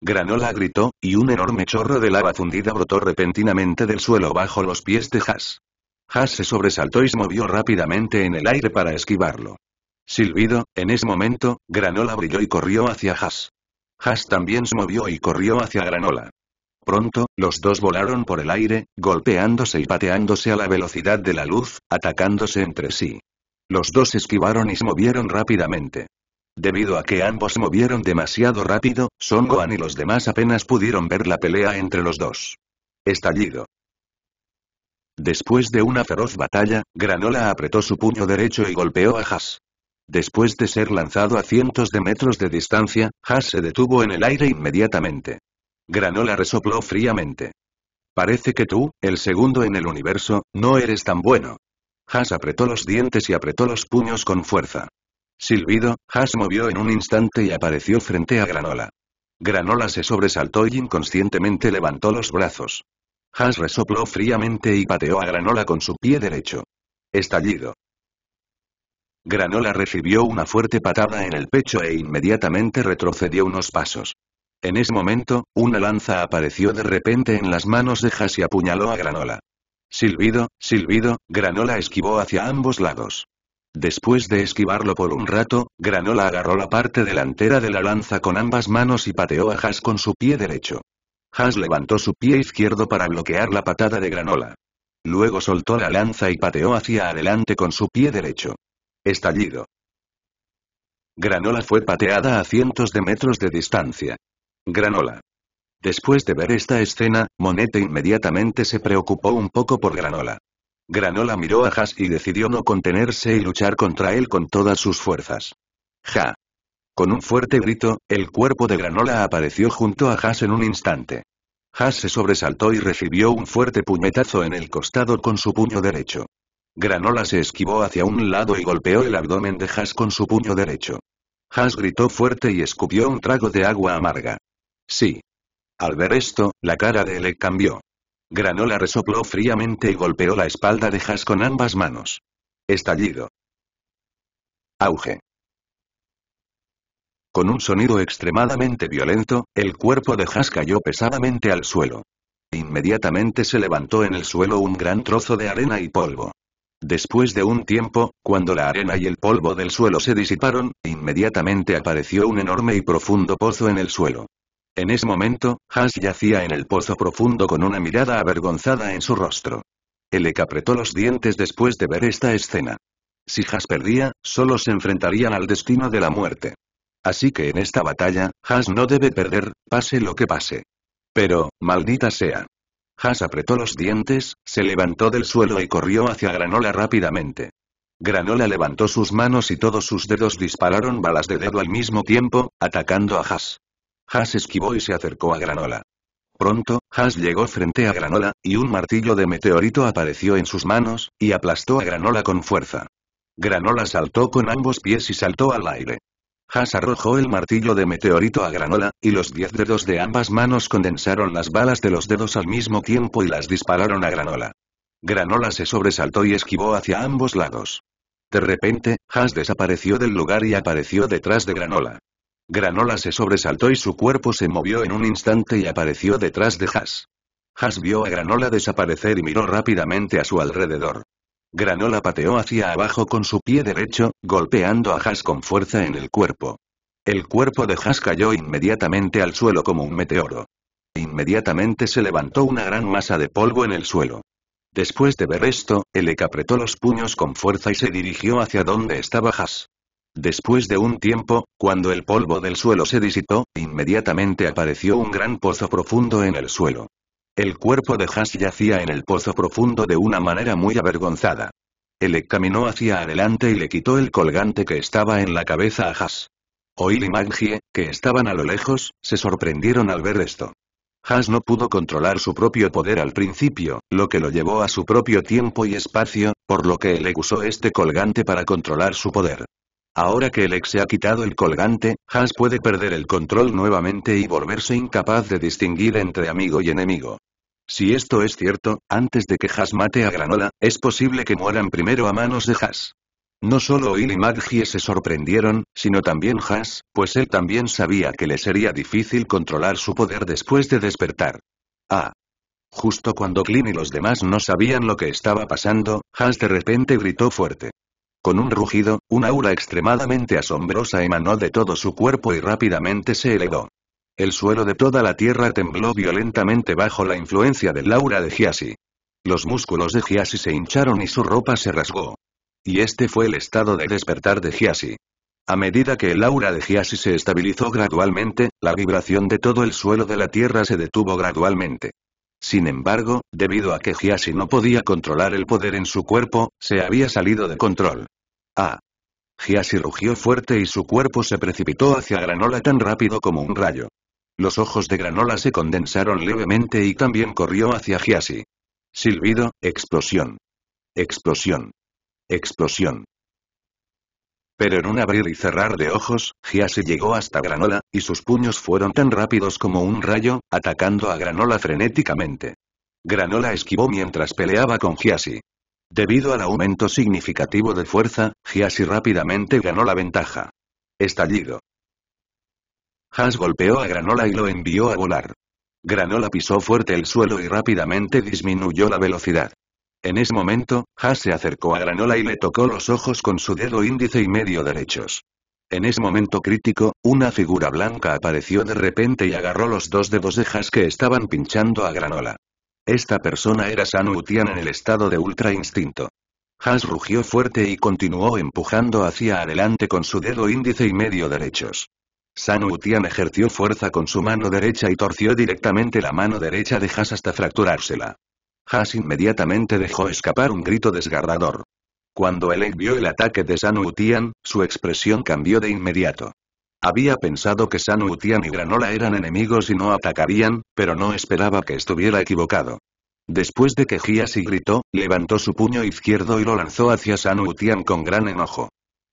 S1: Granola gritó, y un enorme chorro de lava fundida brotó repentinamente del suelo bajo los pies de Has. Has se sobresaltó y se movió rápidamente en el aire para esquivarlo. Silbido, en ese momento, Granola brilló y corrió hacia Has. Haas también se movió y corrió hacia Granola. Pronto, los dos volaron por el aire, golpeándose y pateándose a la velocidad de la luz, atacándose entre sí. Los dos esquivaron y se movieron rápidamente. Debido a que ambos se movieron demasiado rápido, Son Gohan y los demás apenas pudieron ver la pelea entre los dos. Estallido. Después de una feroz batalla, Granola apretó su puño derecho y golpeó a Haas. Después de ser lanzado a cientos de metros de distancia, Has se detuvo en el aire inmediatamente. Granola resopló fríamente. Parece que tú, el segundo en el universo, no eres tan bueno. Has apretó los dientes y apretó los puños con fuerza. Silbido, Has movió en un instante y apareció frente a Granola. Granola se sobresaltó y inconscientemente levantó los brazos. Has resopló fríamente y pateó a Granola con su pie derecho. Estallido. Granola recibió una fuerte patada en el pecho e inmediatamente retrocedió unos pasos. En ese momento, una lanza apareció de repente en las manos de Has y apuñaló a Granola. Silbido, silbido, Granola esquivó hacia ambos lados. Después de esquivarlo por un rato, Granola agarró la parte delantera de la lanza con ambas manos y pateó a Has con su pie derecho. Haas levantó su pie izquierdo para bloquear la patada de Granola. Luego soltó la lanza y pateó hacia adelante con su pie derecho. Estallido. Granola fue pateada a cientos de metros de distancia. Granola. Después de ver esta escena, Monete inmediatamente se preocupó un poco por Granola. Granola miró a Has y decidió no contenerse y luchar contra él con todas sus fuerzas. ¡Ja! Con un fuerte grito, el cuerpo de Granola apareció junto a Haas en un instante. Haas se sobresaltó y recibió un fuerte puñetazo en el costado con su puño derecho. Granola se esquivó hacia un lado y golpeó el abdomen de Haas con su puño derecho. Haas gritó fuerte y escupió un trago de agua amarga. Sí. Al ver esto, la cara de Elec cambió. Granola resopló fríamente y golpeó la espalda de Haas con ambas manos. Estallido. Auge. Con un sonido extremadamente violento, el cuerpo de Haas cayó pesadamente al suelo. Inmediatamente se levantó en el suelo un gran trozo de arena y polvo. Después de un tiempo, cuando la arena y el polvo del suelo se disiparon, inmediatamente apareció un enorme y profundo pozo en el suelo. En ese momento, Hans yacía en el pozo profundo con una mirada avergonzada en su rostro. le apretó los dientes después de ver esta escena. Si Hans perdía, solo se enfrentarían al destino de la muerte. Así que en esta batalla, Hans no debe perder, pase lo que pase. Pero, maldita sea. Has apretó los dientes, se levantó del suelo y corrió hacia Granola rápidamente. Granola levantó sus manos y todos sus dedos dispararon balas de dedo al mismo tiempo, atacando a Has. Has esquivó y se acercó a Granola. Pronto, Has llegó frente a Granola, y un martillo de meteorito apareció en sus manos, y aplastó a Granola con fuerza. Granola saltó con ambos pies y saltó al aire. Has arrojó el martillo de meteorito a Granola, y los diez dedos de ambas manos condensaron las balas de los dedos al mismo tiempo y las dispararon a Granola. Granola se sobresaltó y esquivó hacia ambos lados. De repente, Has desapareció del lugar y apareció detrás de Granola. Granola se sobresaltó y su cuerpo se movió en un instante y apareció detrás de Has. Has vio a Granola desaparecer y miró rápidamente a su alrededor. Granola pateó hacia abajo con su pie derecho, golpeando a Haas con fuerza en el cuerpo. El cuerpo de Haas cayó inmediatamente al suelo como un meteoro. Inmediatamente se levantó una gran masa de polvo en el suelo. Después de ver esto, le apretó los puños con fuerza y se dirigió hacia donde estaba Has. Después de un tiempo, cuando el polvo del suelo se disipó, inmediatamente apareció un gran pozo profundo en el suelo. El cuerpo de Hash yacía en el pozo profundo de una manera muy avergonzada. Elec caminó hacia adelante y le quitó el colgante que estaba en la cabeza a Has. Oil y Maggie, que estaban a lo lejos, se sorprendieron al ver esto. Has no pudo controlar su propio poder al principio, lo que lo llevó a su propio tiempo y espacio, por lo que Elec usó este colgante para controlar su poder. Ahora que Elec se ha quitado el colgante, Has puede perder el control nuevamente y volverse incapaz de distinguir entre amigo y enemigo. Si esto es cierto, antes de que Haas mate a Granola, es posible que mueran primero a manos de Haas. No solo Oil y Maggie se sorprendieron, sino también Haas, pues él también sabía que le sería difícil controlar su poder después de despertar. Ah. Justo cuando Klin y los demás no sabían lo que estaba pasando, Has de repente gritó fuerte. Con un rugido, una aura extremadamente asombrosa emanó de todo su cuerpo y rápidamente se elevó. El suelo de toda la tierra tembló violentamente bajo la influencia del aura de Giasi. Los músculos de Giasi se hincharon y su ropa se rasgó. Y este fue el estado de despertar de Giasi. A medida que el aura de Giasi se estabilizó gradualmente, la vibración de todo el suelo de la tierra se detuvo gradualmente. Sin embargo, debido a que Giasi no podía controlar el poder en su cuerpo, se había salido de control. Ah. Giasi rugió fuerte y su cuerpo se precipitó hacia Granola tan rápido como un rayo. Los ojos de Granola se condensaron levemente y también corrió hacia Giasi. Silbido, explosión. Explosión. Explosión. Pero en un abrir y cerrar de ojos, Giasi llegó hasta Granola, y sus puños fueron tan rápidos como un rayo, atacando a Granola frenéticamente. Granola esquivó mientras peleaba con Giasi. Debido al aumento significativo de fuerza, Giasi rápidamente ganó la ventaja. Estallido. Hans golpeó a Granola y lo envió a volar. Granola pisó fuerte el suelo y rápidamente disminuyó la velocidad. En ese momento, Has se acercó a Granola y le tocó los ojos con su dedo índice y medio derechos. En ese momento crítico, una figura blanca apareció de repente y agarró los dos dedos de Has que estaban pinchando a Granola. Esta persona era San Utian en el estado de ultra instinto. Has rugió fuerte y continuó empujando hacia adelante con su dedo índice y medio derechos. San Utian ejerció fuerza con su mano derecha y torció directamente la mano derecha de Has hasta fracturársela. Has inmediatamente dejó escapar un grito desgarrador. Cuando Elec vio el ataque de San Utian, su expresión cambió de inmediato. Había pensado que San Utian y Granola eran enemigos y no atacarían, pero no esperaba que estuviera equivocado. Después de que Giasi gritó, levantó su puño izquierdo y lo lanzó hacia San Utian con gran enojo.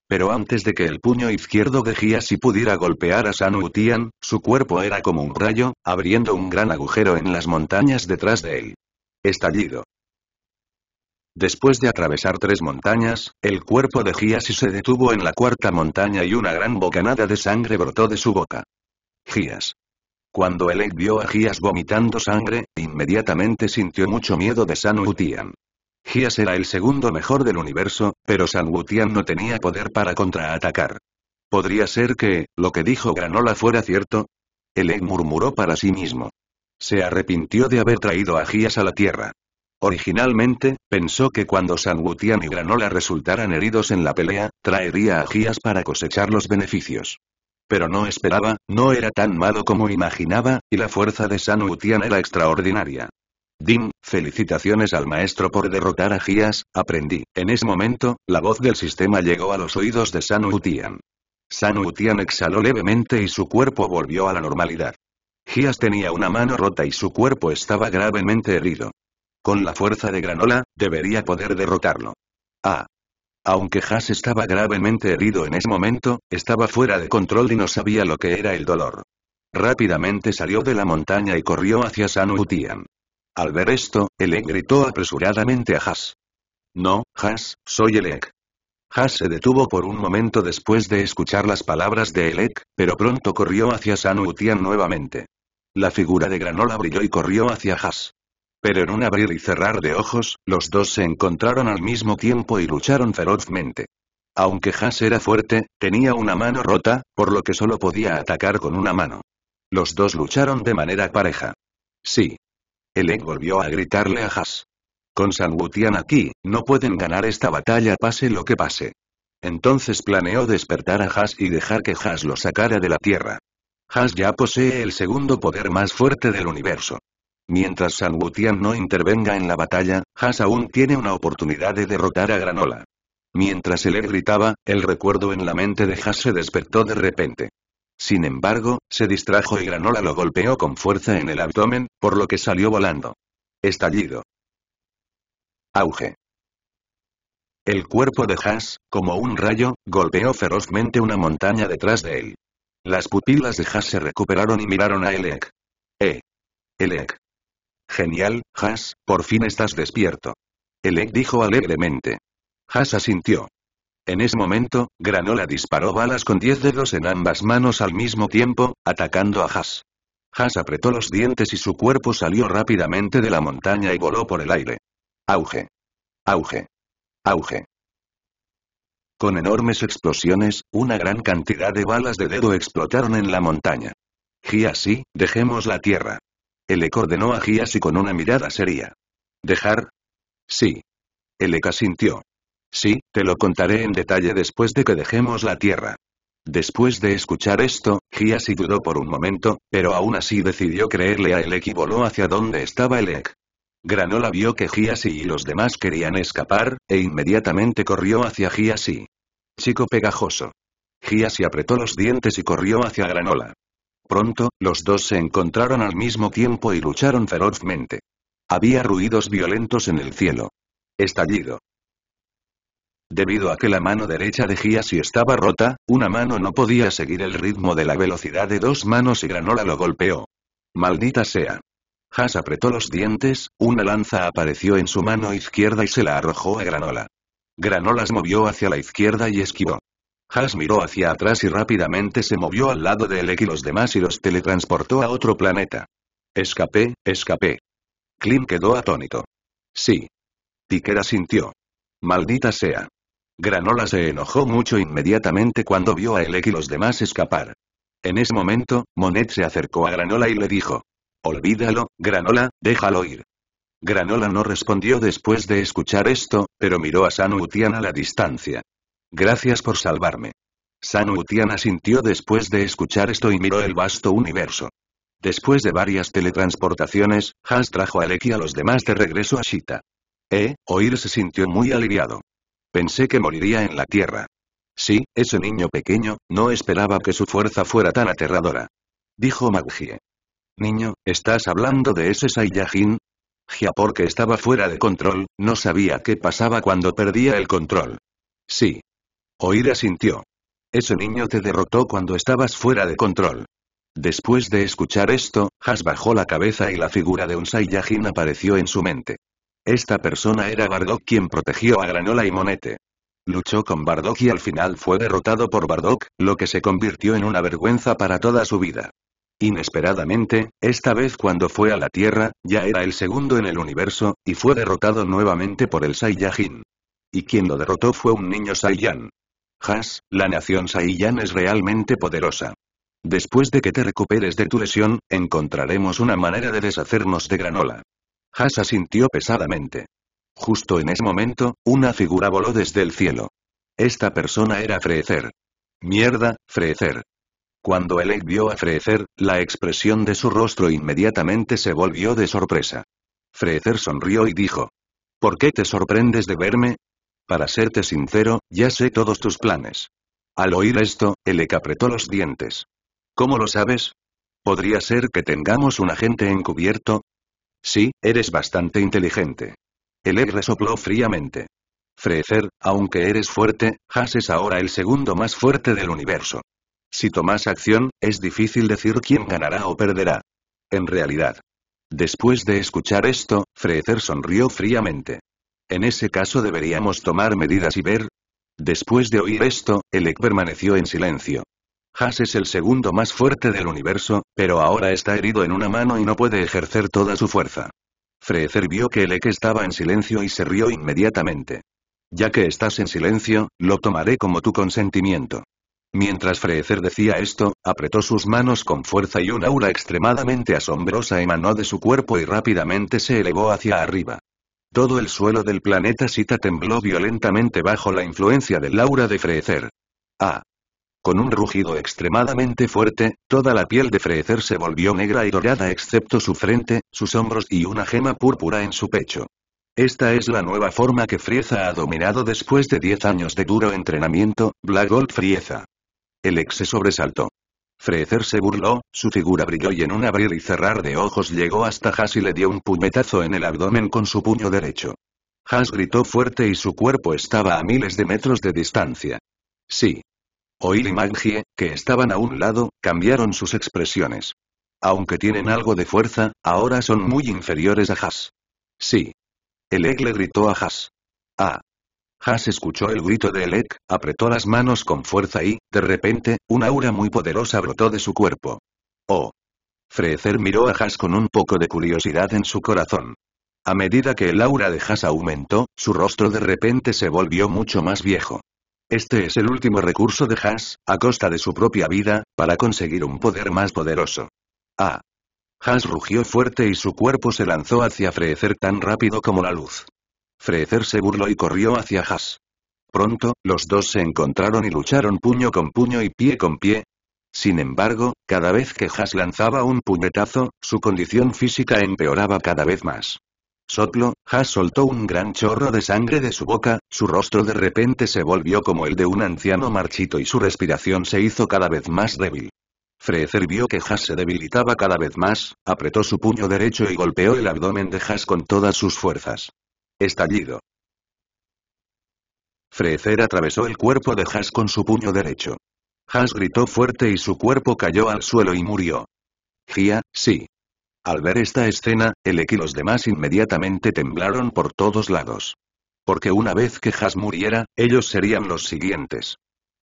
S1: Pero antes de que el puño izquierdo de Giasi pudiera golpear a San Utian, su cuerpo era como un rayo, abriendo un gran agujero en las montañas detrás de él. Estallido. Después de atravesar tres montañas, el cuerpo de Giasi se detuvo en la cuarta montaña y una gran bocanada de sangre brotó de su boca. Gias. Cuando Elec vio a Gias vomitando sangre, inmediatamente sintió mucho miedo de San Utian. Gias era el segundo mejor del universo, pero San Gutián no tenía poder para contraatacar. ¿Podría ser que, lo que dijo Granola fuera cierto? Egg murmuró para sí mismo. Se arrepintió de haber traído a Gias a la Tierra. Originalmente, pensó que cuando San Gutián y Granola resultaran heridos en la pelea, traería a Gías para cosechar los beneficios. Pero no esperaba, no era tan malo como imaginaba, y la fuerza de San Gutián era extraordinaria. Dim, felicitaciones al maestro por derrotar a Gias, aprendí. En ese momento, la voz del sistema llegó a los oídos de San Utian. San Utian exhaló levemente y su cuerpo volvió a la normalidad. Gias tenía una mano rota y su cuerpo estaba gravemente herido. Con la fuerza de Granola, debería poder derrotarlo. Ah. Aunque Has estaba gravemente herido en ese momento, estaba fuera de control y no sabía lo que era el dolor. Rápidamente salió de la montaña y corrió hacia San Utian. Al ver esto, Elec gritó apresuradamente a Has. No, Has, soy Elek". Has se detuvo por un momento después de escuchar las palabras de Elek, pero pronto corrió hacia Sanutian nuevamente. La figura de Granola brilló y corrió hacia Has. Pero en un abrir y cerrar de ojos, los dos se encontraron al mismo tiempo y lucharon ferozmente. Aunque Has era fuerte, tenía una mano rota, por lo que solo podía atacar con una mano. Los dos lucharon de manera pareja. Sí, Elec volvió a gritarle a Has. Con San aquí, no pueden ganar esta batalla pase lo que pase. Entonces planeó despertar a Has y dejar que Has lo sacara de la Tierra. Has ya posee el segundo poder más fuerte del universo. Mientras San no intervenga en la batalla, Has aún tiene una oportunidad de derrotar a Granola. Mientras él gritaba, el recuerdo en la mente de Has se despertó de repente. Sin embargo, se distrajo y Granola lo golpeó con fuerza en el abdomen, por lo que salió volando. Estallido. Auge. El cuerpo de Haas, como un rayo, golpeó ferozmente una montaña detrás de él. Las pupilas de Haas se recuperaron y miraron a Elec. Eh. Elec. Genial, Haas, por fin estás despierto. Elec dijo alegremente. Haas asintió. En ese momento, Granola disparó balas con diez dedos en ambas manos al mismo tiempo, atacando a Haas. Haas apretó los dientes y su cuerpo salió rápidamente de la montaña y voló por el aire. Auge. Auge. Auge. Con enormes explosiones, una gran cantidad de balas de dedo explotaron en la montaña. Giasi, dejemos la tierra. Ele ordenó a Giasi con una mirada seria. ¿Dejar? Sí. Elec sintió. Sí, te lo contaré en detalle después de que dejemos la Tierra. Después de escuchar esto, Giasi dudó por un momento, pero aún así decidió creerle a Elec y voló hacia donde estaba Elek. Granola vio que Giasi y los demás querían escapar, e inmediatamente corrió hacia Giasi. Chico pegajoso. Giasi apretó los dientes y corrió hacia Granola. Pronto, los dos se encontraron al mismo tiempo y lucharon ferozmente. Había ruidos violentos en el cielo. Estallido. Debido a que la mano derecha de si estaba rota, una mano no podía seguir el ritmo de la velocidad de dos manos y Granola lo golpeó. Maldita sea. Has apretó los dientes, una lanza apareció en su mano izquierda y se la arrojó a Granola. Granola se movió hacia la izquierda y esquivó. Has miró hacia atrás y rápidamente se movió al lado de Elec y los demás y los teletransportó a otro planeta. Escapé, escapé. Klim quedó atónito. Sí. Tiquera sintió. Maldita sea. Granola se enojó mucho inmediatamente cuando vio a Elec y los demás escapar. En ese momento, Monet se acercó a Granola y le dijo. Olvídalo, Granola, déjalo ir. Granola no respondió después de escuchar esto, pero miró a San Utian a la distancia. Gracias por salvarme. San Utian asintió después de escuchar esto y miró el vasto universo. Después de varias teletransportaciones, Hans trajo a Elec y a los demás de regreso a Shita. E, eh, Oir se sintió muy aliviado. Pensé que moriría en la tierra. Sí, ese niño pequeño, no esperaba que su fuerza fuera tan aterradora. Dijo Maggie. Niño, ¿estás hablando de ese Saiyajin? Ya porque estaba fuera de control, no sabía qué pasaba cuando perdía el control. Sí. Oira sintió. Ese niño te derrotó cuando estabas fuera de control. Después de escuchar esto, Has bajó la cabeza y la figura de un Saiyajin apareció en su mente. Esta persona era Bardock quien protegió a Granola y Monete. Luchó con Bardock y al final fue derrotado por Bardock, lo que se convirtió en una vergüenza para toda su vida. Inesperadamente, esta vez cuando fue a la Tierra, ya era el segundo en el universo, y fue derrotado nuevamente por el Saiyajin. Y quien lo derrotó fue un niño Saiyan. Has, la nación Saiyan es realmente poderosa. Después de que te recuperes de tu lesión, encontraremos una manera de deshacernos de Granola. Hasa sintió pesadamente. Justo en ese momento, una figura voló desde el cielo. Esta persona era Freezer. Mierda, Freezer. Cuando Elec vio a Freezer, la expresión de su rostro inmediatamente se volvió de sorpresa. Freezer sonrió y dijo. ¿Por qué te sorprendes de verme? Para serte sincero, ya sé todos tus planes. Al oír esto, Elec apretó los dientes. ¿Cómo lo sabes? Podría ser que tengamos un agente encubierto, Sí, eres bastante inteligente. El Egg resopló fríamente. Frezer, aunque eres fuerte, Has es ahora el segundo más fuerte del universo. Si tomas acción, es difícil decir quién ganará o perderá. En realidad. Después de escuchar esto, Freezer sonrió fríamente. En ese caso deberíamos tomar medidas y ver. Después de oír esto, el Egg permaneció en silencio. Has es el segundo más fuerte del universo, pero ahora está herido en una mano y no puede ejercer toda su fuerza. Freezer vio que el Ek estaba en silencio y se rió inmediatamente. Ya que estás en silencio, lo tomaré como tu consentimiento. Mientras Freezer decía esto, apretó sus manos con fuerza y un aura extremadamente asombrosa emanó de su cuerpo y rápidamente se elevó hacia arriba. Todo el suelo del planeta Sita tembló violentamente bajo la influencia del aura de Freezer. Ah, con un rugido extremadamente fuerte, toda la piel de Frezer se volvió negra y dorada excepto su frente, sus hombros y una gema púrpura en su pecho. Esta es la nueva forma que Frieza ha dominado después de 10 años de duro entrenamiento, Black Gold Frieza. El ex se sobresaltó. Frezer se burló, su figura brilló y en un abrir y cerrar de ojos llegó hasta Has y le dio un puñetazo en el abdomen con su puño derecho. Has gritó fuerte y su cuerpo estaba a miles de metros de distancia. Sí, Oil y Magie, que estaban a un lado, cambiaron sus expresiones. Aunque tienen algo de fuerza, ahora son muy inferiores a Haas. Sí. Elec le gritó a Has. Ah. Haas escuchó el grito de Elec, apretó las manos con fuerza y, de repente, un aura muy poderosa brotó de su cuerpo. Oh. Frecer miró a Has con un poco de curiosidad en su corazón. A medida que el aura de Haas aumentó, su rostro de repente se volvió mucho más viejo. Este es el último recurso de Has, a costa de su propia vida, para conseguir un poder más poderoso. Ah. Has rugió fuerte y su cuerpo se lanzó hacia Frecer tan rápido como la luz. Freecer se burló y corrió hacia Has. Pronto, los dos se encontraron y lucharon puño con puño y pie con pie. Sin embargo, cada vez que Has lanzaba un puñetazo, su condición física empeoraba cada vez más. Sotlo, Has soltó un gran chorro de sangre de su boca, su rostro de repente se volvió como el de un anciano marchito y su respiración se hizo cada vez más débil. Frezer vio que Haas se debilitaba cada vez más, apretó su puño derecho y golpeó el abdomen de Haas con todas sus fuerzas. Estallido. Frezer atravesó el cuerpo de Haas con su puño derecho. Haas gritó fuerte y su cuerpo cayó al suelo y murió. Gia, sí. Al ver esta escena, Elek y los demás inmediatamente temblaron por todos lados. Porque una vez que Has muriera, ellos serían los siguientes.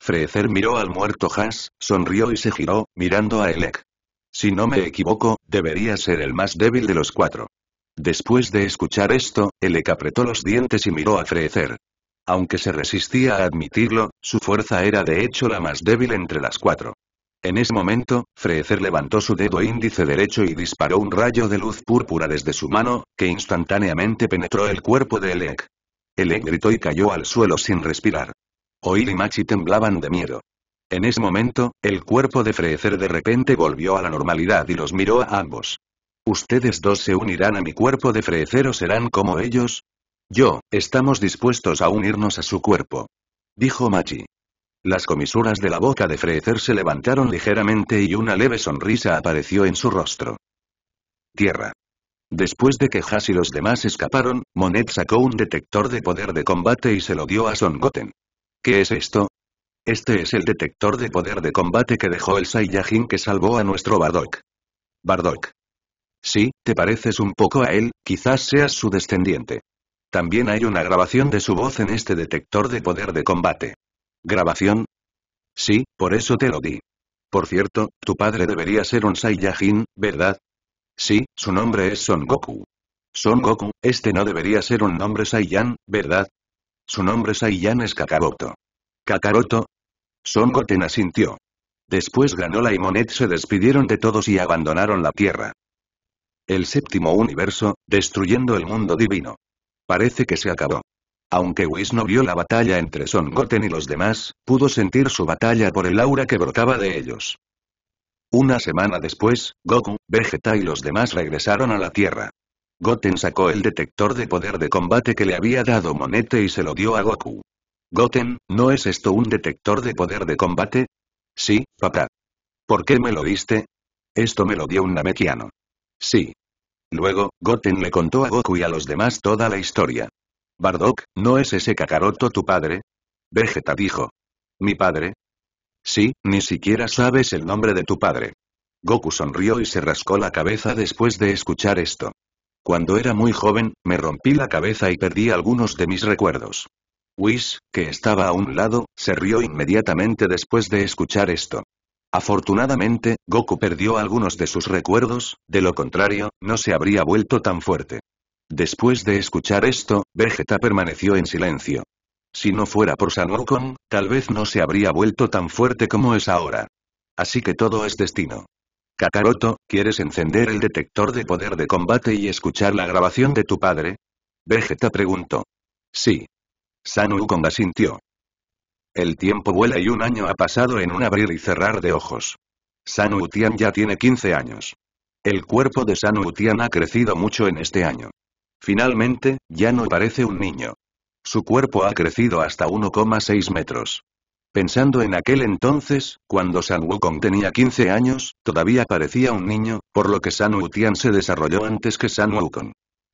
S1: Frecer miró al muerto Has, sonrió y se giró, mirando a Elek. Si no me equivoco, debería ser el más débil de los cuatro. Después de escuchar esto, Elec apretó los dientes y miró a Freecer. Aunque se resistía a admitirlo, su fuerza era de hecho la más débil entre las cuatro. En ese momento, Freecer levantó su dedo índice derecho y disparó un rayo de luz púrpura desde su mano, que instantáneamente penetró el cuerpo de Elec. Elec gritó y cayó al suelo sin respirar. Oil y Machi temblaban de miedo. En ese momento, el cuerpo de Freecer de repente volvió a la normalidad y los miró a ambos. ¿Ustedes dos se unirán a mi cuerpo de Freecer o serán como ellos? Yo, estamos dispuestos a unirnos a su cuerpo. Dijo Machi. Las comisuras de la boca de Freezer se levantaron ligeramente y una leve sonrisa apareció en su rostro. Tierra. Después de que has y los demás escaparon, Monet sacó un detector de poder de combate y se lo dio a Son Goten. ¿Qué es esto? Este es el detector de poder de combate que dejó el Saiyajin que salvó a nuestro Bardock. Bardock. Sí, te pareces un poco a él, quizás seas su descendiente. También hay una grabación de su voz en este detector de poder de combate. ¿Grabación? Sí, por eso te lo di. Por cierto, tu padre debería ser un Saiyajin, ¿verdad? Sí, su nombre es Son Goku. Son Goku, este no debería ser un nombre Saiyan, ¿verdad? Su nombre Saiyan es Kakaroto. ¿Kakaroto? Son Goten asintió. Después Granola y Monet se despidieron de todos y abandonaron la Tierra. El séptimo universo, destruyendo el mundo divino. Parece que se acabó. Aunque Whis no vio la batalla entre Son Goten y los demás, pudo sentir su batalla por el aura que brotaba de ellos. Una semana después, Goku, Vegeta y los demás regresaron a la Tierra. Goten sacó el detector de poder de combate que le había dado Monete y se lo dio a Goku. Goten, ¿no es esto un detector de poder de combate? Sí, papá. ¿Por qué me lo diste? Esto me lo dio un Namekiano. Sí. Luego, Goten le contó a Goku y a los demás toda la historia. Bardock, ¿no es ese Kakaroto tu padre? Vegeta dijo. ¿Mi padre? Sí, ni siquiera sabes el nombre de tu padre. Goku sonrió y se rascó la cabeza después de escuchar esto. Cuando era muy joven, me rompí la cabeza y perdí algunos de mis recuerdos. Whis, que estaba a un lado, se rió inmediatamente después de escuchar esto. Afortunadamente, Goku perdió algunos de sus recuerdos, de lo contrario, no se habría vuelto tan fuerte. Después de escuchar esto, Vegeta permaneció en silencio. Si no fuera por San tal vez no se habría vuelto tan fuerte como es ahora. Así que todo es destino. Kakaroto, ¿quieres encender el detector de poder de combate y escuchar la grabación de tu padre? Vegeta preguntó. Sí. San la asintió. El tiempo vuela y un año ha pasado en un abrir y cerrar de ojos. San ya tiene 15 años. El cuerpo de San ha crecido mucho en este año. Finalmente, ya no parece un niño. Su cuerpo ha crecido hasta 1,6 metros. Pensando en aquel entonces, cuando San Wukong tenía 15 años, todavía parecía un niño, por lo que San Wutian se desarrolló antes que San Wukong.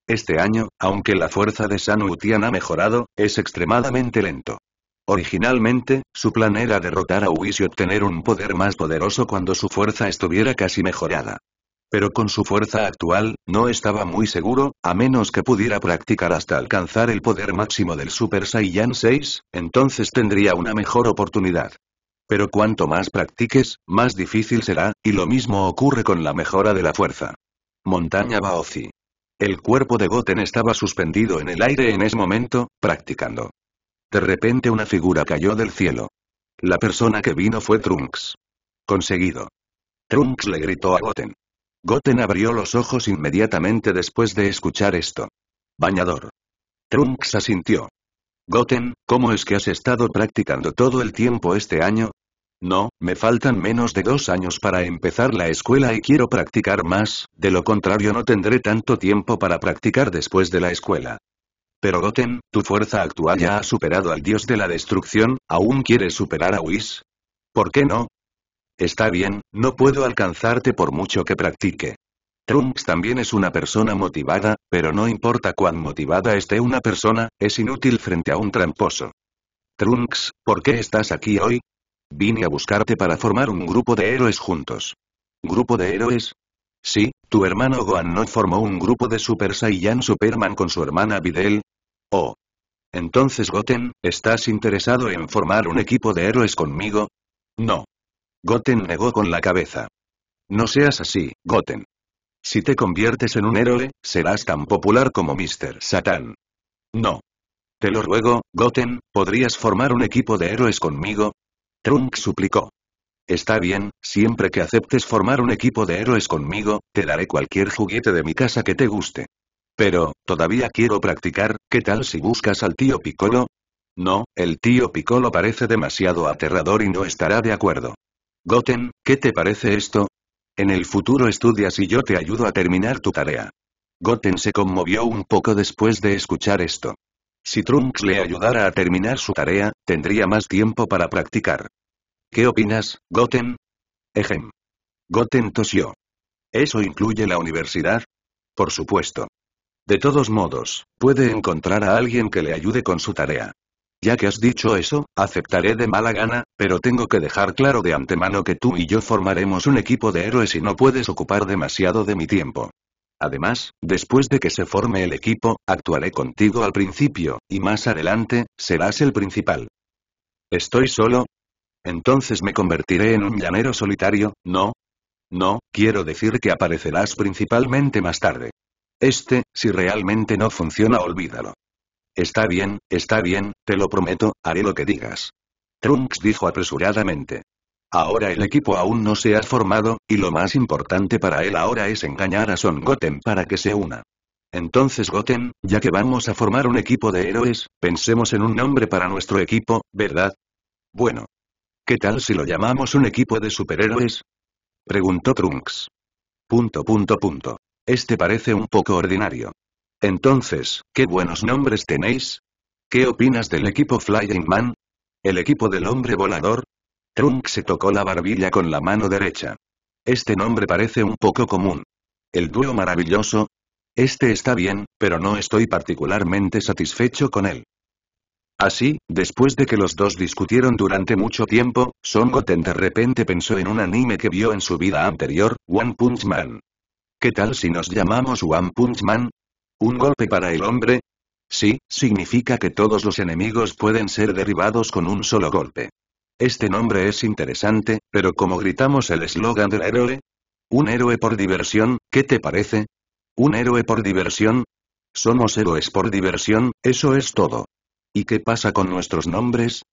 S1: Este año, aunque la fuerza de San Wutian ha mejorado, es extremadamente lento. Originalmente, su plan era derrotar a Whis y obtener un poder más poderoso cuando su fuerza estuviera casi mejorada. Pero con su fuerza actual, no estaba muy seguro, a menos que pudiera practicar hasta alcanzar el poder máximo del Super Saiyan 6, entonces tendría una mejor oportunidad. Pero cuanto más practiques, más difícil será, y lo mismo ocurre con la mejora de la fuerza. Montaña Baozi. El cuerpo de Goten estaba suspendido en el aire en ese momento, practicando. De repente una figura cayó del cielo. La persona que vino fue Trunks. Conseguido. Trunks le gritó a Goten. Goten abrió los ojos inmediatamente después de escuchar esto. Bañador. Trunks asintió. Goten, ¿cómo es que has estado practicando todo el tiempo este año? No, me faltan menos de dos años para empezar la escuela y quiero practicar más, de lo contrario no tendré tanto tiempo para practicar después de la escuela. Pero Goten, tu fuerza actual ya ha superado al dios de la destrucción, ¿aún quieres superar a Whis? ¿Por qué no? Está bien, no puedo alcanzarte por mucho que practique. Trunks también es una persona motivada, pero no importa cuán motivada esté una persona, es inútil frente a un tramposo. Trunks, ¿por qué estás aquí hoy? Vine a buscarte para formar un grupo de héroes juntos. ¿Grupo de héroes? Sí, tu hermano Gohan no formó un grupo de Super Saiyan Superman con su hermana Videl. Oh. Entonces Goten, ¿estás interesado en formar un equipo de héroes conmigo? No. Goten negó con la cabeza. No seas así, Goten. Si te conviertes en un héroe, serás tan popular como Mr. Satan. No. Te lo ruego, Goten, ¿podrías formar un equipo de héroes conmigo? Trunk suplicó. Está bien, siempre que aceptes formar un equipo de héroes conmigo, te daré cualquier juguete de mi casa que te guste. Pero, todavía quiero practicar, ¿qué tal si buscas al tío Piccolo? No, el tío Piccolo parece demasiado aterrador y no estará de acuerdo. Goten, ¿qué te parece esto? En el futuro estudias y yo te ayudo a terminar tu tarea. Goten se conmovió un poco después de escuchar esto. Si Trunks le ayudara a terminar su tarea, tendría más tiempo para practicar. ¿Qué opinas, Goten? Ejem. Goten tosió. ¿Eso incluye la universidad? Por supuesto. De todos modos, puede encontrar a alguien que le ayude con su tarea. Ya que has dicho eso, aceptaré de mala gana, pero tengo que dejar claro de antemano que tú y yo formaremos un equipo de héroes y no puedes ocupar demasiado de mi tiempo. Además, después de que se forme el equipo, actuaré contigo al principio, y más adelante, serás el principal. ¿Estoy solo? Entonces me convertiré en un llanero solitario, ¿no? No, quiero decir que aparecerás principalmente más tarde. Este, si realmente no funciona olvídalo. Está bien, está bien, te lo prometo, haré lo que digas. Trunks dijo apresuradamente. Ahora el equipo aún no se ha formado, y lo más importante para él ahora es engañar a Son Goten para que se una. Entonces Goten, ya que vamos a formar un equipo de héroes, pensemos en un nombre para nuestro equipo, ¿verdad? Bueno. ¿Qué tal si lo llamamos un equipo de superhéroes? Preguntó Trunks. Punto punto punto. Este parece un poco ordinario. Entonces, ¿qué buenos nombres tenéis? ¿Qué opinas del equipo Flying Man? ¿El equipo del hombre volador? Trunk se tocó la barbilla con la mano derecha. Este nombre parece un poco común. ¿El dúo maravilloso? Este está bien, pero no estoy particularmente satisfecho con él. Así, después de que los dos discutieron durante mucho tiempo, Son Goten de repente pensó en un anime que vio en su vida anterior, One Punch Man. ¿Qué tal si nos llamamos One Punch Man? ¿Un golpe para el hombre? Sí, significa que todos los enemigos pueden ser derribados con un solo golpe. Este nombre es interesante, pero como gritamos el eslogan del héroe? ¿Un héroe por diversión, qué te parece? ¿Un héroe por diversión? Somos héroes por diversión, eso es todo. ¿Y qué pasa con nuestros nombres?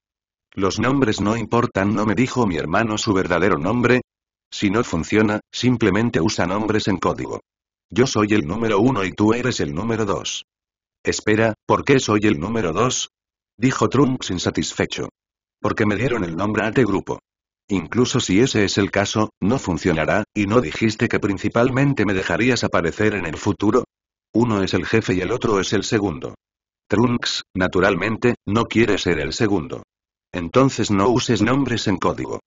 S1: Los nombres no importan, no me dijo mi hermano su verdadero nombre. Si no funciona, simplemente usa nombres en código. Yo soy el número uno y tú eres el número dos. Espera, ¿por qué soy el número dos? Dijo Trunks insatisfecho. Porque me dieron el nombre a este grupo. Incluso si ese es el caso, no funcionará, y no dijiste que principalmente me dejarías aparecer en el futuro. Uno es el jefe y el otro es el segundo. Trunks, naturalmente, no quiere ser el segundo. Entonces no uses nombres en código.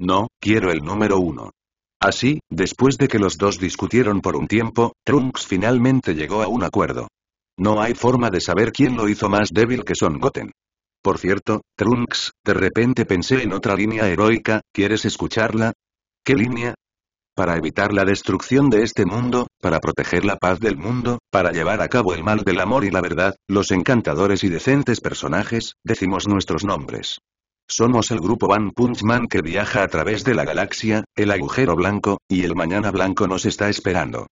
S1: No, quiero el número uno. Así, después de que los dos discutieron por un tiempo, Trunks finalmente llegó a un acuerdo. No hay forma de saber quién lo hizo más débil que Son Goten. Por cierto, Trunks, de repente pensé en otra línea heroica, ¿quieres escucharla? ¿Qué línea? Para evitar la destrucción de este mundo, para proteger la paz del mundo, para llevar a cabo el mal del amor y la verdad, los encantadores y decentes personajes, decimos nuestros nombres. Somos el grupo Van Punchman que viaja a través de la galaxia, el agujero blanco, y el mañana blanco nos está esperando.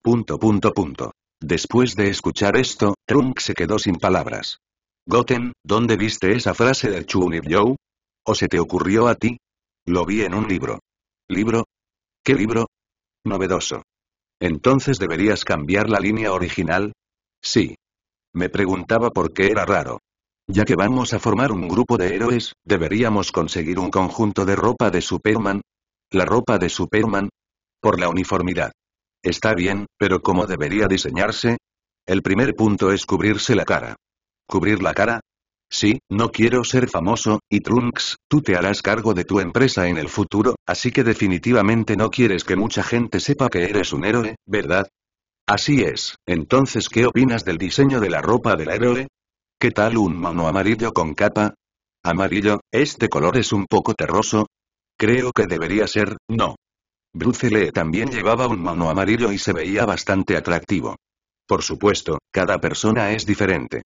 S1: Punto punto punto. Después de escuchar esto, Trunk se quedó sin palabras. Goten, ¿dónde viste esa frase de y ¿O se te ocurrió a ti? Lo vi en un libro. ¿Libro? ¿Qué libro? Novedoso. Entonces deberías cambiar la línea original. Sí. Me preguntaba por qué era raro. Ya que vamos a formar un grupo de héroes, deberíamos conseguir un conjunto de ropa de Superman. La ropa de Superman. Por la uniformidad. Está bien, pero ¿cómo debería diseñarse? El primer punto es cubrirse la cara. ¿Cubrir la cara? Sí, no quiero ser famoso, y Trunks, tú te harás cargo de tu empresa en el futuro, así que definitivamente no quieres que mucha gente sepa que eres un héroe, ¿verdad? Así es, entonces ¿qué opinas del diseño de la ropa del héroe? ¿Qué tal un mono amarillo con capa? Amarillo, este color es un poco terroso. Creo que debería ser, no. Bruce Lee también llevaba un mono amarillo y se veía bastante atractivo. Por supuesto, cada persona es diferente.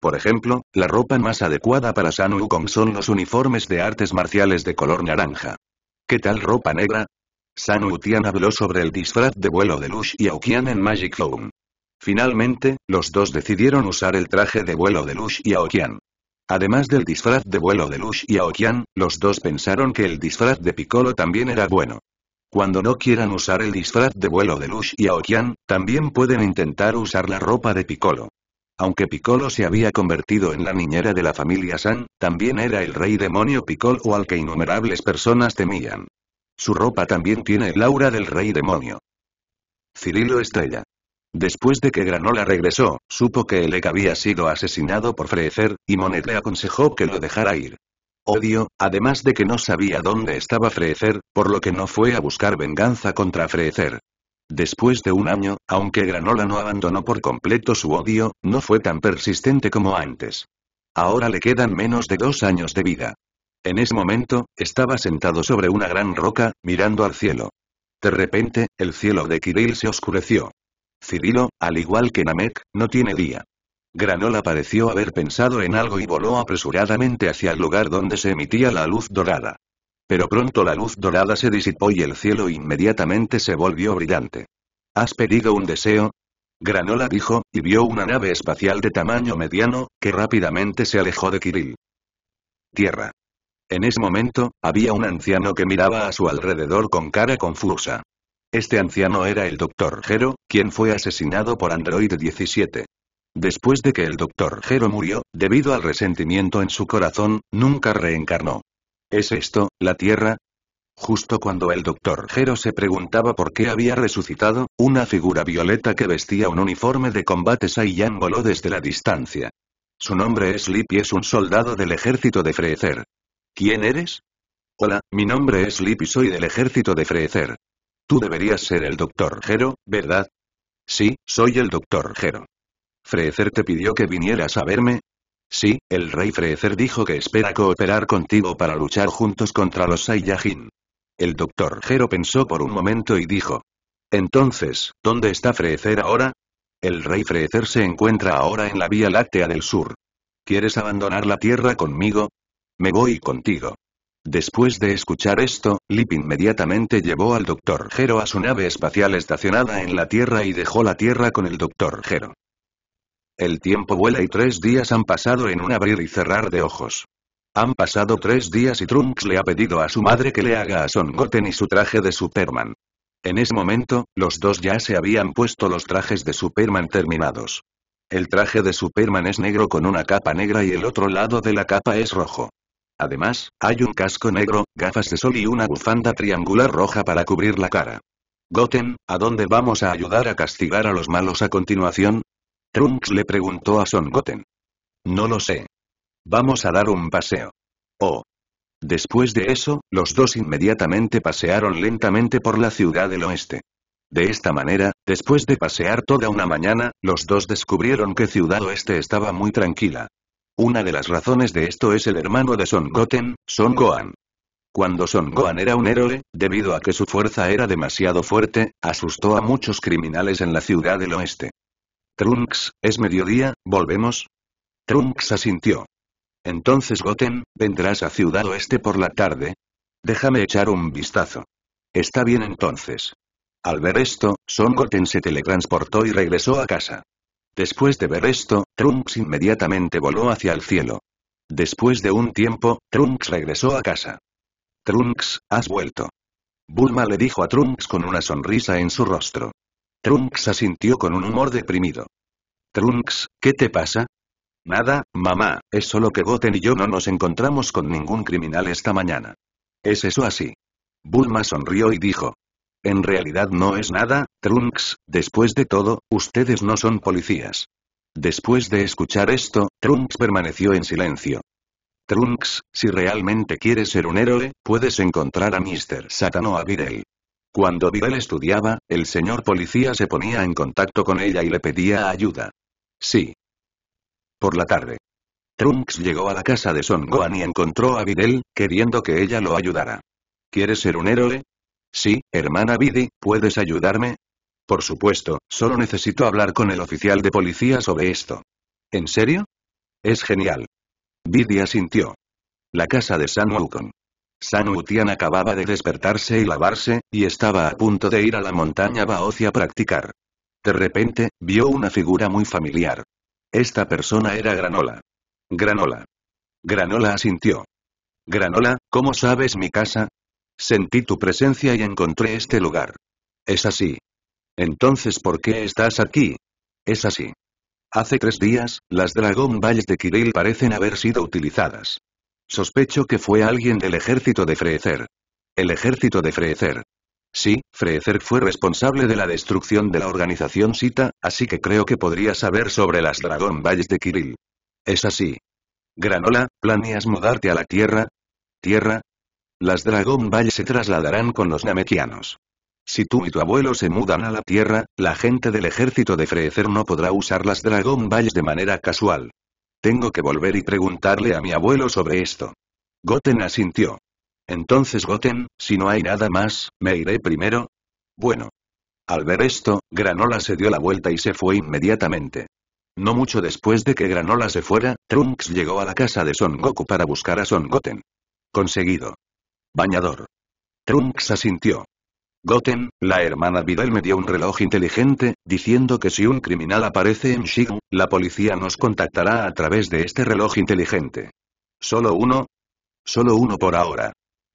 S1: Por ejemplo, la ropa más adecuada para San Wukong son los uniformes de artes marciales de color naranja. ¿Qué tal ropa negra? San Utian habló sobre el disfraz de vuelo de Lush y Aukian en Magic Home. Finalmente, los dos decidieron usar el traje de vuelo de Lush y Aokian. Además del disfraz de vuelo de Lush y Aokian, los dos pensaron que el disfraz de Piccolo también era bueno. Cuando no quieran usar el disfraz de vuelo de Lush y Aokian, también pueden intentar usar la ropa de Piccolo. Aunque Piccolo se había convertido en la niñera de la familia San, también era el rey demonio Piccolo al que innumerables personas temían. Su ropa también tiene el aura del rey demonio. Cirilo Estrella. Después de que Granola regresó, supo que Elec había sido asesinado por Frecer, y Monet le aconsejó que lo dejara ir. Odio, además de que no sabía dónde estaba Frecer, por lo que no fue a buscar venganza contra Freecer. Después de un año, aunque Granola no abandonó por completo su odio, no fue tan persistente como antes. Ahora le quedan menos de dos años de vida. En ese momento, estaba sentado sobre una gran roca, mirando al cielo. De repente, el cielo de Kirill se oscureció. Cirilo, al igual que Namek, no tiene día. Granola pareció haber pensado en algo y voló apresuradamente hacia el lugar donde se emitía la luz dorada. Pero pronto la luz dorada se disipó y el cielo inmediatamente se volvió brillante. ¿Has pedido un deseo? Granola dijo, y vio una nave espacial de tamaño mediano, que rápidamente se alejó de Kirill. Tierra. En ese momento, había un anciano que miraba a su alrededor con cara confusa. Este anciano era el Dr. Gero, quien fue asesinado por Android 17. Después de que el Dr. Gero murió, debido al resentimiento en su corazón, nunca reencarnó. ¿Es esto, la Tierra? Justo cuando el Dr. Gero se preguntaba por qué había resucitado, una figura violeta que vestía un uniforme de combate Saiyan voló desde la distancia. Su nombre es Lip y es un soldado del ejército de Freezer. ¿Quién eres? Hola, mi nombre es Lip y soy del ejército de Freezer. Tú deberías ser el doctor Jero, ¿verdad? Sí, soy el doctor Gero. Freezer te pidió que vinieras a verme. Sí, el rey Frecer dijo que espera cooperar contigo para luchar juntos contra los Saiyajin. El doctor Jero pensó por un momento y dijo. Entonces, ¿dónde está Frecer ahora? El rey Freezer se encuentra ahora en la Vía Láctea del Sur. ¿Quieres abandonar la Tierra conmigo? Me voy contigo. Después de escuchar esto, Lip inmediatamente llevó al Dr. Gero a su nave espacial estacionada en la Tierra y dejó la Tierra con el Dr. Gero. El tiempo vuela y tres días han pasado en un abrir y cerrar de ojos. Han pasado tres días y Trunks le ha pedido a su madre que le haga a Son Goten y su traje de Superman. En ese momento, los dos ya se habían puesto los trajes de Superman terminados. El traje de Superman es negro con una capa negra y el otro lado de la capa es rojo. Además, hay un casco negro, gafas de sol y una bufanda triangular roja para cubrir la cara. Goten, ¿a dónde vamos a ayudar a castigar a los malos a continuación? Trunks le preguntó a Son Goten. No lo sé. Vamos a dar un paseo. Oh. Después de eso, los dos inmediatamente pasearon lentamente por la ciudad del oeste. De esta manera, después de pasear toda una mañana, los dos descubrieron que Ciudad Oeste estaba muy tranquila. Una de las razones de esto es el hermano de Son Goten, Son Gohan. Cuando Son Gohan era un héroe, debido a que su fuerza era demasiado fuerte, asustó a muchos criminales en la ciudad del oeste. Trunks, es mediodía, volvemos. Trunks asintió. Entonces Goten, vendrás a Ciudad Oeste por la tarde. Déjame echar un vistazo. Está bien entonces. Al ver esto, Son Goten se teletransportó y regresó a casa. Después de ver esto, Trunks inmediatamente voló hacia el cielo. Después de un tiempo, Trunks regresó a casa. Trunks, has vuelto. Bulma le dijo a Trunks con una sonrisa en su rostro. Trunks asintió con un humor deprimido. Trunks, ¿qué te pasa? Nada, mamá, es solo que Goten y yo no nos encontramos con ningún criminal esta mañana. ¿Es eso así? Bulma sonrió y dijo. En realidad no es nada, Trunks, después de todo, ustedes no son policías. Después de escuchar esto, Trunks permaneció en silencio. Trunks, si realmente quieres ser un héroe, puedes encontrar a Mr. o a Videl. Cuando Videl estudiaba, el señor policía se ponía en contacto con ella y le pedía ayuda. Sí. Por la tarde. Trunks llegó a la casa de Son Gohan y encontró a Videl, queriendo que ella lo ayudara. ¿Quieres ser un héroe? Sí, hermana Bidi, ¿puedes ayudarme? Por supuesto, solo necesito hablar con el oficial de policía sobre esto. ¿En serio? Es genial. Bidi asintió. La casa de San Wukong. San Utian acababa de despertarse y lavarse, y estaba a punto de ir a la montaña Baocia a practicar. De repente, vio una figura muy familiar. Esta persona era Granola. Granola. Granola asintió. Granola, ¿cómo sabes mi casa? Sentí tu presencia y encontré este lugar. Es así. Entonces, ¿por qué estás aquí? Es así. Hace tres días, las Dragon Valles de Kirill parecen haber sido utilizadas. Sospecho que fue alguien del ejército de Freezer. El ejército de Freezer. Sí, Freezer fue responsable de la destrucción de la organización Sita, así que creo que podría saber sobre las Dragon Valles de Kirill. Es así. Granola, ¿planeas mudarte a la Tierra? ¿Tierra? Las Dragon Balls se trasladarán con los Namekianos. Si tú y tu abuelo se mudan a la Tierra, la gente del ejército de Freezer no podrá usar las Dragon Balls de manera casual. Tengo que volver y preguntarle a mi abuelo sobre esto. Goten asintió. Entonces Goten, si no hay nada más, ¿me iré primero? Bueno. Al ver esto, Granola se dio la vuelta y se fue inmediatamente. No mucho después de que Granola se fuera, Trunks llegó a la casa de Son Goku para buscar a Son Goten. Conseguido. Bañador. Trunks asintió. Goten, la hermana Videl me dio un reloj inteligente, diciendo que si un criminal aparece en Shigun, la policía nos contactará a través de este reloj inteligente. ¿Solo uno? Solo uno por ahora.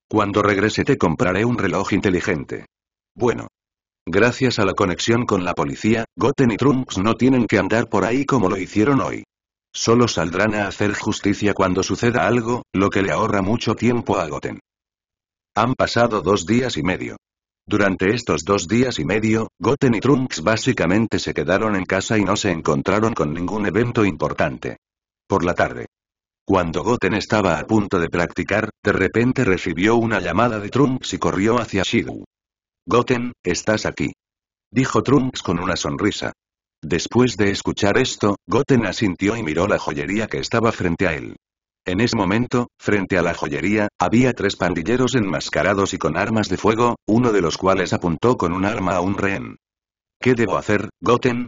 S1: Cuando regrese te compraré un reloj inteligente. Bueno. Gracias a la conexión con la policía, Goten y Trunks no tienen que andar por ahí como lo hicieron hoy. Solo saldrán a hacer justicia cuando suceda algo, lo que le ahorra mucho tiempo a Goten. Han pasado dos días y medio. Durante estos dos días y medio, Goten y Trunks básicamente se quedaron en casa y no se encontraron con ningún evento importante. Por la tarde. Cuando Goten estaba a punto de practicar, de repente recibió una llamada de Trunks y corrió hacia Shidu. Goten, estás aquí. Dijo Trunks con una sonrisa. Después de escuchar esto, Goten asintió y miró la joyería que estaba frente a él. En ese momento, frente a la joyería, había tres pandilleros enmascarados y con armas de fuego, uno de los cuales apuntó con un arma a un rehén. ¿Qué debo hacer, Goten?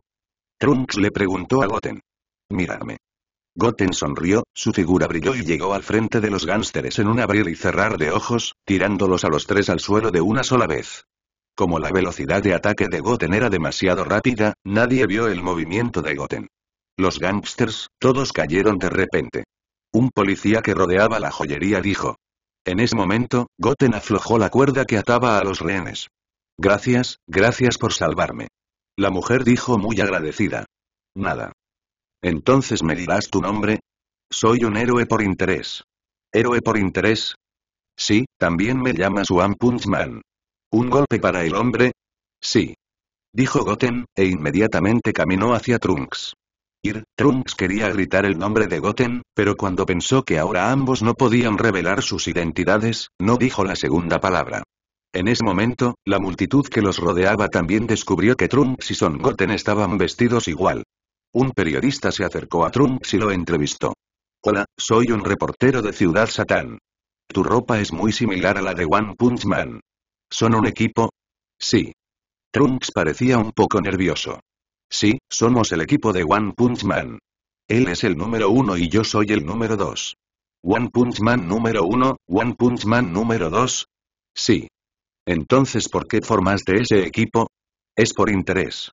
S1: Trunks le preguntó a Goten. Mírame. Goten sonrió, su figura brilló y llegó al frente de los gánsteres en un abrir y cerrar de ojos, tirándolos a los tres al suelo de una sola vez. Como la velocidad de ataque de Goten era demasiado rápida, nadie vio el movimiento de Goten. Los gángsters, todos cayeron de repente. Un policía que rodeaba la joyería dijo. En ese momento, Goten aflojó la cuerda que ataba a los rehenes. Gracias, gracias por salvarme. La mujer dijo muy agradecida. Nada. Entonces me dirás tu nombre. Soy un héroe por interés. ¿Héroe por interés? Sí, también me llamas One Punch ¿Un golpe para el hombre? Sí. Dijo Goten, e inmediatamente caminó hacia Trunks ir, Trunks quería gritar el nombre de Goten, pero cuando pensó que ahora ambos no podían revelar sus identidades, no dijo la segunda palabra. En ese momento, la multitud que los rodeaba también descubrió que Trunks y Son Goten estaban vestidos igual. Un periodista se acercó a Trunks y lo entrevistó. Hola, soy un reportero de Ciudad Satán. Tu ropa es muy similar a la de One Punch Man. ¿Son un equipo? Sí. Trunks parecía un poco nervioso. Sí, somos el equipo de One Punch Man. Él es el número uno y yo soy el número dos. One Punch Man número uno, One Punch Man número dos. Sí. Entonces, ¿por qué formaste ese equipo? Es por interés.